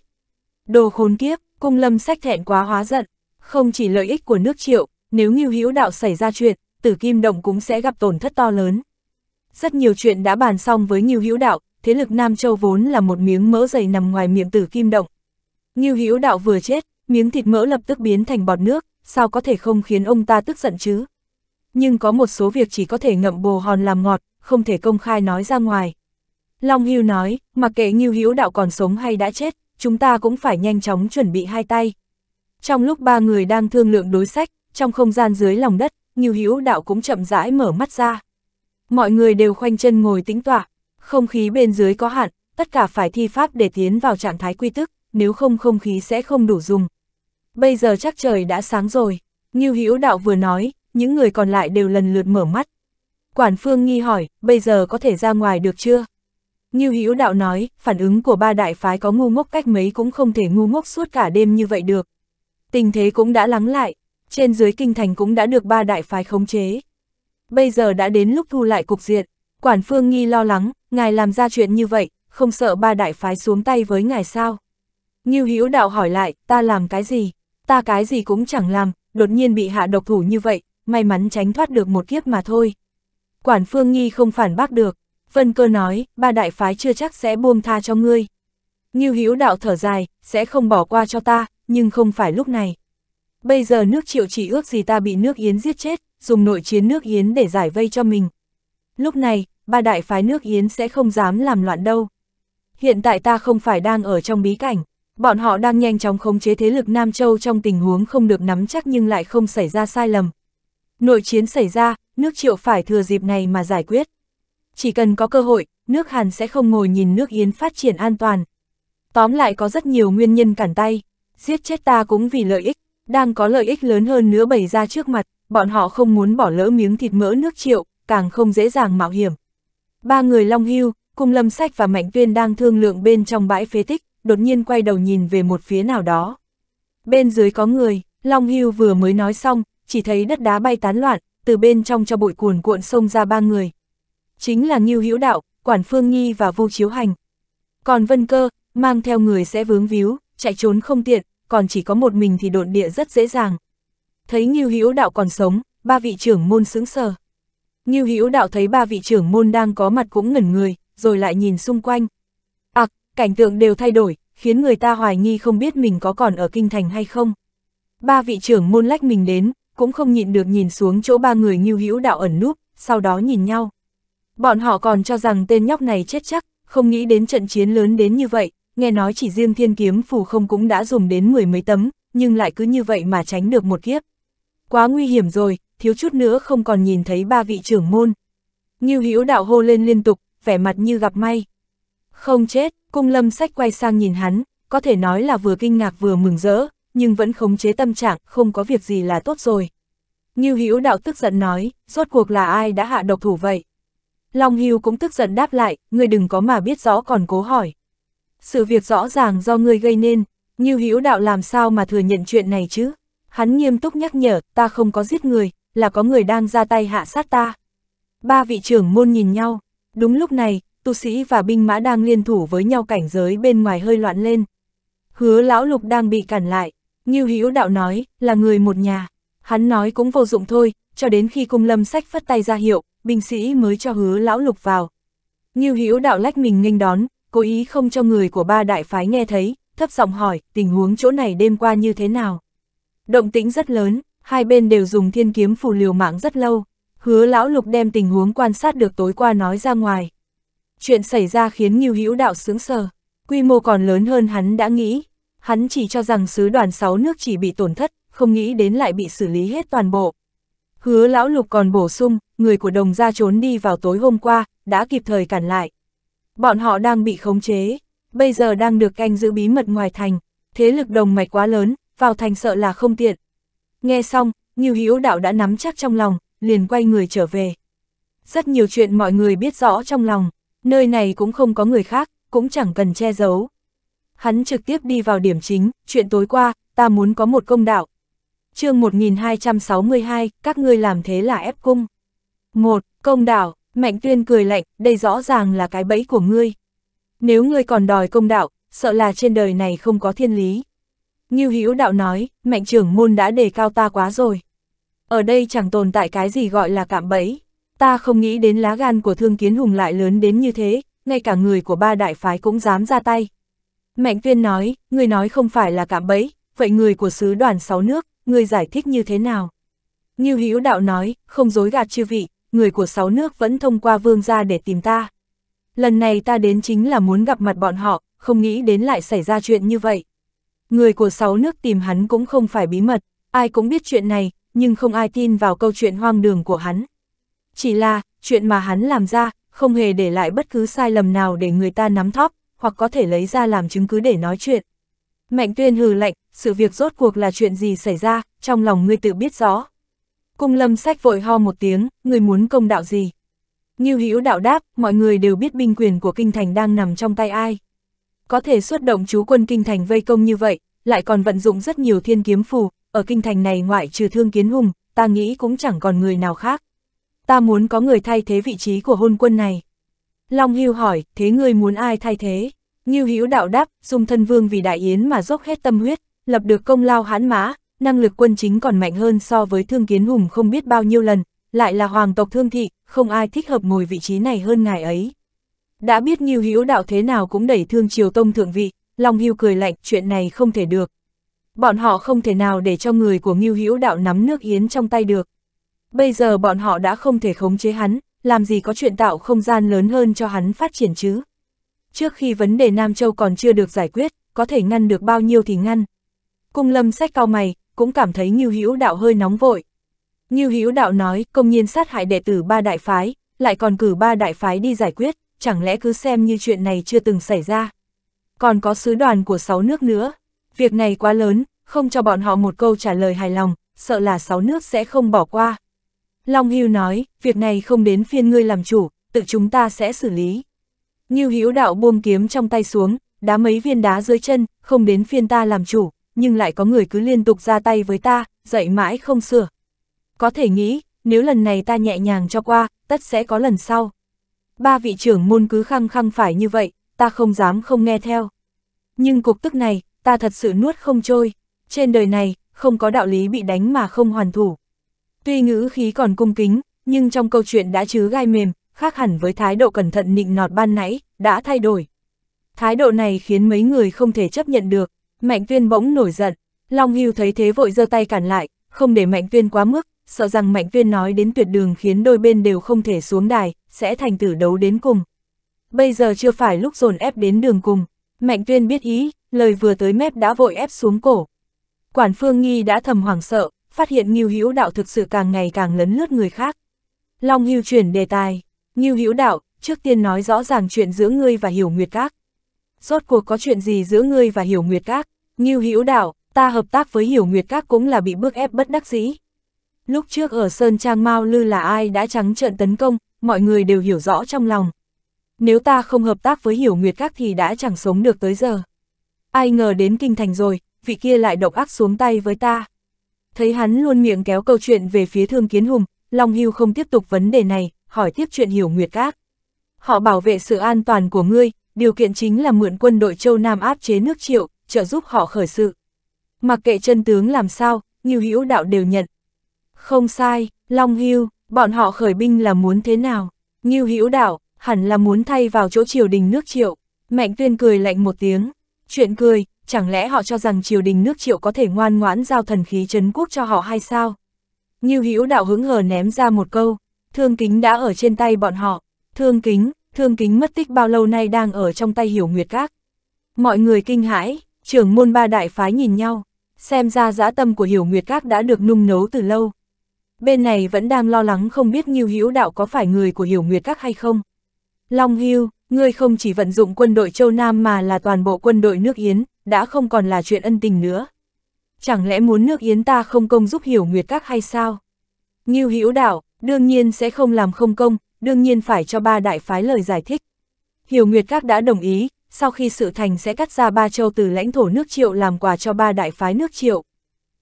Đồ khốn kiếp, cung lâm sách thẹn quá hóa giận, không chỉ lợi ích của nước triệu, nếu nghiêu hữu đạo xảy ra chuyện, tử kim động cũng sẽ gặp tổn thất to lớn. Rất nhiều chuyện đã bàn xong với nghiêu hữu đạo, thế lực Nam Châu vốn là một miếng mỡ dày nằm ngoài miệng tử kim động. Ngưu Hữu Đạo vừa chết, miếng thịt mỡ lập tức biến thành bọt nước, sao có thể không khiến ông ta tức giận chứ? Nhưng có một số việc chỉ có thể ngậm bồ hòn làm ngọt, không thể công khai nói ra ngoài. Long Hưu nói, mặc kệ Ngưu Hữu Đạo còn sống hay đã chết, chúng ta cũng phải nhanh chóng chuẩn bị hai tay. Trong lúc ba người đang thương lượng đối sách, trong không gian dưới lòng đất, Ngưu Hữu Đạo cũng chậm rãi mở mắt ra. Mọi người đều khoanh chân ngồi tính tọa, không khí bên dưới có hạn, tất cả phải thi pháp để tiến vào trạng thái quy tức, nếu không không khí sẽ không đủ dùng. Bây giờ chắc trời đã sáng rồi, như Hữu Đạo vừa nói, những người còn lại đều lần lượt mở mắt. Quản Phương nghi hỏi, bây giờ có thể ra ngoài được chưa? như Hữu Đạo nói, phản ứng của ba đại phái có ngu ngốc cách mấy cũng không thể ngu ngốc suốt cả đêm như vậy được. Tình thế cũng đã lắng lại, trên dưới kinh thành cũng đã được ba đại phái khống chế. Bây giờ đã đến lúc thu lại cục diện, Quản Phương Nghi lo lắng, ngài làm ra chuyện như vậy, không sợ ba đại phái xuống tay với ngài sao? Ngưu Hữu Đạo hỏi lại, ta làm cái gì? Ta cái gì cũng chẳng làm, đột nhiên bị hạ độc thủ như vậy, may mắn tránh thoát được một kiếp mà thôi. Quản Phương Nghi không phản bác được, Vân Cơ nói, ba đại phái chưa chắc sẽ buông tha cho ngươi. Ngưu Hữu Đạo thở dài, sẽ không bỏ qua cho ta, nhưng không phải lúc này. Bây giờ nước Triệu chỉ ước gì ta bị nước Yến giết chết, dùng nội chiến nước Yến để giải vây cho mình, Lúc này, ba đại phái nước Yến sẽ không dám làm loạn đâu. Hiện tại ta không phải đang ở trong bí cảnh, bọn họ đang nhanh chóng khống chế thế lực Nam Châu trong tình huống không được nắm chắc nhưng lại không xảy ra sai lầm. Nội chiến xảy ra, nước triệu phải thừa dịp này mà giải quyết. Chỉ cần có cơ hội, nước Hàn sẽ không ngồi nhìn nước Yến phát triển an toàn. Tóm lại có rất nhiều nguyên nhân cản tay, giết chết ta cũng vì lợi ích, đang có lợi ích lớn hơn nữa bày ra trước mặt, bọn họ không muốn bỏ lỡ miếng thịt mỡ nước triệu, càng không dễ dàng mạo hiểm. Ba người Long Hưu, cùng Lâm Sách và Mạnh Tuyên đang thương lượng bên trong bãi phế tích, đột nhiên quay đầu nhìn về một phía nào đó. Bên dưới có người, Long Hưu vừa mới nói xong, chỉ thấy đất đá bay tán loạn, từ bên trong cho bụi cuồn cuộn xông ra ba người. Chính là Ngưu Hữu Đạo, Quản Phương Nhi và Vu Chiếu Hành. Còn Vân Cơ, mang theo người sẽ vướng víu, chạy trốn không tiện, còn chỉ có một mình thì độn địa rất dễ dàng. Thấy Ngưu Hữu Đạo còn sống, ba vị trưởng môn sững sờ. Ngưu Hữu Đạo thấy ba vị trưởng môn đang có mặt cũng ngẩn người, rồi lại nhìn xung quanh. Ặc, à, cảnh tượng đều thay đổi, khiến người ta hoài nghi không biết mình có còn ở kinh thành hay không. Ba vị trưởng môn lách mình đến, cũng không nhịn được nhìn xuống chỗ ba người Ngưu Hữu Đạo ẩn núp, sau đó nhìn nhau. Bọn họ còn cho rằng tên nhóc này chết chắc, không nghĩ đến trận chiến lớn đến như vậy, nghe nói chỉ riêng thiên kiếm phù không cũng đã dùng đến mười mấy tấm, nhưng lại cứ như vậy mà tránh được một kiếp. Quá nguy hiểm rồi, thiếu chút nữa không còn nhìn thấy ba vị trưởng môn. Như hữu đạo hô lên liên tục, vẻ mặt như gặp may. Không chết, cung lâm sách quay sang nhìn hắn, có thể nói là vừa kinh ngạc vừa mừng rỡ, nhưng vẫn khống chế tâm trạng, không có việc gì là tốt rồi. Như hữu đạo tức giận nói, rốt cuộc là ai đã hạ độc thủ vậy? Long Hưu cũng tức giận đáp lại, ngươi đừng có mà biết rõ còn cố hỏi. Sự việc rõ ràng do ngươi gây nên, như hữu đạo làm sao mà thừa nhận chuyện này chứ? Hắn nghiêm túc nhắc nhở, ta không có giết người, là có người đang ra tay hạ sát ta. Ba vị trưởng môn nhìn nhau, đúng lúc này, tu sĩ và binh mã đang liên thủ với nhau cảnh giới bên ngoài hơi loạn lên. Hứa lão lục đang bị cản lại, Ngưu Hữu đạo nói, là người một nhà. Hắn nói cũng vô dụng thôi, cho đến khi cung lâm sách phất tay ra hiệu, binh sĩ mới cho hứa lão lục vào. Ngưu Hữu đạo lách mình nghênh đón, cố ý không cho người của ba đại phái nghe thấy, thấp giọng hỏi, tình huống chỗ này đêm qua như thế nào. Động tĩnh rất lớn, hai bên đều dùng thiên kiếm phủ liều mạng rất lâu, hứa lão lục đem tình huống quan sát được tối qua nói ra ngoài. Chuyện xảy ra khiến Ngưu Hữu Đạo sướng sờ, quy mô còn lớn hơn hắn đã nghĩ, hắn chỉ cho rằng sứ đoàn sáu nước chỉ bị tổn thất, không nghĩ đến lại bị xử lý hết toàn bộ. Hứa lão lục còn bổ sung, người của đồng gia trốn đi vào tối hôm qua, đã kịp thời cản lại. Bọn họ đang bị khống chế, bây giờ đang được canh giữ bí mật ngoài thành, thế lực đồng mạch quá lớn, vào thành sợ là không tiện, Nghe xong, Ngưu Hữu Đạo đã nắm chắc trong lòng, liền quay người trở về. Rất nhiều chuyện mọi người biết rõ trong lòng, nơi này cũng không có người khác, cũng chẳng cần che giấu. Hắn trực tiếp đi vào điểm chính, chuyện tối qua, ta muốn có một công đạo. chương 1262, các ngươi làm thế là ép cung. một Công đạo, Mạnh Tuyên cười lạnh, đây rõ ràng là cái bẫy của ngươi. Nếu ngươi còn đòi công đạo, sợ là trên đời này không có thiên lý. Ngưu Hữu Đạo nói, mạnh trưởng môn đã đề cao ta quá rồi. Ở đây chẳng tồn tại cái gì gọi là cạm bẫy. Ta không nghĩ đến lá gan của thương kiến hùng lại lớn đến như thế, ngay cả người của ba đại phái cũng dám ra tay. Mạnh tuyên nói, người nói không phải là cạm bẫy, vậy người của sứ đoàn sáu nước, người giải thích như thế nào? Ngưu Hữu Đạo nói, không dối gạt chư vị, người của sáu nước vẫn thông qua vương gia để tìm ta. Lần này ta đến chính là muốn gặp mặt bọn họ, không nghĩ đến lại xảy ra chuyện như vậy. Người của sáu nước tìm hắn cũng không phải bí mật, ai cũng biết chuyện này, nhưng không ai tin vào câu chuyện hoang đường của hắn. Chỉ là, chuyện mà hắn làm ra, không hề để lại bất cứ sai lầm nào để người ta nắm thóp, hoặc có thể lấy ra làm chứng cứ để nói chuyện. Mạnh tuyên hừ lạnh, sự việc rốt cuộc là chuyện gì xảy ra, trong lòng ngươi tự biết rõ. Cung lâm sách vội ho một tiếng, ngươi muốn công đạo gì? Như hữu đạo đáp, mọi người đều biết binh quyền của kinh thành đang nằm trong tay ai có thể xuất động chú quân kinh thành vây công như vậy, lại còn vận dụng rất nhiều thiên kiếm phù, ở kinh thành này ngoại trừ thương kiến hùng, ta nghĩ cũng chẳng còn người nào khác. Ta muốn có người thay thế vị trí của hôn quân này. Long Hưu hỏi, thế ngươi muốn ai thay thế? Ngưu Hữu đạo đáp, dùng thân vương vì đại yến mà dốc hết tâm huyết, lập được công lao hãn mã, năng lực quân chính còn mạnh hơn so với thương kiến hùng không biết bao nhiêu lần, lại là hoàng tộc thương thị, không ai thích hợp ngồi vị trí này hơn ngài ấy. Đã biết Ngưu Hữu Đạo thế nào cũng đẩy Thương Triều Tông thượng vị, Long Hưu cười lạnh, chuyện này không thể được. Bọn họ không thể nào để cho người của Ngưu Hữu Đạo nắm nước yến trong tay được. Bây giờ bọn họ đã không thể khống chế hắn, làm gì có chuyện tạo không gian lớn hơn cho hắn phát triển chứ. Trước khi vấn đề Nam Châu còn chưa được giải quyết, có thể ngăn được bao nhiêu thì ngăn. Cung lâm sách cao mày, cũng cảm thấy Ngưu Hữu Đạo hơi nóng vội. Ngưu Hữu Đạo nói, công nhiên sát hại đệ tử ba đại phái, lại còn cử ba đại phái đi giải quyết, chẳng lẽ cứ xem như chuyện này chưa từng xảy ra. Còn có sứ đoàn của sáu nước nữa, việc này quá lớn, không cho bọn họ một câu trả lời hài lòng, sợ là sáu nước sẽ không bỏ qua. Long Hưu nói, việc này không đến phiên ngươi làm chủ, tự chúng ta sẽ xử lý. Như Hữu đạo buông kiếm trong tay xuống, đá mấy viên đá dưới chân, không đến phiên ta làm chủ, nhưng lại có người cứ liên tục ra tay với ta, dậy mãi không sửa. Có thể nghĩ, nếu lần này ta nhẹ nhàng cho qua, tất sẽ có lần sau ba vị trưởng môn cứ khăng khăng phải như vậy, ta không dám không nghe theo. Nhưng cục tức này, ta thật sự nuốt không trôi, trên đời này, không có đạo lý bị đánh mà không hoàn thủ. Tuy ngữ khí còn cung kính, nhưng trong câu chuyện đã chứ gai mềm, khác hẳn với thái độ cẩn thận nịnh nọt ban nãy, đã thay đổi. Thái độ này khiến mấy người không thể chấp nhận được, Mạnh Tuyên bỗng nổi giận, Long Hưu thấy thế vội giơ tay cản lại, không để Mạnh Tuyên quá mức, sợ rằng Mạnh Tuyên nói đến tuyệt đường khiến đôi bên đều không thể xuống đài, sẽ thành tử đấu đến cùng. Bây giờ chưa phải lúc dồn ép đến đường cùng, Mạnh Tuyên biết ý, lời vừa tới mép đã vội ép xuống cổ. Quản Phương Nghi đã thầm hoảng sợ, phát hiện Ngưu Hữu Đạo thực sự càng ngày càng lấn lướt người khác. Long Hưu chuyển đề tài, Ngưu Hữu Đạo, trước tiên nói rõ ràng chuyện giữa ngươi và Hiểu Nguyệt Các. Rốt cuộc có chuyện gì giữa ngươi và Hiểu Nguyệt Các? Ngưu Hữu Đạo, ta hợp tác với Hiểu Nguyệt Các cũng là bị bức ép bất đắc dĩ. Lúc trước ở Sơn Trang Mao Lư là ai đã trắng trợn tấn công, mọi người đều hiểu rõ trong lòng. Nếu ta không hợp tác với hiểu nguyệt các thì đã chẳng sống được tới giờ. Ai ngờ đến kinh thành rồi, vị kia lại độc ác xuống tay với ta. Thấy hắn luôn miệng kéo câu chuyện về phía thương kiến hùng, Long Hưu không tiếp tục vấn đề này, hỏi tiếp chuyện hiểu nguyệt các. Họ bảo vệ sự an toàn của ngươi, điều kiện chính là mượn quân đội châu Nam áp chế nước triệu, trợ giúp họ khởi sự. Mặc kệ chân tướng làm sao, Ngưu Hữu Đạo đều nhận. Không sai, Long Hưu, Bọn họ khởi binh là muốn thế nào? Như Hữu Đạo, hẳn là muốn thay vào chỗ triều đình nước Triệu. Mạnh Tuyên cười lạnh một tiếng. Chuyện cười, chẳng lẽ họ cho rằng triều đình nước Triệu có thể ngoan ngoãn giao thần khí trấn quốc cho họ hay sao? Như Hữu Đạo hứng hờ ném ra một câu, thương kính đã ở trên tay bọn họ. Thương kính, thương kính mất tích bao lâu nay đang ở trong tay Hiểu Nguyệt Các. Mọi người kinh hãi, trưởng môn ba đại phái nhìn nhau, xem ra dã tâm của Hiểu Nguyệt Các đã được nung nấu từ lâu, bên này vẫn đang lo lắng không biết Ngưu Hữu Đạo có phải người của Hiểu Nguyệt Các hay không. Long Hưu, ngươi không chỉ vận dụng quân đội châu Nam mà là toàn bộ quân đội nước Yến, đã không còn là chuyện ân tình nữa. Chẳng lẽ muốn nước Yến ta không công giúp Hiểu Nguyệt Các hay sao? Ngưu Hữu Đạo, đương nhiên sẽ không làm không công, đương nhiên phải cho ba đại phái lời giải thích. Hiểu Nguyệt Các đã đồng ý, sau khi sự thành sẽ cắt ra ba châu từ lãnh thổ nước triệu làm quà cho ba đại phái nước triệu.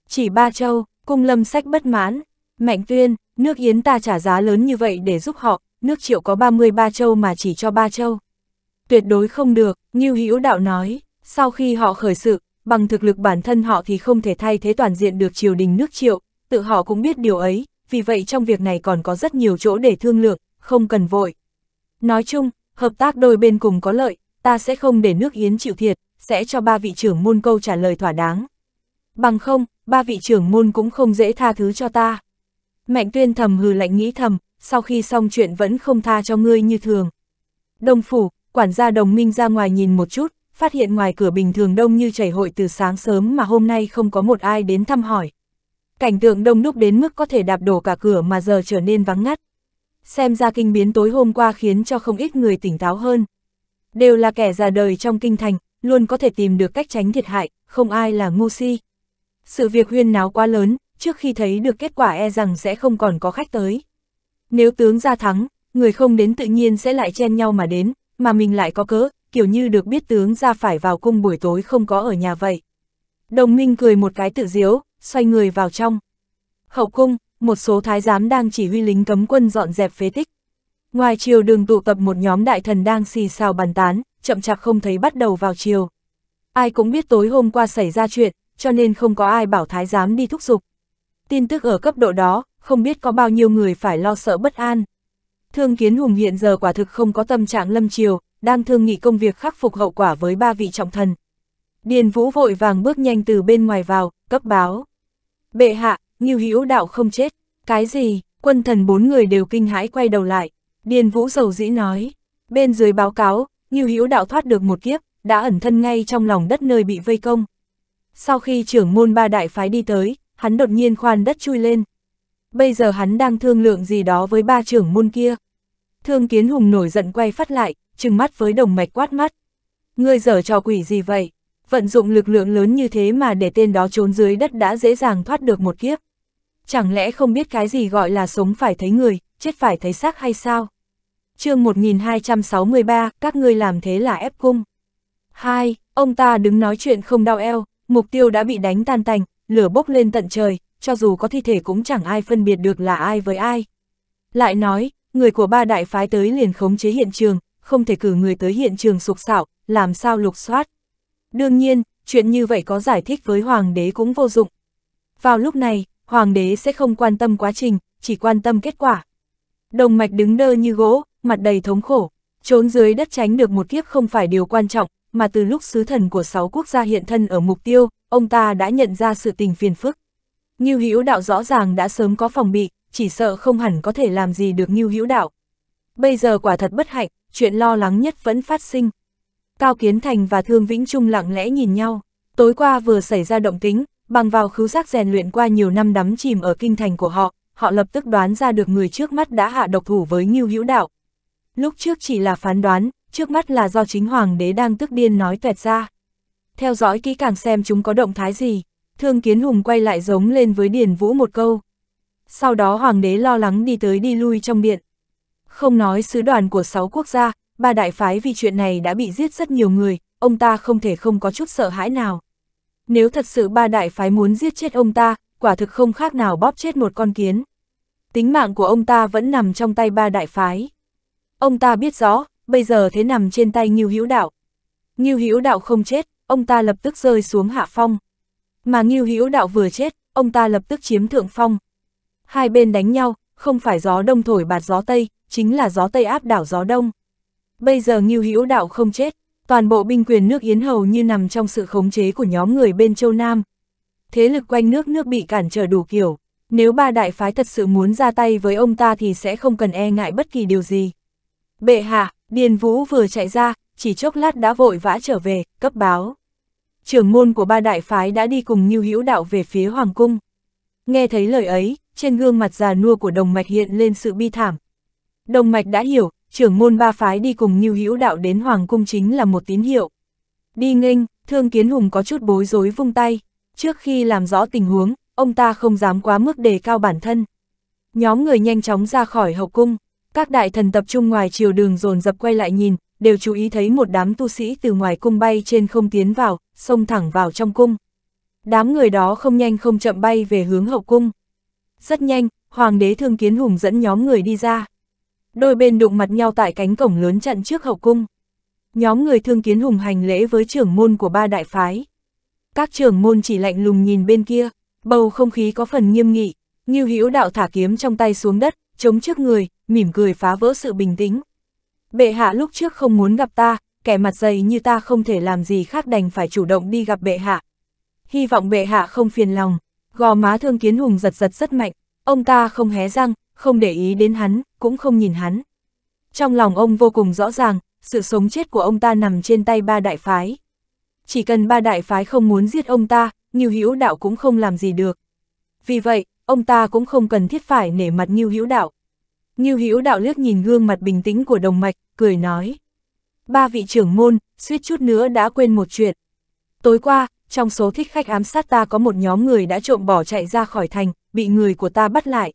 Chỉ ba châu, cung lâm sách bất mãn, Mạnh tuyên, nước Yến ta trả giá lớn như vậy để giúp họ, nước triệu có 33 châu mà chỉ cho 3 châu. Tuyệt đối không được, Như Hữu Đạo nói, sau khi họ khởi sự, bằng thực lực bản thân họ thì không thể thay thế toàn diện được triều đình nước triệu, tự họ cũng biết điều ấy, vì vậy trong việc này còn có rất nhiều chỗ để thương lượng, không cần vội. Nói chung, hợp tác đôi bên cùng có lợi, ta sẽ không để nước Yến chịu thiệt, sẽ cho ba vị trưởng môn câu trả lời thỏa đáng. Bằng không, ba vị trưởng môn cũng không dễ tha thứ cho ta. Mạnh tuyên thầm hừ lạnh nghĩ thầm, sau khi xong chuyện vẫn không tha cho ngươi như thường. Đồng phủ, quản gia đồng minh ra ngoài nhìn một chút, phát hiện ngoài cửa bình thường đông như chảy hội từ sáng sớm mà hôm nay không có một ai đến thăm hỏi. Cảnh tượng đông đúc đến mức có thể đạp đổ cả cửa mà giờ trở nên vắng ngắt. Xem ra kinh biến tối hôm qua khiến cho không ít người tỉnh táo hơn. Đều là kẻ già đời trong kinh thành, luôn có thể tìm được cách tránh thiệt hại, không ai là ngu si. Sự việc huyên náo quá lớn, trước khi thấy được kết quả e rằng sẽ không còn có khách tới. Nếu tướng ra thắng, người không đến tự nhiên sẽ lại chen nhau mà đến, mà mình lại có cớ, kiểu như được biết tướng ra phải vào cung buổi tối không có ở nhà vậy. Đồng minh cười một cái tự diếu, xoay người vào trong. Hậu cung, một số thái giám đang chỉ huy lính cấm quân dọn dẹp phế tích. Ngoài chiều đường tụ tập một nhóm đại thần đang xì xào bàn tán, chậm chạp không thấy bắt đầu vào chiều. Ai cũng biết tối hôm qua xảy ra chuyện, cho nên không có ai bảo thái giám đi thúc giục, tin tức ở cấp độ đó, không biết có bao nhiêu người phải lo sợ bất an. Thương Kiến Hùng hiện giờ quả thực không có tâm trạng lâm chiều, đang thương nghị công việc khắc phục hậu quả với ba vị trọng thần. Điền Vũ vội vàng bước nhanh từ bên ngoài vào, cấp báo. Bệ hạ, Ngưu Hữu đạo không chết, cái gì? Quân thần bốn người đều kinh hãi quay đầu lại. Điền Vũ dầu dĩ nói, bên dưới báo cáo, Ngưu Hữu đạo thoát được một kiếp, đã ẩn thân ngay trong lòng đất nơi bị vây công. Sau khi trưởng môn ba đại phái đi tới, hắn đột nhiên khoan đất chui lên. Bây giờ hắn đang thương lượng gì đó với ba trưởng môn kia. Thương kiến hùng nổi giận quay phát lại, trừng mắt với đồng mạch quát mắt. Ngươi dở trò quỷ gì vậy? Vận dụng lực lượng lớn như thế mà để tên đó trốn dưới đất đã dễ dàng thoát được một kiếp. Chẳng lẽ không biết cái gì gọi là sống phải thấy người, chết phải thấy xác hay sao? chương 1263, các ngươi làm thế là ép cung. hai Ông ta đứng nói chuyện không đau eo, mục tiêu đã bị đánh tan tành, lửa bốc lên tận trời, cho dù có thi thể cũng chẳng ai phân biệt được là ai với ai. Lại nói, người của ba đại phái tới liền khống chế hiện trường, không thể cử người tới hiện trường sục sạo, làm sao lục soát. Đương nhiên, chuyện như vậy có giải thích với hoàng đế cũng vô dụng. Vào lúc này, hoàng đế sẽ không quan tâm quá trình, chỉ quan tâm kết quả. Đồng mạch đứng đơ như gỗ, mặt đầy thống khổ, trốn dưới đất tránh được một kiếp không phải điều quan trọng, mà từ lúc sứ thần của sáu quốc gia hiện thân ở mục tiêu, ông ta đã nhận ra sự tình phiền phức. Ngưu Hữu Đạo rõ ràng đã sớm có phòng bị, chỉ sợ không hẳn có thể làm gì được Ngưu Hữu Đạo. Bây giờ quả thật bất hạnh, chuyện lo lắng nhất vẫn phát sinh. Cao Kiến Thành và Thương Vĩnh Trung lặng lẽ nhìn nhau, tối qua vừa xảy ra động tính, bằng vào khứu giác rèn luyện qua nhiều năm đắm chìm ở kinh thành của họ, họ lập tức đoán ra được người trước mắt đã hạ độc thủ với Ngưu Hữu Đạo. Lúc trước chỉ là phán đoán, trước mắt là do chính hoàng đế đang tức điên nói tuệt ra theo dõi kỹ càng xem chúng có động thái gì. Thương Kiến Hùng quay lại giống lên với Điền Vũ một câu. Sau đó Hoàng đế lo lắng đi tới đi lui trong điện. Không nói sứ đoàn của sáu quốc gia, ba đại phái vì chuyện này đã bị giết rất nhiều người, ông ta không thể không có chút sợ hãi nào. Nếu thật sự ba đại phái muốn giết chết ông ta, quả thực không khác nào bóp chết một con kiến. Tính mạng của ông ta vẫn nằm trong tay ba đại phái. Ông ta biết rõ, bây giờ thế nằm trên tay Ngưu Hữu Đạo. Ngưu Hữu Đạo không chết, ông ta lập tức rơi xuống hạ phong. Mà Ngưu Hữu Đạo vừa chết, ông ta lập tức chiếm thượng phong. Hai bên đánh nhau, không phải gió đông thổi bạt gió tây, chính là gió tây áp đảo gió đông. Bây giờ Ngưu Hữu Đạo không chết, toàn bộ binh quyền nước Yến hầu như nằm trong sự khống chế của nhóm người bên châu Nam. Thế lực quanh nước nước bị cản trở đủ kiểu, nếu ba đại phái thật sự muốn ra tay với ông ta thì sẽ không cần e ngại bất kỳ điều gì. Bệ hạ, Điền Vũ vừa chạy ra, chỉ chốc lát đã vội vã trở về, cấp báo. Trưởng môn của ba đại phái đã đi cùng Ngưu Hữu Đạo về phía Hoàng Cung. Nghe thấy lời ấy, trên gương mặt già nua của đồng mạch hiện lên sự bi thảm. Đồng mạch đã hiểu, trưởng môn ba phái đi cùng Ngưu Hữu Đạo đến Hoàng Cung chính là một tín hiệu. Đi nghênh, Thương Kiến Hùng có chút bối rối vung tay. Trước khi làm rõ tình huống, ông ta không dám quá mức đề cao bản thân. Nhóm người nhanh chóng ra khỏi hậu cung, các đại thần tập trung ngoài chiều đường dồn dập quay lại nhìn, đều chú ý thấy một đám tu sĩ từ ngoài cung bay trên không tiến vào, xông thẳng vào trong cung. Đám người đó không nhanh không chậm bay về hướng hậu cung. Rất nhanh, Hoàng đế Thương Kiến Hùng dẫn nhóm người đi ra. Đôi bên đụng mặt nhau tại cánh cổng lớn chặn trước hậu cung. Nhóm người Thương Kiến Hùng hành lễ với trưởng môn của ba đại phái. Các trưởng môn chỉ lạnh lùng nhìn bên kia, bầu không khí có phần nghiêm nghị. như Hữu đạo thả kiếm trong tay xuống đất, chống trước người, mỉm cười phá vỡ sự bình tĩnh bệ hạ lúc trước không muốn gặp ta, kẻ mặt dày như ta không thể làm gì khác đành phải chủ động đi gặp bệ hạ. Hy vọng bệ hạ không phiền lòng, gò má thương kiến hùng giật giật rất mạnh, ông ta không hé răng, không để ý đến hắn, cũng không nhìn hắn. Trong lòng ông vô cùng rõ ràng, sự sống chết của ông ta nằm trên tay ba đại phái. Chỉ cần ba đại phái không muốn giết ông ta, Nhiêu Hữu Đạo cũng không làm gì được. Vì vậy, ông ta cũng không cần thiết phải nể mặt Nhiêu Hữu Đạo. Nhiêu Hữu Đạo liếc nhìn gương mặt bình tĩnh của Đồng Mạch, cười nói. Ba vị trưởng môn, suýt chút nữa đã quên một chuyện. Tối qua, trong số thích khách ám sát ta có một nhóm người đã trộm bỏ chạy ra khỏi thành, bị người của ta bắt lại.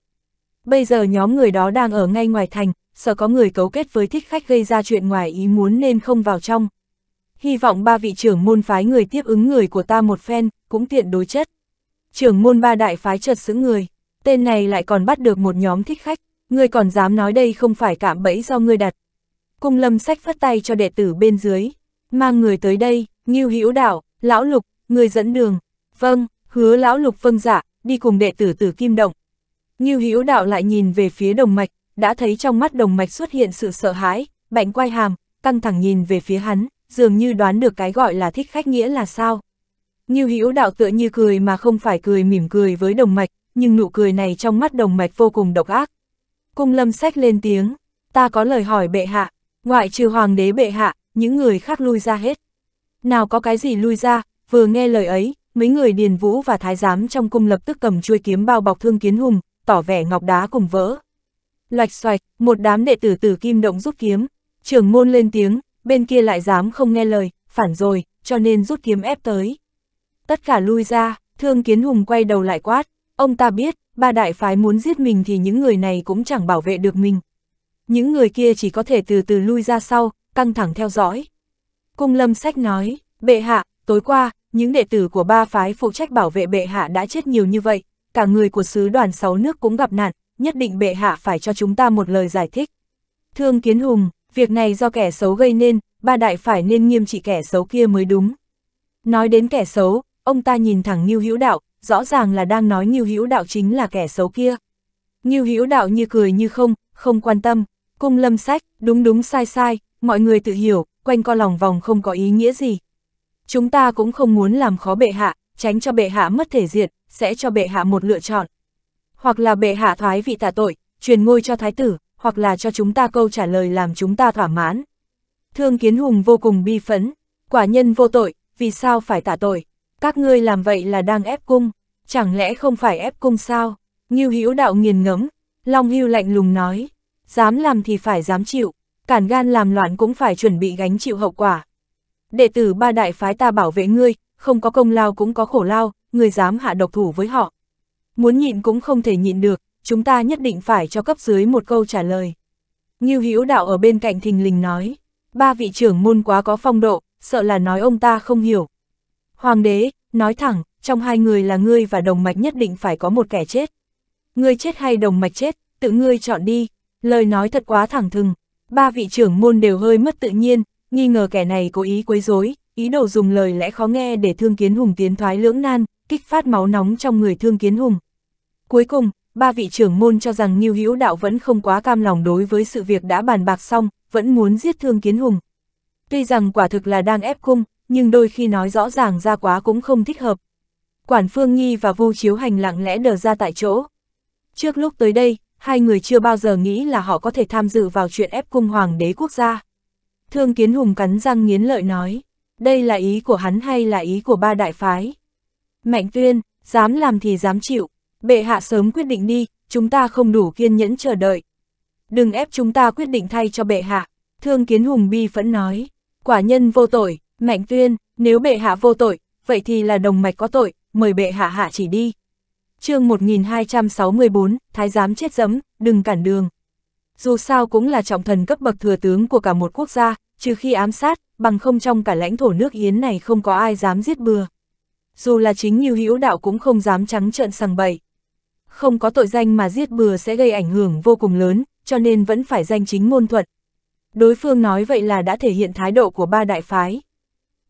Bây giờ nhóm người đó đang ở ngay ngoài thành, sợ có người cấu kết với thích khách gây ra chuyện ngoài ý muốn nên không vào trong. Hy vọng ba vị trưởng môn phái người tiếp ứng người của ta một phen, cũng tiện đối chất. Trưởng môn ba đại phái chợt xứng người, tên này lại còn bắt được một nhóm thích khách, người còn dám nói đây không phải cạm bẫy do ngươi đặt, Cung lâm sách phất tay cho đệ tử bên dưới. Mang người tới đây, Ngưu Hữu đạo, Lão Lục, người dẫn đường. Vâng, hứa Lão Lục vâng dạ đi cùng đệ tử tử Kim Động. Ngưu Hữu Đạo lại nhìn về phía đồng mạch, đã thấy trong mắt đồng mạch xuất hiện sự sợ hãi, bạnh quay hàm, căng thẳng nhìn về phía hắn, dường như đoán được cái gọi là thích khách nghĩa là sao. Ngưu Hữu Đạo tựa như cười mà không phải cười mỉm cười với đồng mạch, nhưng nụ cười này trong mắt đồng mạch vô cùng độc ác. Cung lâm sách lên tiếng, ta có lời hỏi bệ hạ, Ngoại trừ hoàng đế bệ hạ, những người khác lui ra hết. Nào có cái gì lui ra, vừa nghe lời ấy, mấy người điền vũ và thái giám trong cung lập tức cầm chuôi kiếm bao bọc thương kiến hùng, tỏ vẻ ngọc đá cùng vỡ. Loạch xoạch, một đám đệ tử tử kim động rút kiếm, trưởng môn lên tiếng, bên kia lại dám không nghe lời, phản rồi, cho nên rút kiếm ép tới. Tất cả lui ra, thương kiến hùng quay đầu lại quát, ông ta biết, ba đại phái muốn giết mình thì những người này cũng chẳng bảo vệ được mình, những người kia chỉ có thể từ từ lui ra sau, căng thẳng theo dõi. Cung lâm sách nói, bệ hạ, tối qua, những đệ tử của ba phái phụ trách bảo vệ bệ hạ đã chết nhiều như vậy, cả người của sứ đoàn sáu nước cũng gặp nạn, nhất định bệ hạ phải cho chúng ta một lời giải thích. Thương Kiến Hùng, việc này do kẻ xấu gây nên, ba đại phải nên nghiêm trị kẻ xấu kia mới đúng. Nói đến kẻ xấu, ông ta nhìn thẳng Ngưu Hữu Đạo, rõ ràng là đang nói Ngưu Hữu Đạo chính là kẻ xấu kia. Ngưu Hữu Đạo như cười như không, không quan tâm. Cung lâm sách, đúng đúng sai sai, mọi người tự hiểu, quanh co lòng vòng không có ý nghĩa gì. Chúng ta cũng không muốn làm khó bệ hạ, tránh cho bệ hạ mất thể diện, sẽ cho bệ hạ một lựa chọn. Hoặc là bệ hạ thoái vị tạ tội, truyền ngôi cho thái tử, hoặc là cho chúng ta câu trả lời làm chúng ta thỏa mãn. Thương Kiến Hùng vô cùng bi phấn, quả nhân vô tội, vì sao phải tạ tội? Các ngươi làm vậy là đang ép cung, chẳng lẽ không phải ép cung sao? Ngưu Hữu Đạo nghiền ngẫm, Long Hưu lạnh lùng nói dám làm thì phải dám chịu, cản gan làm loạn cũng phải chuẩn bị gánh chịu hậu quả. Đệ tử ba đại phái ta bảo vệ ngươi, không có công lao cũng có khổ lao, ngươi dám hạ độc thủ với họ. Muốn nhịn cũng không thể nhịn được, chúng ta nhất định phải cho cấp dưới một câu trả lời. Ngưu Hữu Đạo ở bên cạnh thình lình nói, ba vị trưởng môn quá có phong độ, sợ là nói ông ta không hiểu. Hoàng đế, nói thẳng, trong hai người là ngươi và đồng mạch nhất định phải có một kẻ chết. Ngươi chết hay đồng mạch chết, tự ngươi chọn đi, Lời nói thật quá thẳng thừng, ba vị trưởng môn đều hơi mất tự nhiên, nghi ngờ kẻ này cố ý quấy rối, ý đồ dùng lời lẽ khó nghe để Thương Kiến Hùng tiến thoái lưỡng nan, kích phát máu nóng trong người Thương Kiến Hùng. Cuối cùng, ba vị trưởng môn cho rằng Ngưu Hữu Đạo vẫn không quá cam lòng đối với sự việc đã bàn bạc xong, vẫn muốn giết Thương Kiến Hùng. Tuy rằng quả thực là đang ép cung, nhưng đôi khi nói rõ ràng ra quá cũng không thích hợp. Quản Phương Nhi và Vu Chiếu Hành lặng lẽ đờ ra tại chỗ. Trước lúc tới đây, hai người chưa bao giờ nghĩ là họ có thể tham dự vào chuyện ép cung hoàng đế quốc gia. Thương Kiến Hùng cắn răng nghiến lợi nói, đây là ý của hắn hay là ý của ba đại phái? Mạnh tuyên, dám làm thì dám chịu, bệ hạ sớm quyết định đi, chúng ta không đủ kiên nhẫn chờ đợi. Đừng ép chúng ta quyết định thay cho bệ hạ, Thương Kiến Hùng bi phẫn nói, quả nhân vô tội, Mạnh tuyên, nếu bệ hạ vô tội, vậy thì là đồng mạch có tội, mời bệ hạ hạ chỉ đi chương 1264, Thái giám chết dẫm, đừng cản đường. Dù sao cũng là trọng thần cấp bậc thừa tướng của cả một quốc gia, trừ khi ám sát, bằng không trong cả lãnh thổ nước Yến này không có ai dám giết bừa. Dù là chính như hữu đạo cũng không dám trắng trợn sằng bậy. Không có tội danh mà giết bừa sẽ gây ảnh hưởng vô cùng lớn, cho nên vẫn phải danh chính ngôn thuận. Đối phương nói vậy là đã thể hiện thái độ của ba đại phái.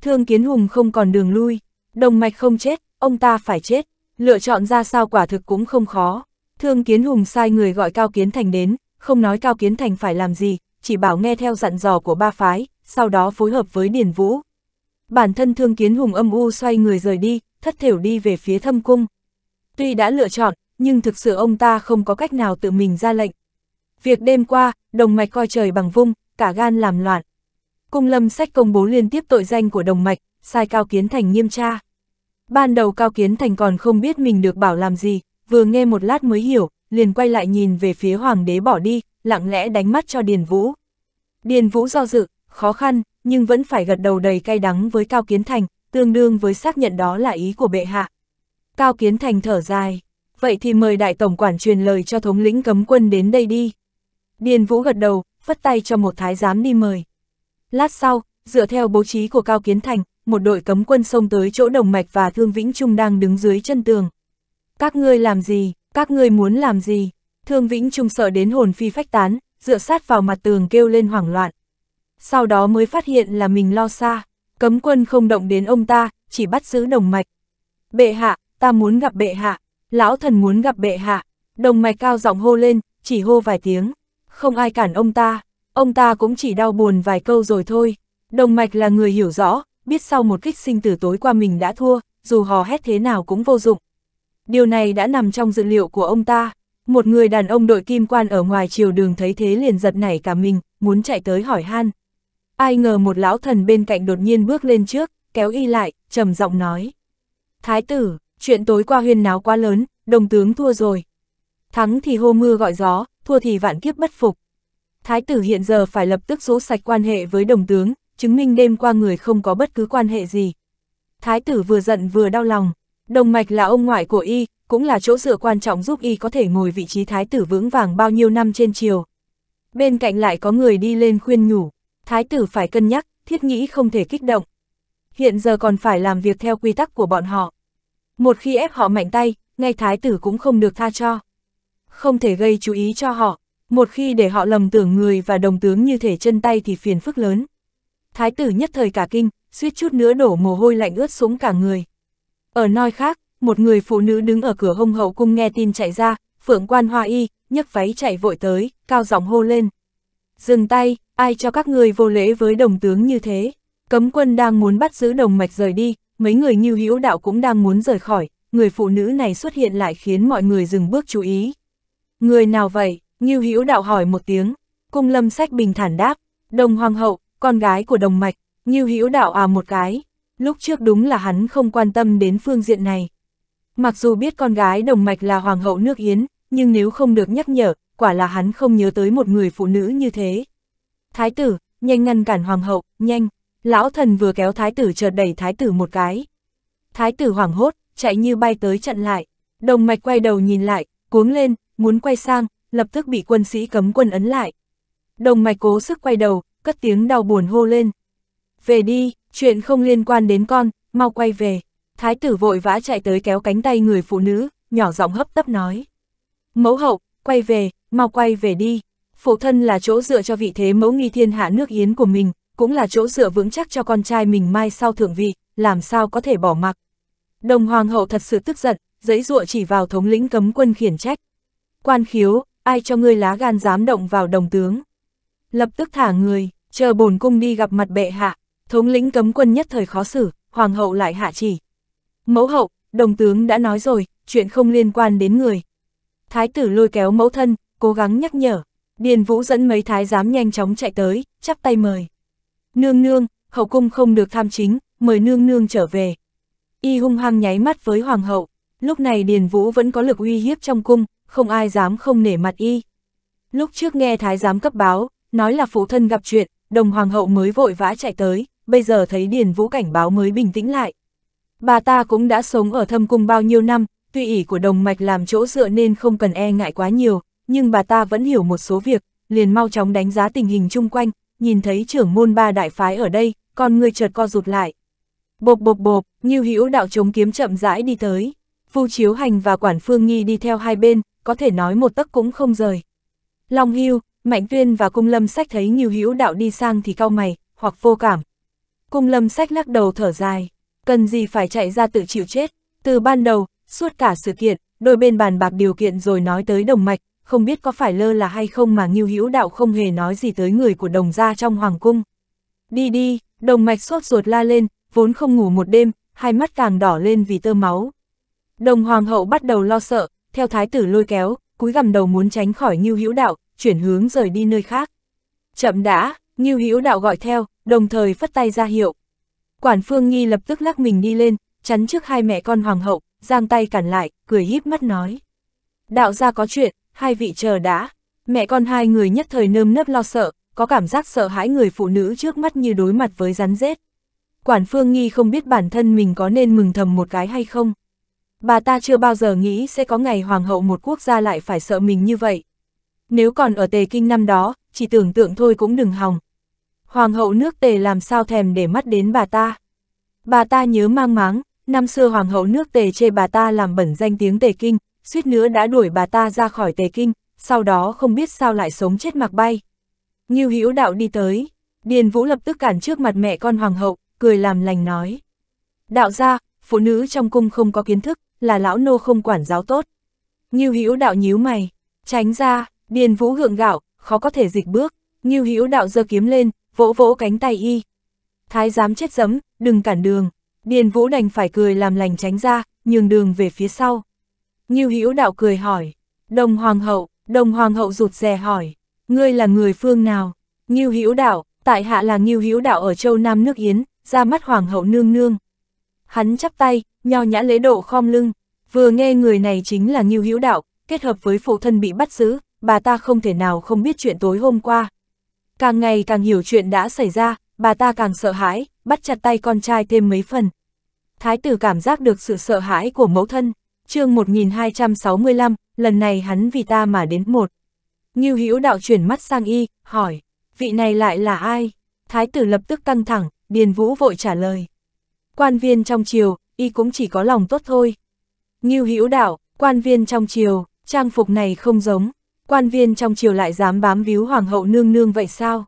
Thương Kiến Hùng không còn đường lui, đồng mạch không chết, ông ta phải chết. Lựa chọn ra sao quả thực cũng không khó. Thương Kiến Hùng sai người gọi Cao Kiến Thành đến, không nói Cao Kiến Thành phải làm gì, chỉ bảo nghe theo dặn dò của ba phái, sau đó phối hợp với Điền Vũ. Bản thân Thương Kiến Hùng âm u xoay người rời đi, thất thểu đi về phía thâm cung. Tuy đã lựa chọn, nhưng thực sự ông ta không có cách nào tự mình ra lệnh. Việc đêm qua, đồng mạch coi trời bằng vung, cả gan làm loạn. Cung lâm sách công bố liên tiếp tội danh của đồng mạch, sai Cao Kiến Thành nghiêm tra. Ban đầu Cao Kiến Thành còn không biết mình được bảo làm gì, vừa nghe một lát mới hiểu, liền quay lại nhìn về phía hoàng đế bỏ đi, lặng lẽ đánh mắt cho Điền Vũ. Điền Vũ do dự, khó khăn, nhưng vẫn phải gật đầu đầy cay đắng với Cao Kiến Thành, tương đương với xác nhận đó là ý của bệ hạ. Cao Kiến Thành thở dài, vậy thì mời đại tổng quản truyền lời cho thống lĩnh cấm quân đến đây đi. Điền Vũ gật đầu, phất tay cho một thái giám đi mời. Lát sau, dựa theo bố trí của Cao Kiến Thành, một đội cấm quân xông tới chỗ Đồng Mạch và Thương Vĩnh Trung đang đứng dưới chân tường. Các ngươi làm gì, các ngươi muốn làm gì? Thương Vĩnh Trung sợ đến hồn phi phách tán, dựa sát vào mặt tường kêu lên hoảng loạn. Sau đó mới phát hiện là mình lo xa, cấm quân không động đến ông ta, chỉ bắt giữ Đồng Mạch. Bệ hạ, ta muốn gặp bệ hạ, lão thần muốn gặp bệ hạ, Đồng Mạch cao giọng hô lên, chỉ hô vài tiếng, không ai cản ông ta, ông ta cũng chỉ đau buồn vài câu rồi thôi. Đồng Mạch là người hiểu rõ, biết sau một kích sinh tử tối qua mình đã thua, dù hò hét thế nào cũng vô dụng. Điều này đã nằm trong dự liệu của ông ta. Một người đàn ông đội kim quan ở ngoài chiều đường thấy thế liền giật nảy cả mình, muốn chạy tới hỏi han. Ai ngờ một lão thần bên cạnh đột nhiên bước lên trước, kéo y lại, trầm giọng nói. Thái tử, chuyện tối qua huyên náo quá lớn, đồng tướng thua rồi. Thắng thì hô mưa gọi gió, thua thì vạn kiếp bất phục. Thái tử hiện giờ phải lập tức rũ sạch quan hệ với đồng tướng, chứng minh đêm qua người không có bất cứ quan hệ gì. Thái tử vừa giận vừa đau lòng, đồng mạch là ông ngoại của y, cũng là chỗ dựa quan trọng giúp y có thể ngồi vị trí thái tử vững vàng bao nhiêu năm trên triều. Bên cạnh lại có người đi lên khuyên nhủ, thái tử phải cân nhắc, thiết nghĩ không thể kích động. Hiện giờ còn phải làm việc theo quy tắc của bọn họ. Một khi ép họ mạnh tay, ngay thái tử cũng không được tha cho. Không thể gây chú ý cho họ, một khi để họ lầm tưởng người và đồng tướng như thể chân tay thì phiền phức lớn. Thái tử nhất thời cả kinh, suýt chút nữa đổ mồ hôi lạnh ướt xuống cả người. Ở nơi khác, một người phụ nữ đứng ở cửa hông hậu cung nghe tin chạy ra, phượng quan hoa y, nhấc váy chạy vội tới, cao giọng hô lên. Dừng tay, ai cho các người vô lễ với đồng tướng như thế. Cấm quân đang muốn bắt giữ đồng mạch rời đi, mấy người như hữu đạo cũng đang muốn rời khỏi, người phụ nữ này xuất hiện lại khiến mọi người dừng bước chú ý. Người nào vậy? như Hữu đạo hỏi một tiếng, cung lâm sách bình thản đáp, đồng hoàng hậu, con gái của đồng mạch, như hữu đạo à một cái, lúc trước đúng là hắn không quan tâm đến phương diện này. Mặc dù biết con gái đồng mạch là hoàng hậu nước Yến, nhưng nếu không được nhắc nhở, quả là hắn không nhớ tới một người phụ nữ như thế. Thái tử, nhanh ngăn cản hoàng hậu, nhanh, lão thần vừa kéo thái tử chợt đẩy thái tử một cái. Thái tử hoảng hốt, chạy như bay tới chặn lại, đồng mạch quay đầu nhìn lại, cuống lên, muốn quay sang, lập tức bị quân sĩ cấm quân ấn lại. Đồng mạch cố sức quay đầu, cất tiếng đau buồn hô lên. Về đi, chuyện không liên quan đến con, mau quay về. Thái tử vội vã chạy tới kéo cánh tay người phụ nữ, nhỏ giọng hấp tấp nói. Mẫu hậu, quay về, mau quay về đi. Phụ thân là chỗ dựa cho vị thế mẫu nghi thiên hạ nước Yến của mình, cũng là chỗ dựa vững chắc cho con trai mình mai sau thượng vị, làm sao có thể bỏ mặc. Đồng hoàng hậu thật sự tức giận, giấy ruộng chỉ vào thống lĩnh cấm quân khiển trách. Quan khiếu, ai cho ngươi lá gan dám động vào đồng tướng lập tức thả người, chờ bổn cung đi gặp mặt bệ hạ, thống lĩnh cấm quân nhất thời khó xử, hoàng hậu lại hạ chỉ. Mẫu hậu, đồng tướng đã nói rồi, chuyện không liên quan đến người. Thái tử lôi kéo mẫu thân, cố gắng nhắc nhở, Điền Vũ dẫn mấy thái giám nhanh chóng chạy tới, chắp tay mời. Nương nương, hậu cung không được tham chính, mời nương nương trở về. Y hung hăng nháy mắt với hoàng hậu, lúc này Điền Vũ vẫn có lực uy hiếp trong cung, không ai dám không nể mặt y. Lúc trước nghe thái giám cấp báo, nói là phụ thân gặp chuyện, đồng hoàng hậu mới vội vã chạy tới, bây giờ thấy Điền Vũ cảnh báo mới bình tĩnh lại. Bà ta cũng đã sống ở thâm cung bao nhiêu năm, tuy ỷ của đồng mạch làm chỗ dựa nên không cần e ngại quá nhiều, nhưng bà ta vẫn hiểu một số việc, liền mau chóng đánh giá tình hình chung quanh, nhìn thấy trưởng môn ba đại phái ở đây, con người chợt co rụt lại. Bộp bộp bộp, như Hữu đạo chống kiếm chậm rãi đi tới, Phu Chiếu Hành và Quản Phương Nghi đi theo hai bên, có thể nói một tấc cũng không rời. Long Hưu, Mạnh Tuyên và Cung Lâm Sách thấy Ngưu Hữu Đạo đi sang thì cau mày, hoặc vô cảm. Cung Lâm Sách lắc đầu thở dài, cần gì phải chạy ra tự chịu chết. Từ ban đầu, suốt cả sự kiện, đôi bên bàn bạc điều kiện rồi nói tới đồng mạch, không biết có phải lơ là hay không mà Ngưu Hữu Đạo không hề nói gì tới người của đồng gia trong hoàng cung. Đi đi, đồng mạch sốt ruột la lên, vốn không ngủ một đêm, hai mắt càng đỏ lên vì tơ máu. Đồng hoàng hậu bắt đầu lo sợ, theo thái tử lôi kéo, cúi gằm đầu muốn tránh khỏi Ngưu Hữu Đạo, chuyển hướng rời đi nơi khác. Chậm đã, Ngưu Hữu Đạo gọi theo, đồng thời phất tay ra hiệu. Quản Phương Nghi lập tức lắc mình đi lên, chắn trước hai mẹ con hoàng hậu, giang tay cản lại, cười híp mắt nói. Đạo gia có chuyện, hai vị chờ đã. Mẹ con hai người nhất thời nơm nớp lo sợ, có cảm giác sợ hãi người phụ nữ trước mắt như đối mặt với rắn rết. Quản Phương Nghi không biết bản thân mình có nên mừng thầm một cái hay không. Bà ta chưa bao giờ nghĩ sẽ có ngày hoàng hậu một quốc gia lại phải sợ mình như vậy. Nếu còn ở tề kinh năm đó, chỉ tưởng tượng thôi cũng đừng hòng. Hoàng hậu nước tề làm sao thèm để mắt đến bà ta. Bà ta nhớ mang máng, năm xưa hoàng hậu nước tề chê bà ta làm bẩn danh tiếng tề kinh, suýt nữa đã đuổi bà ta ra khỏi tề kinh, sau đó không biết sao lại sống chết mặc bay. Nghiêu hữu đạo đi tới, Điền Vũ lập tức cản trước mặt mẹ con hoàng hậu, cười làm lành nói. Đạo ra, phụ nữ trong cung không có kiến thức, là lão nô không quản giáo tốt. Nghiêu hữu đạo nhíu mày, tránh ra, Điền Vũ gượng gạo, khó có thể dịch bước, Ngưu Hữu Đạo giơ kiếm lên, vỗ vỗ cánh tay y. Thái giám chết giấm, đừng cản đường. Điền Vũ đành phải cười làm lành tránh ra, nhường đường về phía sau. Ngưu Hữu Đạo cười hỏi, "Đồng hoàng hậu?" Đồng hoàng hậu rụt rè hỏi, "Ngươi là người phương nào?" Ngưu Hữu Đạo, tại hạ là Ngưu Hữu Đạo ở châu Nam nước Yến, ra mắt hoàng hậu nương nương. Hắn chắp tay, nho nhã lễ độ khom lưng, vừa nghe người này chính là Ngưu Hữu Đạo, kết hợp với phụ thân bị bắt giữ, bà ta không thể nào không biết chuyện tối hôm qua. Càng ngày càng hiểu chuyện đã xảy ra, bà ta càng sợ hãi, bắt chặt tay con trai thêm mấy phần. Thái tử cảm giác được sự sợ hãi của mẫu thân. chương 1265, lần này hắn vì ta mà đến một. Ngưu Hữu đạo chuyển mắt sang y, hỏi, vị này lại là ai? Thái tử lập tức căng thẳng, Điền Vũ vội trả lời. Quan viên trong triều, y cũng chỉ có lòng tốt thôi. Ngưu Hữu đạo, quan viên trong triều, trang phục này không giống, Quan viên trong triều lại dám bám víu hoàng hậu nương nương vậy sao?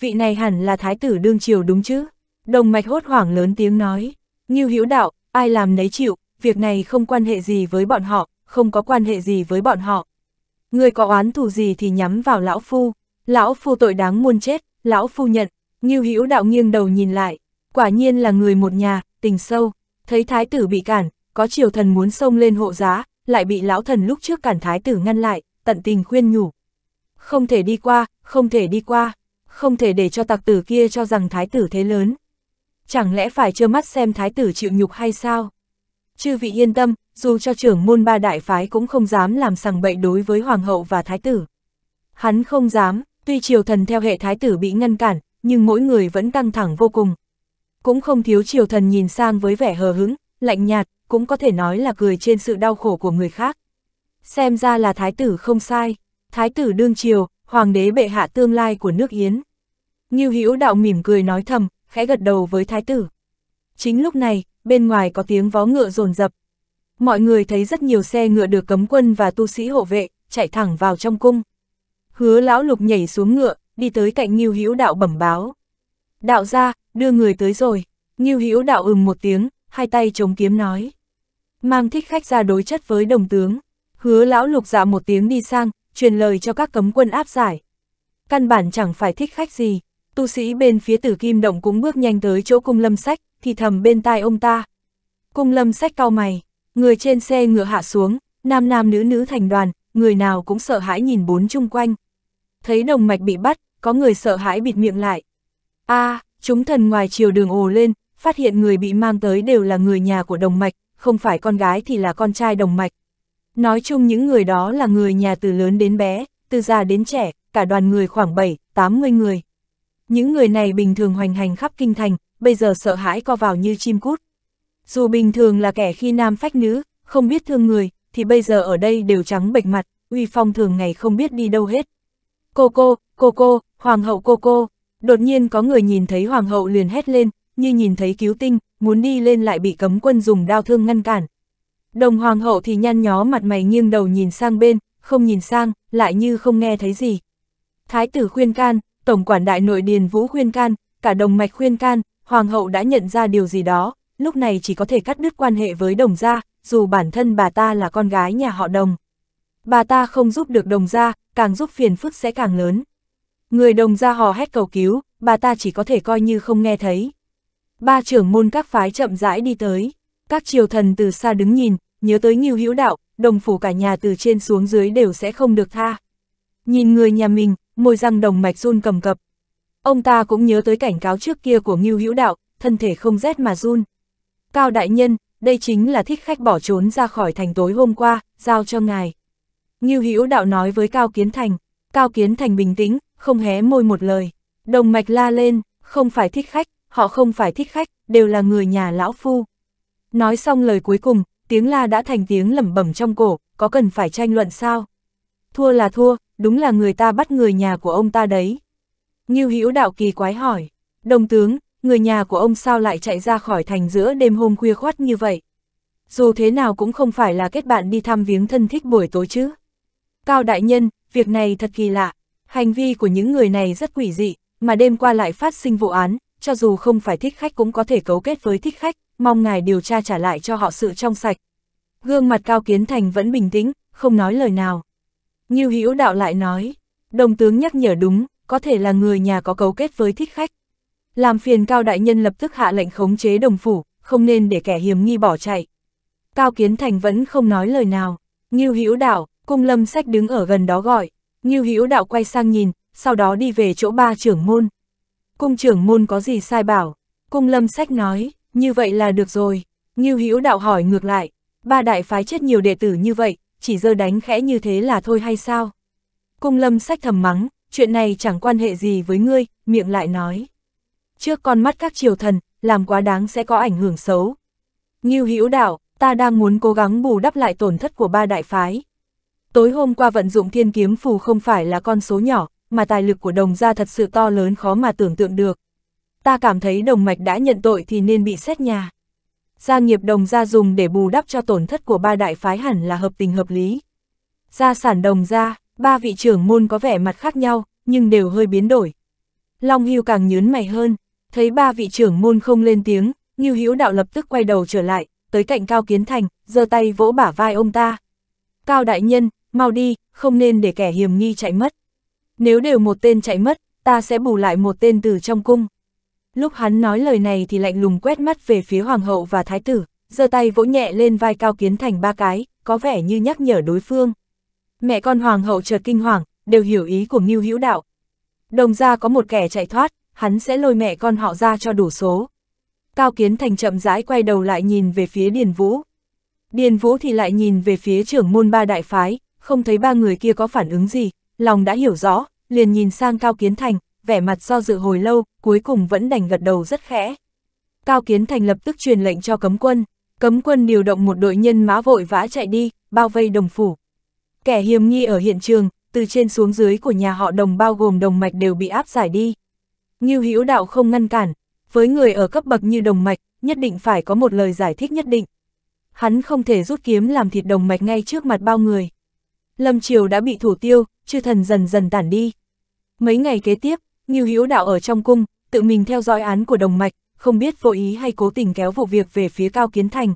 Vị này hẳn là thái tử đương triều đúng chứ? Đồng mạch hốt hoảng lớn tiếng nói. Như hữu đạo, ai làm nấy chịu, việc này không quan hệ gì với bọn họ, không có quan hệ gì với bọn họ. Người có oán thù gì thì nhắm vào lão phu. Lão phu tội đáng muôn chết, lão phu nhận. Như hữu đạo nghiêng đầu nhìn lại. Quả nhiên là người một nhà, tình sâu. Thấy thái tử bị cản, có triều thần muốn xông lên hộ giá, lại bị lão thần lúc trước cản thái tử ngăn lại, tận tình khuyên nhủ. Không thể đi qua, không thể đi qua, không thể để cho tặc tử kia cho rằng thái tử thế lớn. Chẳng lẽ phải trơ mắt xem thái tử chịu nhục hay sao? Chư vị yên tâm, dù cho trưởng môn ba đại phái cũng không dám làm sằng bậy đối với hoàng hậu và thái tử. Hắn không dám, tuy triều thần theo hệ thái tử bị ngăn cản, nhưng mỗi người vẫn căng thẳng vô cùng. Cũng không thiếu triều thần nhìn sang với vẻ hờ hững, lạnh nhạt, cũng có thể nói là cười trên sự đau khổ của người khác xem ra là thái tử không sai, thái tử đương triều, hoàng đế bệ hạ tương lai của nước Yến. Ngưu Hữu đạo mỉm cười nói thầm, khẽ gật đầu với thái tử. Chính lúc này, bên ngoài có tiếng vó ngựa rồn rập. Mọi người thấy rất nhiều xe ngựa được cấm quân và tu sĩ hộ vệ, chạy thẳng vào trong cung. Hứa lão lục nhảy xuống ngựa, đi tới cạnh Ngưu Hữu đạo bẩm báo. Đạo ra, đưa người tới rồi. Ngưu Hữu đạo ừm một tiếng, hai tay chống kiếm nói. Mang thích khách ra đối chất với đồng tướng, Hứa lão lục dạ một tiếng đi sang, truyền lời cho các cấm quân áp giải. Căn bản chẳng phải thích khách gì, tu sĩ bên phía tử kim động cũng bước nhanh tới chỗ cung lâm sách, thì thầm bên tai ông ta. Cung lâm sách cau mày, người trên xe ngựa hạ xuống, nam nam nữ nữ thành đoàn, người nào cũng sợ hãi nhìn bốn chung quanh. Thấy đồng mạch bị bắt, có người sợ hãi bịt miệng lại. a à, chúng thần ngoài chiều đường ồ lên, phát hiện người bị mang tới đều là người nhà của đồng mạch, không phải con gái thì là con trai đồng mạch. Nói chung những người đó là người nhà từ lớn đến bé, từ già đến trẻ, cả đoàn người khoảng 7, 80 người. Những người này bình thường hoành hành khắp kinh thành, bây giờ sợ hãi co vào như chim cút. Dù bình thường là kẻ khi nam phách nữ, không biết thương người, thì bây giờ ở đây đều trắng bệch mặt, uy phong thường ngày không biết đi đâu hết. Cô cô, cô cô, hoàng hậu cô cô, đột nhiên có người nhìn thấy hoàng hậu liền hét lên, như nhìn thấy cứu tinh, muốn đi lên lại bị cấm quân dùng đao thương ngăn cản, Đồng hoàng hậu thì nhăn nhó mặt mày nghiêng đầu nhìn sang bên, không nhìn sang, lại như không nghe thấy gì. Thái tử khuyên can, tổng quản đại nội điền vũ khuyên can, cả đồng mạch khuyên can, hoàng hậu đã nhận ra điều gì đó, lúc này chỉ có thể cắt đứt quan hệ với đồng gia, dù bản thân bà ta là con gái nhà họ đồng. Bà ta không giúp được đồng gia, càng giúp phiền phức sẽ càng lớn. Người đồng gia hò hét cầu cứu, bà ta chỉ có thể coi như không nghe thấy. Ba trưởng môn các phái chậm rãi đi tới. Các triều thần từ xa đứng nhìn, nhớ tới Ngưu Hữu Đạo, đồng phủ cả nhà từ trên xuống dưới đều sẽ không được tha. Nhìn người nhà mình, môi răng đồng mạch run cầm cập. Ông ta cũng nhớ tới cảnh cáo trước kia của Ngưu Hữu Đạo, thân thể không rét mà run. Cao đại nhân, đây chính là thích khách bỏ trốn ra khỏi thành tối hôm qua, giao cho ngài. Ngưu Hữu Đạo nói với Cao Kiến Thành, Cao Kiến Thành bình tĩnh, không hé môi một lời. Đồng mạch la lên, không phải thích khách, họ không phải thích khách, đều là người nhà lão phu. Nói xong lời cuối cùng, tiếng la đã thành tiếng lẩm bẩm trong cổ, có cần phải tranh luận sao? Thua là thua, đúng là người ta bắt người nhà của ông ta đấy. Ngưu Hữu Đạo kỳ quái hỏi, đồng tướng, người nhà của ông sao lại chạy ra khỏi thành giữa đêm hôm khuya khoát như vậy? Dù thế nào cũng không phải là kết bạn đi thăm viếng thân thích buổi tối chứ. Cao đại nhân, việc này thật kỳ lạ, hành vi của những người này rất quỷ dị, mà đêm qua lại phát sinh vụ án, cho dù không phải thích khách cũng có thể cấu kết với thích khách, mong ngài điều tra trả lại cho họ sự trong sạch. Gương mặt Cao Kiến Thành vẫn bình tĩnh, không nói lời nào. Như Hữu Đạo lại nói, đồng tướng nhắc nhở đúng, có thể là người nhà có cấu kết với thích khách. Làm phiền Cao Đại Nhân lập tức hạ lệnh khống chế đồng phủ, không nên để kẻ hiểm nghi bỏ chạy. Cao Kiến Thành vẫn không nói lời nào. Như Hữu Đạo, cung lâm sách đứng ở gần đó gọi. Như Hữu Đạo quay sang nhìn, sau đó đi về chỗ ba trưởng môn. Cung trưởng môn có gì sai bảo? Cung lâm sách nói, như vậy là được rồi, Ngưu Hữu đạo hỏi ngược lại, ba đại phái chết nhiều đệ tử như vậy, chỉ dơ đánh khẽ như thế là thôi hay sao? Cung lâm sách thầm mắng, chuyện này chẳng quan hệ gì với ngươi, miệng lại nói. Trước con mắt các triều thần, làm quá đáng sẽ có ảnh hưởng xấu. Ngưu Hữu đạo, ta đang muốn cố gắng bù đắp lại tổn thất của ba đại phái. Tối hôm qua vận dụng thiên kiếm phù không phải là con số nhỏ, mà tài lực của đồng gia thật sự to lớn khó mà tưởng tượng được ta cảm thấy đồng mạch đã nhận tội thì nên bị xét nhà. Gia nghiệp đồng gia dùng để bù đắp cho tổn thất của ba đại phái hẳn là hợp tình hợp lý. Gia sản đồng gia, ba vị trưởng môn có vẻ mặt khác nhau, nhưng đều hơi biến đổi. Long Hưu càng nhớn mày hơn, thấy ba vị trưởng môn không lên tiếng, Ngưu Hữu Đạo lập tức quay đầu trở lại, tới cạnh Cao Kiến Thành, giơ tay vỗ bả vai ông ta. Cao đại nhân, mau đi, không nên để kẻ hiểm nghi chạy mất. Nếu đều một tên chạy mất, ta sẽ bù lại một tên từ trong cung. Lúc hắn nói lời này thì lạnh lùng quét mắt về phía hoàng hậu và thái tử, giơ tay vỗ nhẹ lên vai Cao Kiến Thành ba cái, có vẻ như nhắc nhở đối phương. Mẹ con hoàng hậu chợt kinh hoàng, đều hiểu ý của Ngưu Hữu Đạo. Đồng ra có một kẻ chạy thoát, hắn sẽ lôi mẹ con họ ra cho đủ số. Cao Kiến Thành chậm rãi quay đầu lại nhìn về phía Điền Vũ. Điền Vũ thì lại nhìn về phía trưởng môn ba đại phái, không thấy ba người kia có phản ứng gì, lòng đã hiểu rõ, liền nhìn sang Cao Kiến Thành, vẻ mặt do dự hồi lâu, cuối cùng vẫn đành gật đầu rất khẽ. Cao Kiến Thành lập tức truyền lệnh cho cấm quân, cấm quân điều động một đội nhân mã vội vã chạy đi, bao vây đồng phủ. Kẻ hiềm nghi ở hiện trường, từ trên xuống dưới của nhà họ đồng bao gồm đồng mạch đều bị áp giải đi. Ngưu Hữu Đạo không ngăn cản, với người ở cấp bậc như đồng mạch, nhất định phải có một lời giải thích nhất định. Hắn không thể rút kiếm làm thịt đồng mạch ngay trước mặt bao người. Lâm Triều đã bị thủ tiêu, chư thần dần dần tản đi. Mấy ngày kế tiếp, Ngưu Hữu Đạo ở trong cung, tự mình theo dõi án của Đồng Mạch, không biết vô ý hay cố tình kéo vụ việc về phía Cao Kiến Thành.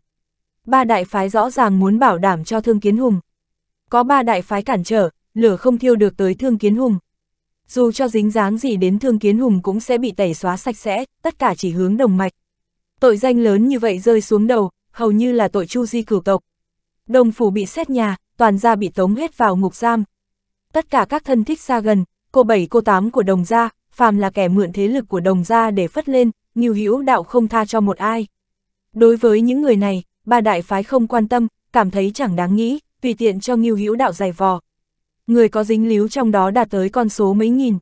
Ba đại phái rõ ràng muốn bảo đảm cho Thương Kiến Hùng. Có ba đại phái cản trở, lửa không thiêu được tới Thương Kiến Hùng. Dù cho dính dáng gì đến Thương Kiến Hùng cũng sẽ bị tẩy xóa sạch sẽ, tất cả chỉ hướng Đồng Mạch. Tội danh lớn như vậy rơi xuống đầu, hầu như là tội chu di cửu tộc. Đồng phủ bị xét nhà, toàn gia bị tống hết vào ngục giam. Tất cả các thân thích xa gần, cô bảy cô tám của đồng gia, phàm là kẻ mượn thế lực của đồng gia để phất lên, Ngưu Hữu Đạo không tha cho một ai. Đối với những người này, ba đại phái không quan tâm, cảm thấy chẳng đáng nghĩ, tùy tiện cho Ngưu Hữu Đạo giày vò. Người có dính líu trong đó đạt tới con số mấy nghìn.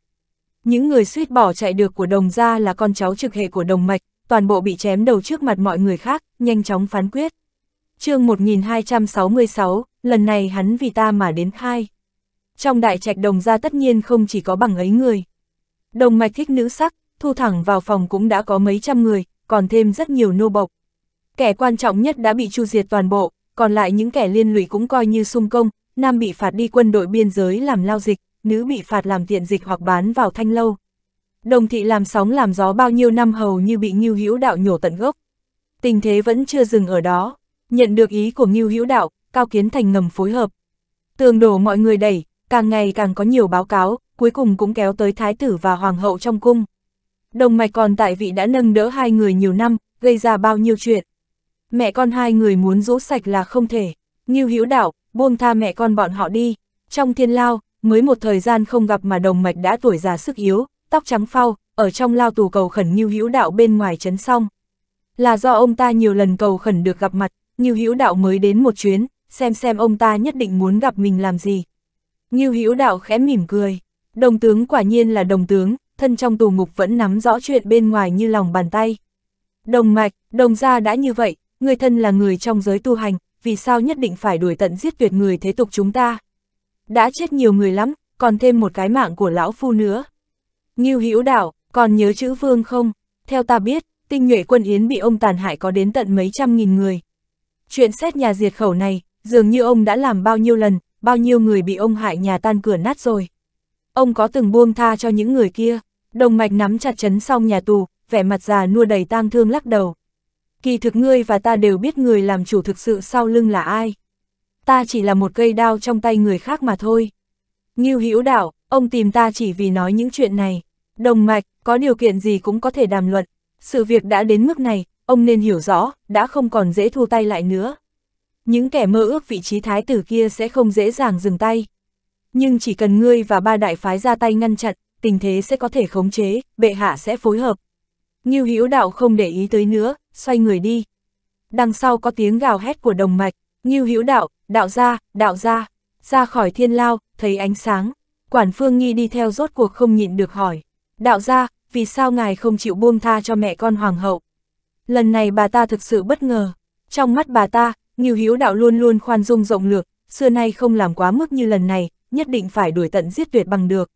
Những người suýt bỏ chạy được của đồng gia là con cháu trực hệ của đồng mạch, toàn bộ bị chém đầu trước mặt mọi người khác, nhanh chóng phán quyết. chương 1266, lần này hắn vì ta mà đến khai. Trong đại trạch đồng gia tất nhiên không chỉ có bằng ấy người. Đồng mạch thích nữ sắc, thu thẳng vào phòng cũng đã có mấy trăm người, còn thêm rất nhiều nô bộc. Kẻ quan trọng nhất đã bị chu diệt toàn bộ, còn lại những kẻ liên lụy cũng coi như sung công, nam bị phạt đi quân đội biên giới làm lao dịch, nữ bị phạt làm tiện dịch hoặc bán vào thanh lâu. Đồng thị làm sóng làm gió bao nhiêu năm hầu như bị Ngưu Hữu Đạo nhổ tận gốc. Tình thế vẫn chưa dừng ở đó, nhận được ý của Ngưu Hữu Đạo, Cao Kiến Thành ngầm phối hợp. Tường đổ mọi người đẩy, càng ngày càng có nhiều báo cáo, cuối cùng cũng kéo tới thái tử và hoàng hậu trong cung. Đồng mạch còn tại vị đã nâng đỡ hai người nhiều năm, gây ra bao nhiêu chuyện. Mẹ con hai người muốn rũ sạch là không thể, như hữu đạo, buông tha mẹ con bọn họ đi. Trong thiên lao, mới một thời gian không gặp mà đồng mạch đã tuổi già sức yếu, tóc trắng phau, ở trong lao tù cầu khẩn như hữu đạo bên ngoài chấn xong. Là do ông ta nhiều lần cầu khẩn được gặp mặt, như hữu đạo mới đến một chuyến, xem xem ông ta nhất định muốn gặp mình làm gì. Ngưu Hữu Đạo khẽ mỉm cười. Đồng tướng quả nhiên là đồng tướng, thân trong tù ngục vẫn nắm rõ chuyện bên ngoài như lòng bàn tay. Đồng mạch, đồng gia đã như vậy, người thân là người trong giới tu hành, vì sao nhất định phải đuổi tận giết tuyệt người thế tục chúng ta? Đã chết nhiều người lắm, còn thêm một cái mạng của lão phu nữa. Ngưu Hữu Đạo, còn nhớ chữ vương không? Theo ta biết, tinh nhuệ quân Yến bị ông tàn hại có đến tận mấy trăm nghìn người. Chuyện xét nhà diệt khẩu này, dường như ông đã làm bao nhiêu lần, bao nhiêu người bị ông hại nhà tan cửa nát rồi. Ông có từng buông tha cho những người kia, đồng mạch nắm chặt chấn xong nhà tù, vẻ mặt già nua đầy tang thương lắc đầu. Kỳ thực ngươi và ta đều biết người làm chủ thực sự sau lưng là ai. Ta chỉ là một cây đao trong tay người khác mà thôi. Ngưu Hữu Đạo, ông tìm ta chỉ vì nói những chuyện này. Đồng mạch, có điều kiện gì cũng có thể đàm luận. Sự việc đã đến mức này, ông nên hiểu rõ, đã không còn dễ thu tay lại nữa những kẻ mơ ước vị trí thái tử kia sẽ không dễ dàng dừng tay. Nhưng chỉ cần ngươi và ba đại phái ra tay ngăn chặn, tình thế sẽ có thể khống chế, bệ hạ sẽ phối hợp. Ngưu Hữu Đạo không để ý tới nữa, xoay người đi. Đằng sau có tiếng gào hét của đồng mạch, Ngưu Hữu Đạo, đạo ra, đạo ra, ra khỏi thiên lao, thấy ánh sáng. Quản Phương Nghi đi theo rốt cuộc không nhịn được hỏi, đạo ra, vì sao ngài không chịu buông tha cho mẹ con hoàng hậu? Lần này bà ta thực sự bất ngờ, trong mắt bà ta, Ngưu hiếu đạo luôn luôn khoan dung rộng lược, xưa nay không làm quá mức như lần này, nhất định phải đuổi tận giết tuyệt bằng được.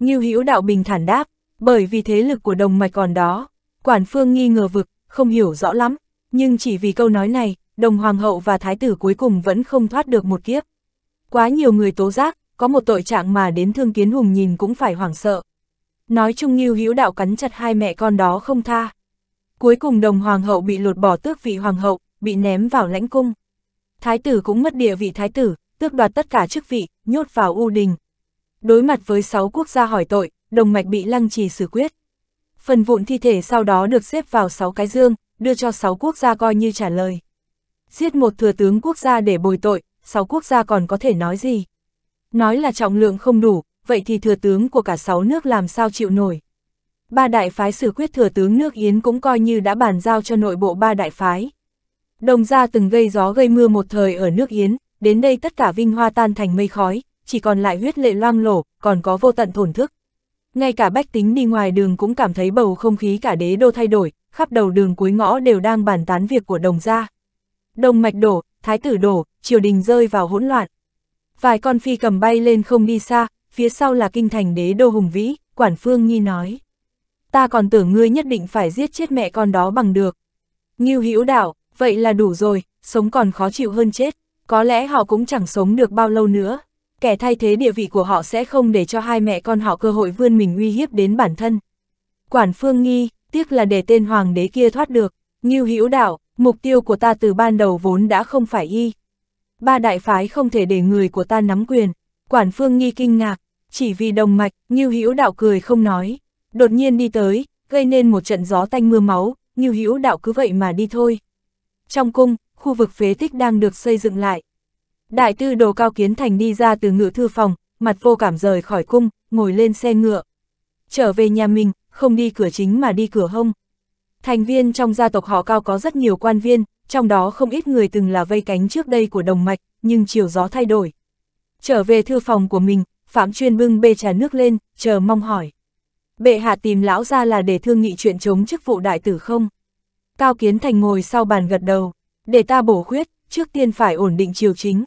Ngưu Hữu đạo bình thản đáp, bởi vì thế lực của đồng mạch còn đó, Quản Phương nghi ngờ vực, không hiểu rõ lắm, nhưng chỉ vì câu nói này, đồng hoàng hậu và thái tử cuối cùng vẫn không thoát được một kiếp. Quá nhiều người tố giác, có một tội trạng mà đến thương kiến hùng nhìn cũng phải hoảng sợ. Nói chung Ngưu Hữu đạo cắn chặt hai mẹ con đó không tha. Cuối cùng đồng hoàng hậu bị lột bỏ tước vị hoàng hậu, bị ném vào lãnh cung. Thái tử cũng mất địa vị thái tử, tước đoạt tất cả chức vị, nhốt vào u đình. Đối mặt với 6 quốc gia hỏi tội, đồng mạch bị lăng trì xử quyết. Phần vụn thi thể sau đó được xếp vào 6 cái dương, đưa cho 6 quốc gia coi như trả lời. Giết một thừa tướng quốc gia để bồi tội, 6 quốc gia còn có thể nói gì? Nói là trọng lượng không đủ, vậy thì thừa tướng của cả 6 nước làm sao chịu nổi? Ba đại phái xử quyết thừa tướng nước Yến cũng coi như đã bàn giao cho nội bộ ba đại phái. Đồng gia từng gây gió gây mưa một thời ở nước Yến, đến đây tất cả vinh hoa tan thành mây khói, chỉ còn lại huyết lệ loang lổ, còn có vô tận thổn thức. Ngay cả bách tính đi ngoài đường cũng cảm thấy bầu không khí cả đế đô thay đổi, khắp đầu đường cuối ngõ đều đang bàn tán việc của đồng gia. Đồng mạch đổ, thái tử đổ, triều đình rơi vào hỗn loạn. Vài con phi cầm bay lên không đi xa, phía sau là kinh thành đế đô hùng vĩ, quản phương nghi nói. Ta còn tưởng ngươi nhất định phải giết chết mẹ con đó bằng được. Ngưu Hữu đạo, vậy là đủ rồi, sống còn khó chịu hơn chết, có lẽ họ cũng chẳng sống được bao lâu nữa. Kẻ thay thế địa vị của họ sẽ không để cho hai mẹ con họ cơ hội vươn mình uy hiếp đến bản thân. Quản Phương nghi, tiếc là để tên hoàng đế kia thoát được, Ngưu Hữu Đạo, mục tiêu của ta từ ban đầu vốn đã không phải y. Ba đại phái không thể để người của ta nắm quyền, Quản Phương nghi kinh ngạc, chỉ vì đồng mạch, Ngưu Hữu Đạo cười không nói, đột nhiên đi tới, gây nên một trận gió tanh mưa máu, Ngưu Hữu Đạo cứ vậy mà đi thôi. Trong cung, khu vực phế tích đang được xây dựng lại. Đại tư đồ cao kiến thành đi ra từ ngựa thư phòng, mặt vô cảm rời khỏi cung, ngồi lên xe ngựa. Trở về nhà mình, không đi cửa chính mà đi cửa hông. Thành viên trong gia tộc họ cao có rất nhiều quan viên, trong đó không ít người từng là vây cánh trước đây của đồng mạch, nhưng chiều gió thay đổi. Trở về thư phòng của mình, Phạm Chuyên bưng bê trà nước lên, chờ mong hỏi. Bệ hạ tìm lão ra là để thương nghị chuyện chống chức vụ đại tử không? Cao Kiến Thành ngồi sau bàn gật đầu, để ta bổ khuyết, trước tiên phải ổn định triều chính.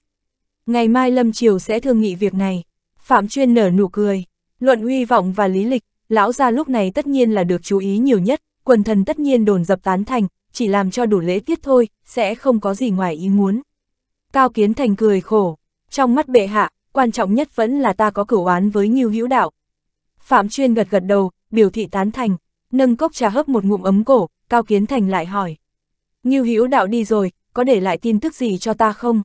Ngày mai Lâm Triều sẽ thương nghị việc này. Phạm Chuyên nở nụ cười, luận uy vọng và lý lịch, lão gia lúc này tất nhiên là được chú ý nhiều nhất, quần thần tất nhiên đồn dập tán thành, chỉ làm cho đủ lễ tiết thôi, sẽ không có gì ngoài ý muốn. Cao Kiến Thành cười khổ, trong mắt bệ hạ, quan trọng nhất vẫn là ta có cửu oán với nhiêu Hữu Đạo. Phạm Chuyên gật gật đầu, biểu thị tán thành, nâng cốc trà hấp một ngụm ấm cổ, Cao Kiến Thành lại hỏi. Ngưu Hữu đạo đi rồi, có để lại tin tức gì cho ta không?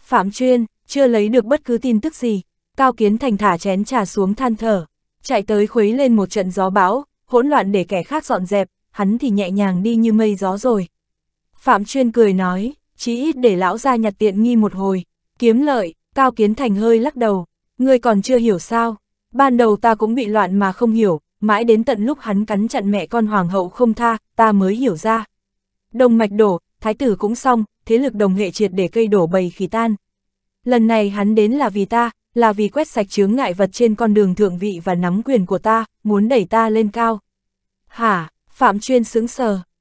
Phạm Chuyên, chưa lấy được bất cứ tin tức gì. Cao Kiến Thành thả chén trà xuống than thở, chạy tới khuấy lên một trận gió bão, hỗn loạn để kẻ khác dọn dẹp, hắn thì nhẹ nhàng đi như mây gió rồi. Phạm Chuyên cười nói, chí ít để lão ra nhặt tiện nghi một hồi, kiếm lợi, Cao Kiến Thành hơi lắc đầu, ngươi còn chưa hiểu sao, ban đầu ta cũng bị loạn mà không hiểu, mãi đến tận lúc hắn cắn chặn mẹ con hoàng hậu không tha, ta mới hiểu ra. Đồng mạch đổ, thái tử cũng xong, thế lực đồng hệ triệt để cây đổ bầy khỉ tan. Lần này hắn đến là vì ta, là vì quét sạch chướng ngại vật trên con đường thượng vị và nắm quyền của ta, muốn đẩy ta lên cao. Hả, Phạm Chuyên sững sờ,